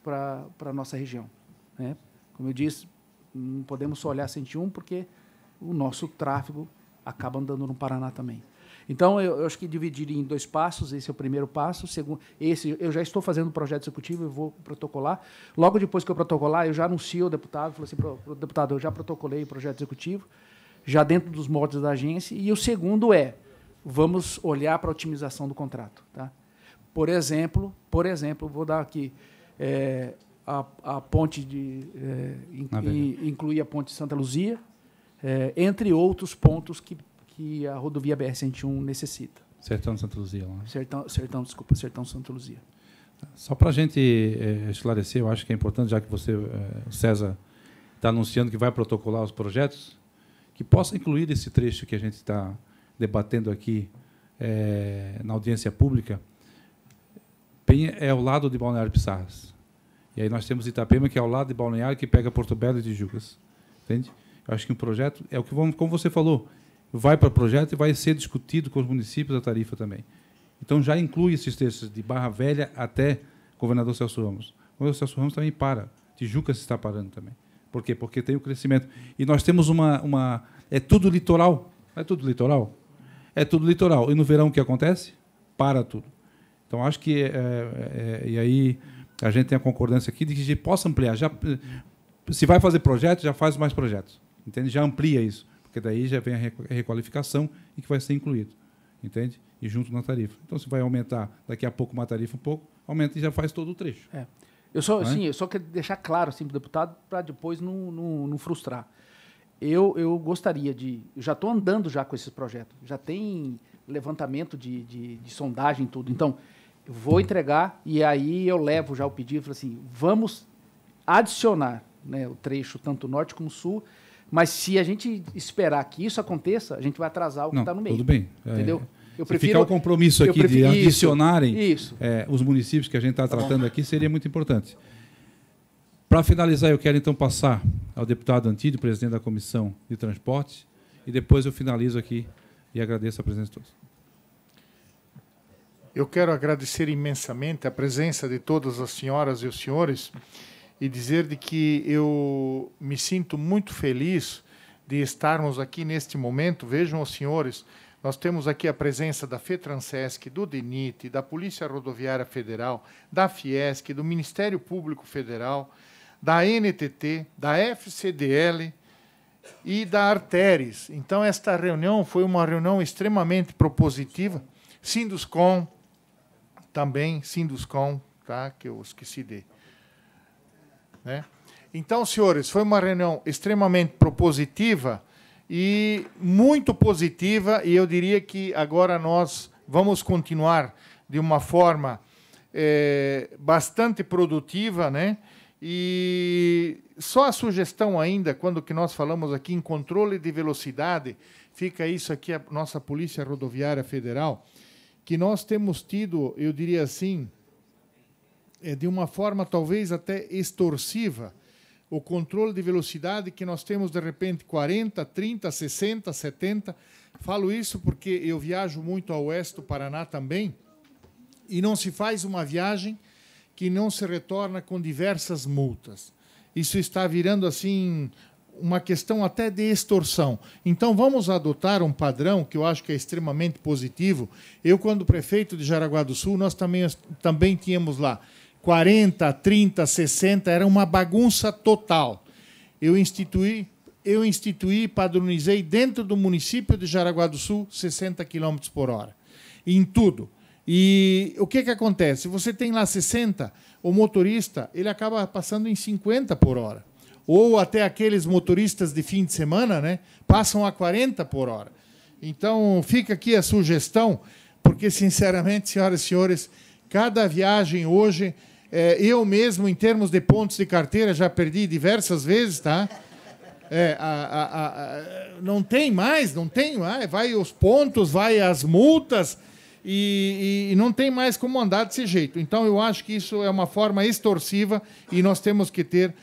para a nossa região. Né? Como eu disse, não podemos só olhar a 101 porque o nosso tráfego acaba andando no Paraná também. Então, eu, eu acho que dividir em dois passos, esse é o primeiro passo. Segundo, esse eu já estou fazendo o um projeto executivo, eu vou protocolar. Logo depois que eu protocolar, eu já anuncio ao deputado, falo assim, pro, pro deputado, eu já protocolei o projeto executivo, já dentro dos moldes da agência. E o segundo é, vamos olhar para a otimização do contrato. Tá? Por exemplo, por exemplo, vou dar aqui é, a, a, ponte de é, in, incluir a ponte de Santa Luzia, é, entre outros pontos que que a rodovia BR-101 necessita. Sertão de Santa Luzia. Lá. É? Sertão, sertão, desculpa, Sertão de Santa Luzia. Só para a gente é, esclarecer, eu acho que é importante, já que você, é, César, está anunciando que vai protocolar os projetos, que possa incluir esse trecho que a gente está debatendo aqui é, na audiência pública. é o lado de Balneário Pissarras. E aí nós temos Itapema, que é o lado de Balneário, que pega Porto Belo e Tijucas. Entende? Eu acho que um projeto é o que vamos, como você falou, vai para o projeto e vai ser discutido com os municípios a tarifa também. Então já inclui esses textos de Barra Velha até governador Celso Ramos. O Celso Ramos também para. Tijuca se está parando também. Por quê? Porque tem o crescimento. E nós temos uma. uma é tudo litoral. Não é tudo litoral? É tudo litoral. E no verão o que acontece? Para tudo. Então acho que. É, é, é e aí a gente tem a concordância aqui de que a gente possa ampliar. Já, eh, se vai fazer projeto, já faz mais projetos. Entende? Já amplia isso porque daí já vem a requalificação e que vai ser incluído, entende? E junto na tarifa. Então, se vai aumentar daqui a pouco uma tarifa um pouco, aumenta e já faz todo o trecho. É. Eu só, é? eu só quero deixar claro, assim, para o deputado, para depois não, não, não, frustrar. Eu, eu gostaria de... Eu já estou andando já com esses projetos. Já tem levantamento de, de, de sondagem tudo. Então, eu vou entregar e aí eu levo já o pedido. Falo assim, vamos adicionar né, o trecho tanto norte como sul mas se a gente esperar que isso aconteça, a gente vai atrasar o que está no meio. Tudo bem. É, Entendeu? É... Eu prefiro, ficar o compromisso aqui prefiro, de adicionarem isso, É, os municípios que a gente está tá tratando aqui seria muito importante. Para finalizar, eu quero então passar ao deputado Antídio, presidente da Comissão de Transportes, e depois eu finalizo aqui e agradeço a presença de todos. Eu quero agradecer imensamente a presença de todas as senhoras e os senhores e dizer de que eu me sinto muito feliz de estarmos aqui neste momento. Vejam os senhores, nós temos aqui a presença da FETRANSESC, do DENIT, da Polícia Rodoviária Federal, da FIESC, do Ministério Público Federal, da NTT, da FCDL e da Arteres. Então, esta reunião foi uma reunião extremamente propositiva. Sinduscom, também Sinduscom, tá? que eu esqueci de né? Então, senhores, foi uma reunião extremamente propositiva e muito positiva, e eu diria que agora nós vamos continuar de uma forma é, bastante produtiva, né? E só a sugestão ainda, quando que nós falamos aqui em controle de velocidade, fica isso aqui a nossa Polícia Rodoviária Federal, que nós temos tido, eu diria assim, é, de uma forma talvez até extorsiva, o controle de velocidade que nós temos de repente 40, 30, 60, 70. Falo isso porque eu viajo muito ao oeste do Paraná também, e não se faz uma viagem que não se retorna com diversas multas. Isso está virando assim uma questão até de extorsão. Então vamos adotar um padrão que eu acho que é extremamente positivo. Eu quando prefeito de Jaraguá do Sul, nós também também tínhamos lá 40, 30, 60, era uma bagunça total. Eu instituí, eu instituí padronizei dentro do município de Jaraguá do Sul 60 km por hora, em tudo. E o que, que acontece? Você tem lá 60, o motorista ele acaba passando em 50 por hora. Ou até aqueles motoristas de fim de semana né, passam a 40 por hora. Então fica aqui a sugestão, porque, sinceramente, senhoras e senhores, cada viagem hoje é, eu mesmo, em termos de pontos de carteira, já perdi diversas vezes, tá? É, a, a, a, não tem mais, não tem mais. Ah, vai os pontos, vai as multas e, e, e, não tem mais como andar desse jeito. Então, eu acho que isso é uma forma extorsiva e nós temos que ter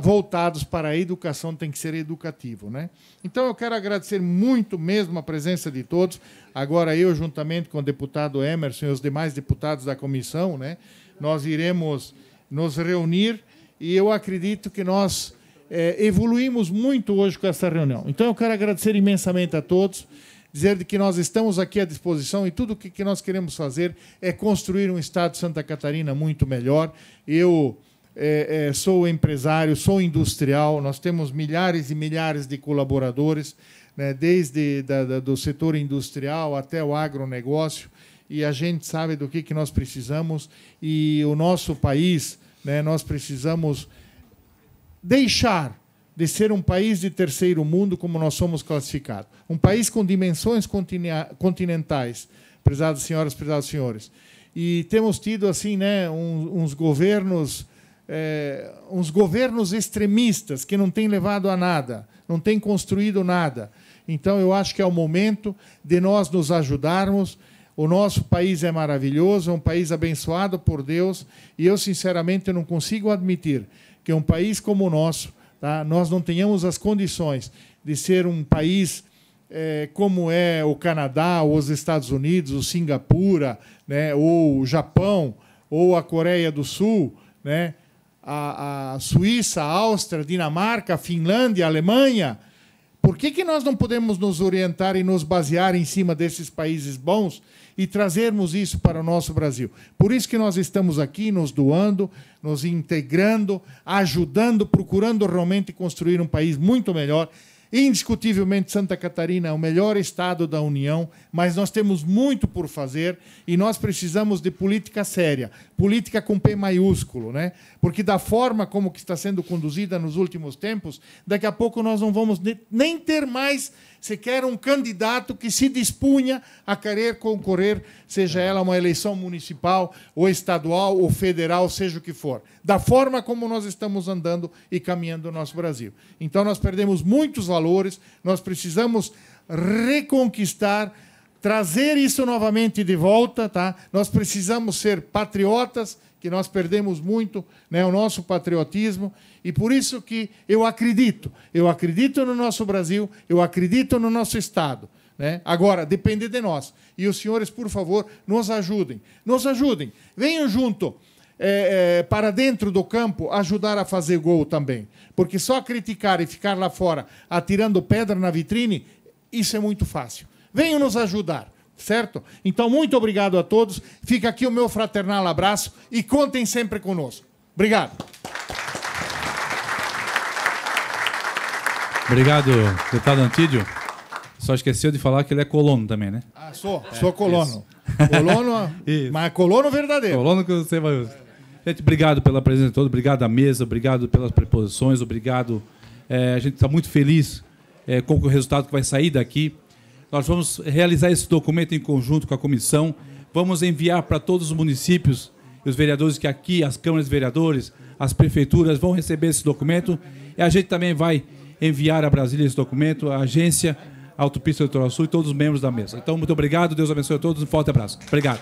voltados para a educação, tem que ser educativo. Né? Então, eu quero agradecer muito mesmo a presença de todos. Agora, eu, juntamente com o deputado Emerson e os demais deputados da comissão, né? nós iremos nos reunir e eu acredito que nós é, evoluímos muito hoje com essa reunião. Então eu quero agradecer imensamente a todos, dizer de que nós estamos aqui à disposição e tudo o que, nós queremos fazer é construir um Estado de Santa Catarina muito melhor. Eu é, é, sou empresário, sou industrial, nós temos milhares e milhares de colaboradores, né, desde da, da, do setor industrial até o agronegócio e a gente sabe do que, que nós precisamos e o nosso país, né, nós precisamos deixar de ser um país de terceiro mundo como nós somos classificados. Um país com dimensões continentais, prezadas senhoras, prezados senhores. E temos tido assim, né, uns governos é, uns governos extremistas que não têm levado a nada, não têm construído nada. Então, eu acho que é o momento de nós nos ajudarmos, o nosso país é maravilhoso, é um país abençoado por Deus, e eu, sinceramente, não consigo admitir que um país como o nosso, tá, nós não tenhamos as condições de ser um país é, como é o Canadá, ou os Estados Unidos, o Singapura, né, ou o Japão, ou a Coreia do Sul, né, a, a Suíça, a Áustria, Dinamarca, a Finlândia, a Alemanha. Por que, que nós não podemos nos orientar e nos basear em cima desses países bons e trazermos isso para o nosso Brasil. Por isso que nós estamos aqui nos doando, nos integrando, ajudando, procurando realmente construir um país muito melhor. Indiscutivelmente, Santa Catarina é o melhor estado da União, mas nós temos muito por fazer e nós precisamos de política séria, política com P maiúsculo, né? Porque da forma como que está sendo conduzida nos últimos tempos, daqui a pouco nós não vamos nem ter mais sequer um candidato que se dispunha a querer concorrer, seja ela uma eleição municipal, ou estadual, ou federal, seja o que for, da forma como nós estamos andando e caminhando o no nosso Brasil. Então, nós perdemos muitos valores, nós precisamos reconquistar trazer isso novamente de volta, tá? Nós precisamos ser patriotas, que nós perdemos muito né, o nosso patriotismo e por isso que eu acredito, eu acredito no nosso Brasil, eu acredito no nosso Estado. Né? Agora, depende de nós. E os senhores, por favor, nos ajudem. Nos ajudem. Venham junto é, é, para dentro do campo ajudar a fazer gol também. Porque só criticar e ficar lá fora atirando pedra na vitrine, isso é muito fácil. Venham nos ajudar certo? Então, muito obrigado a todos. Fica aqui o meu fraternal abraço e contem sempre conosco. Obrigado. Obrigado, deputado Antídio. Só esqueceu de falar que ele é colono também, né? Ah, sou, sou colono. Isso. Colono, mas colono verdadeiro. Colono que você vai. Gente, obrigado pela presença de todos, obrigado à mesa, obrigado pelas preposições, obrigado. É, a gente está muito feliz é, com o resultado que vai sair daqui. Nós vamos realizar esse documento em conjunto com a comissão, vamos enviar para todos os municípios os vereadores que aqui, as câmaras de vereadores, as prefeituras vão receber esse documento e a gente também vai enviar a Brasília esse documento, a agência a Autopista do Sul e todos os membros da mesa. Então, muito obrigado, Deus abençoe a todos, um forte abraço. Obrigado.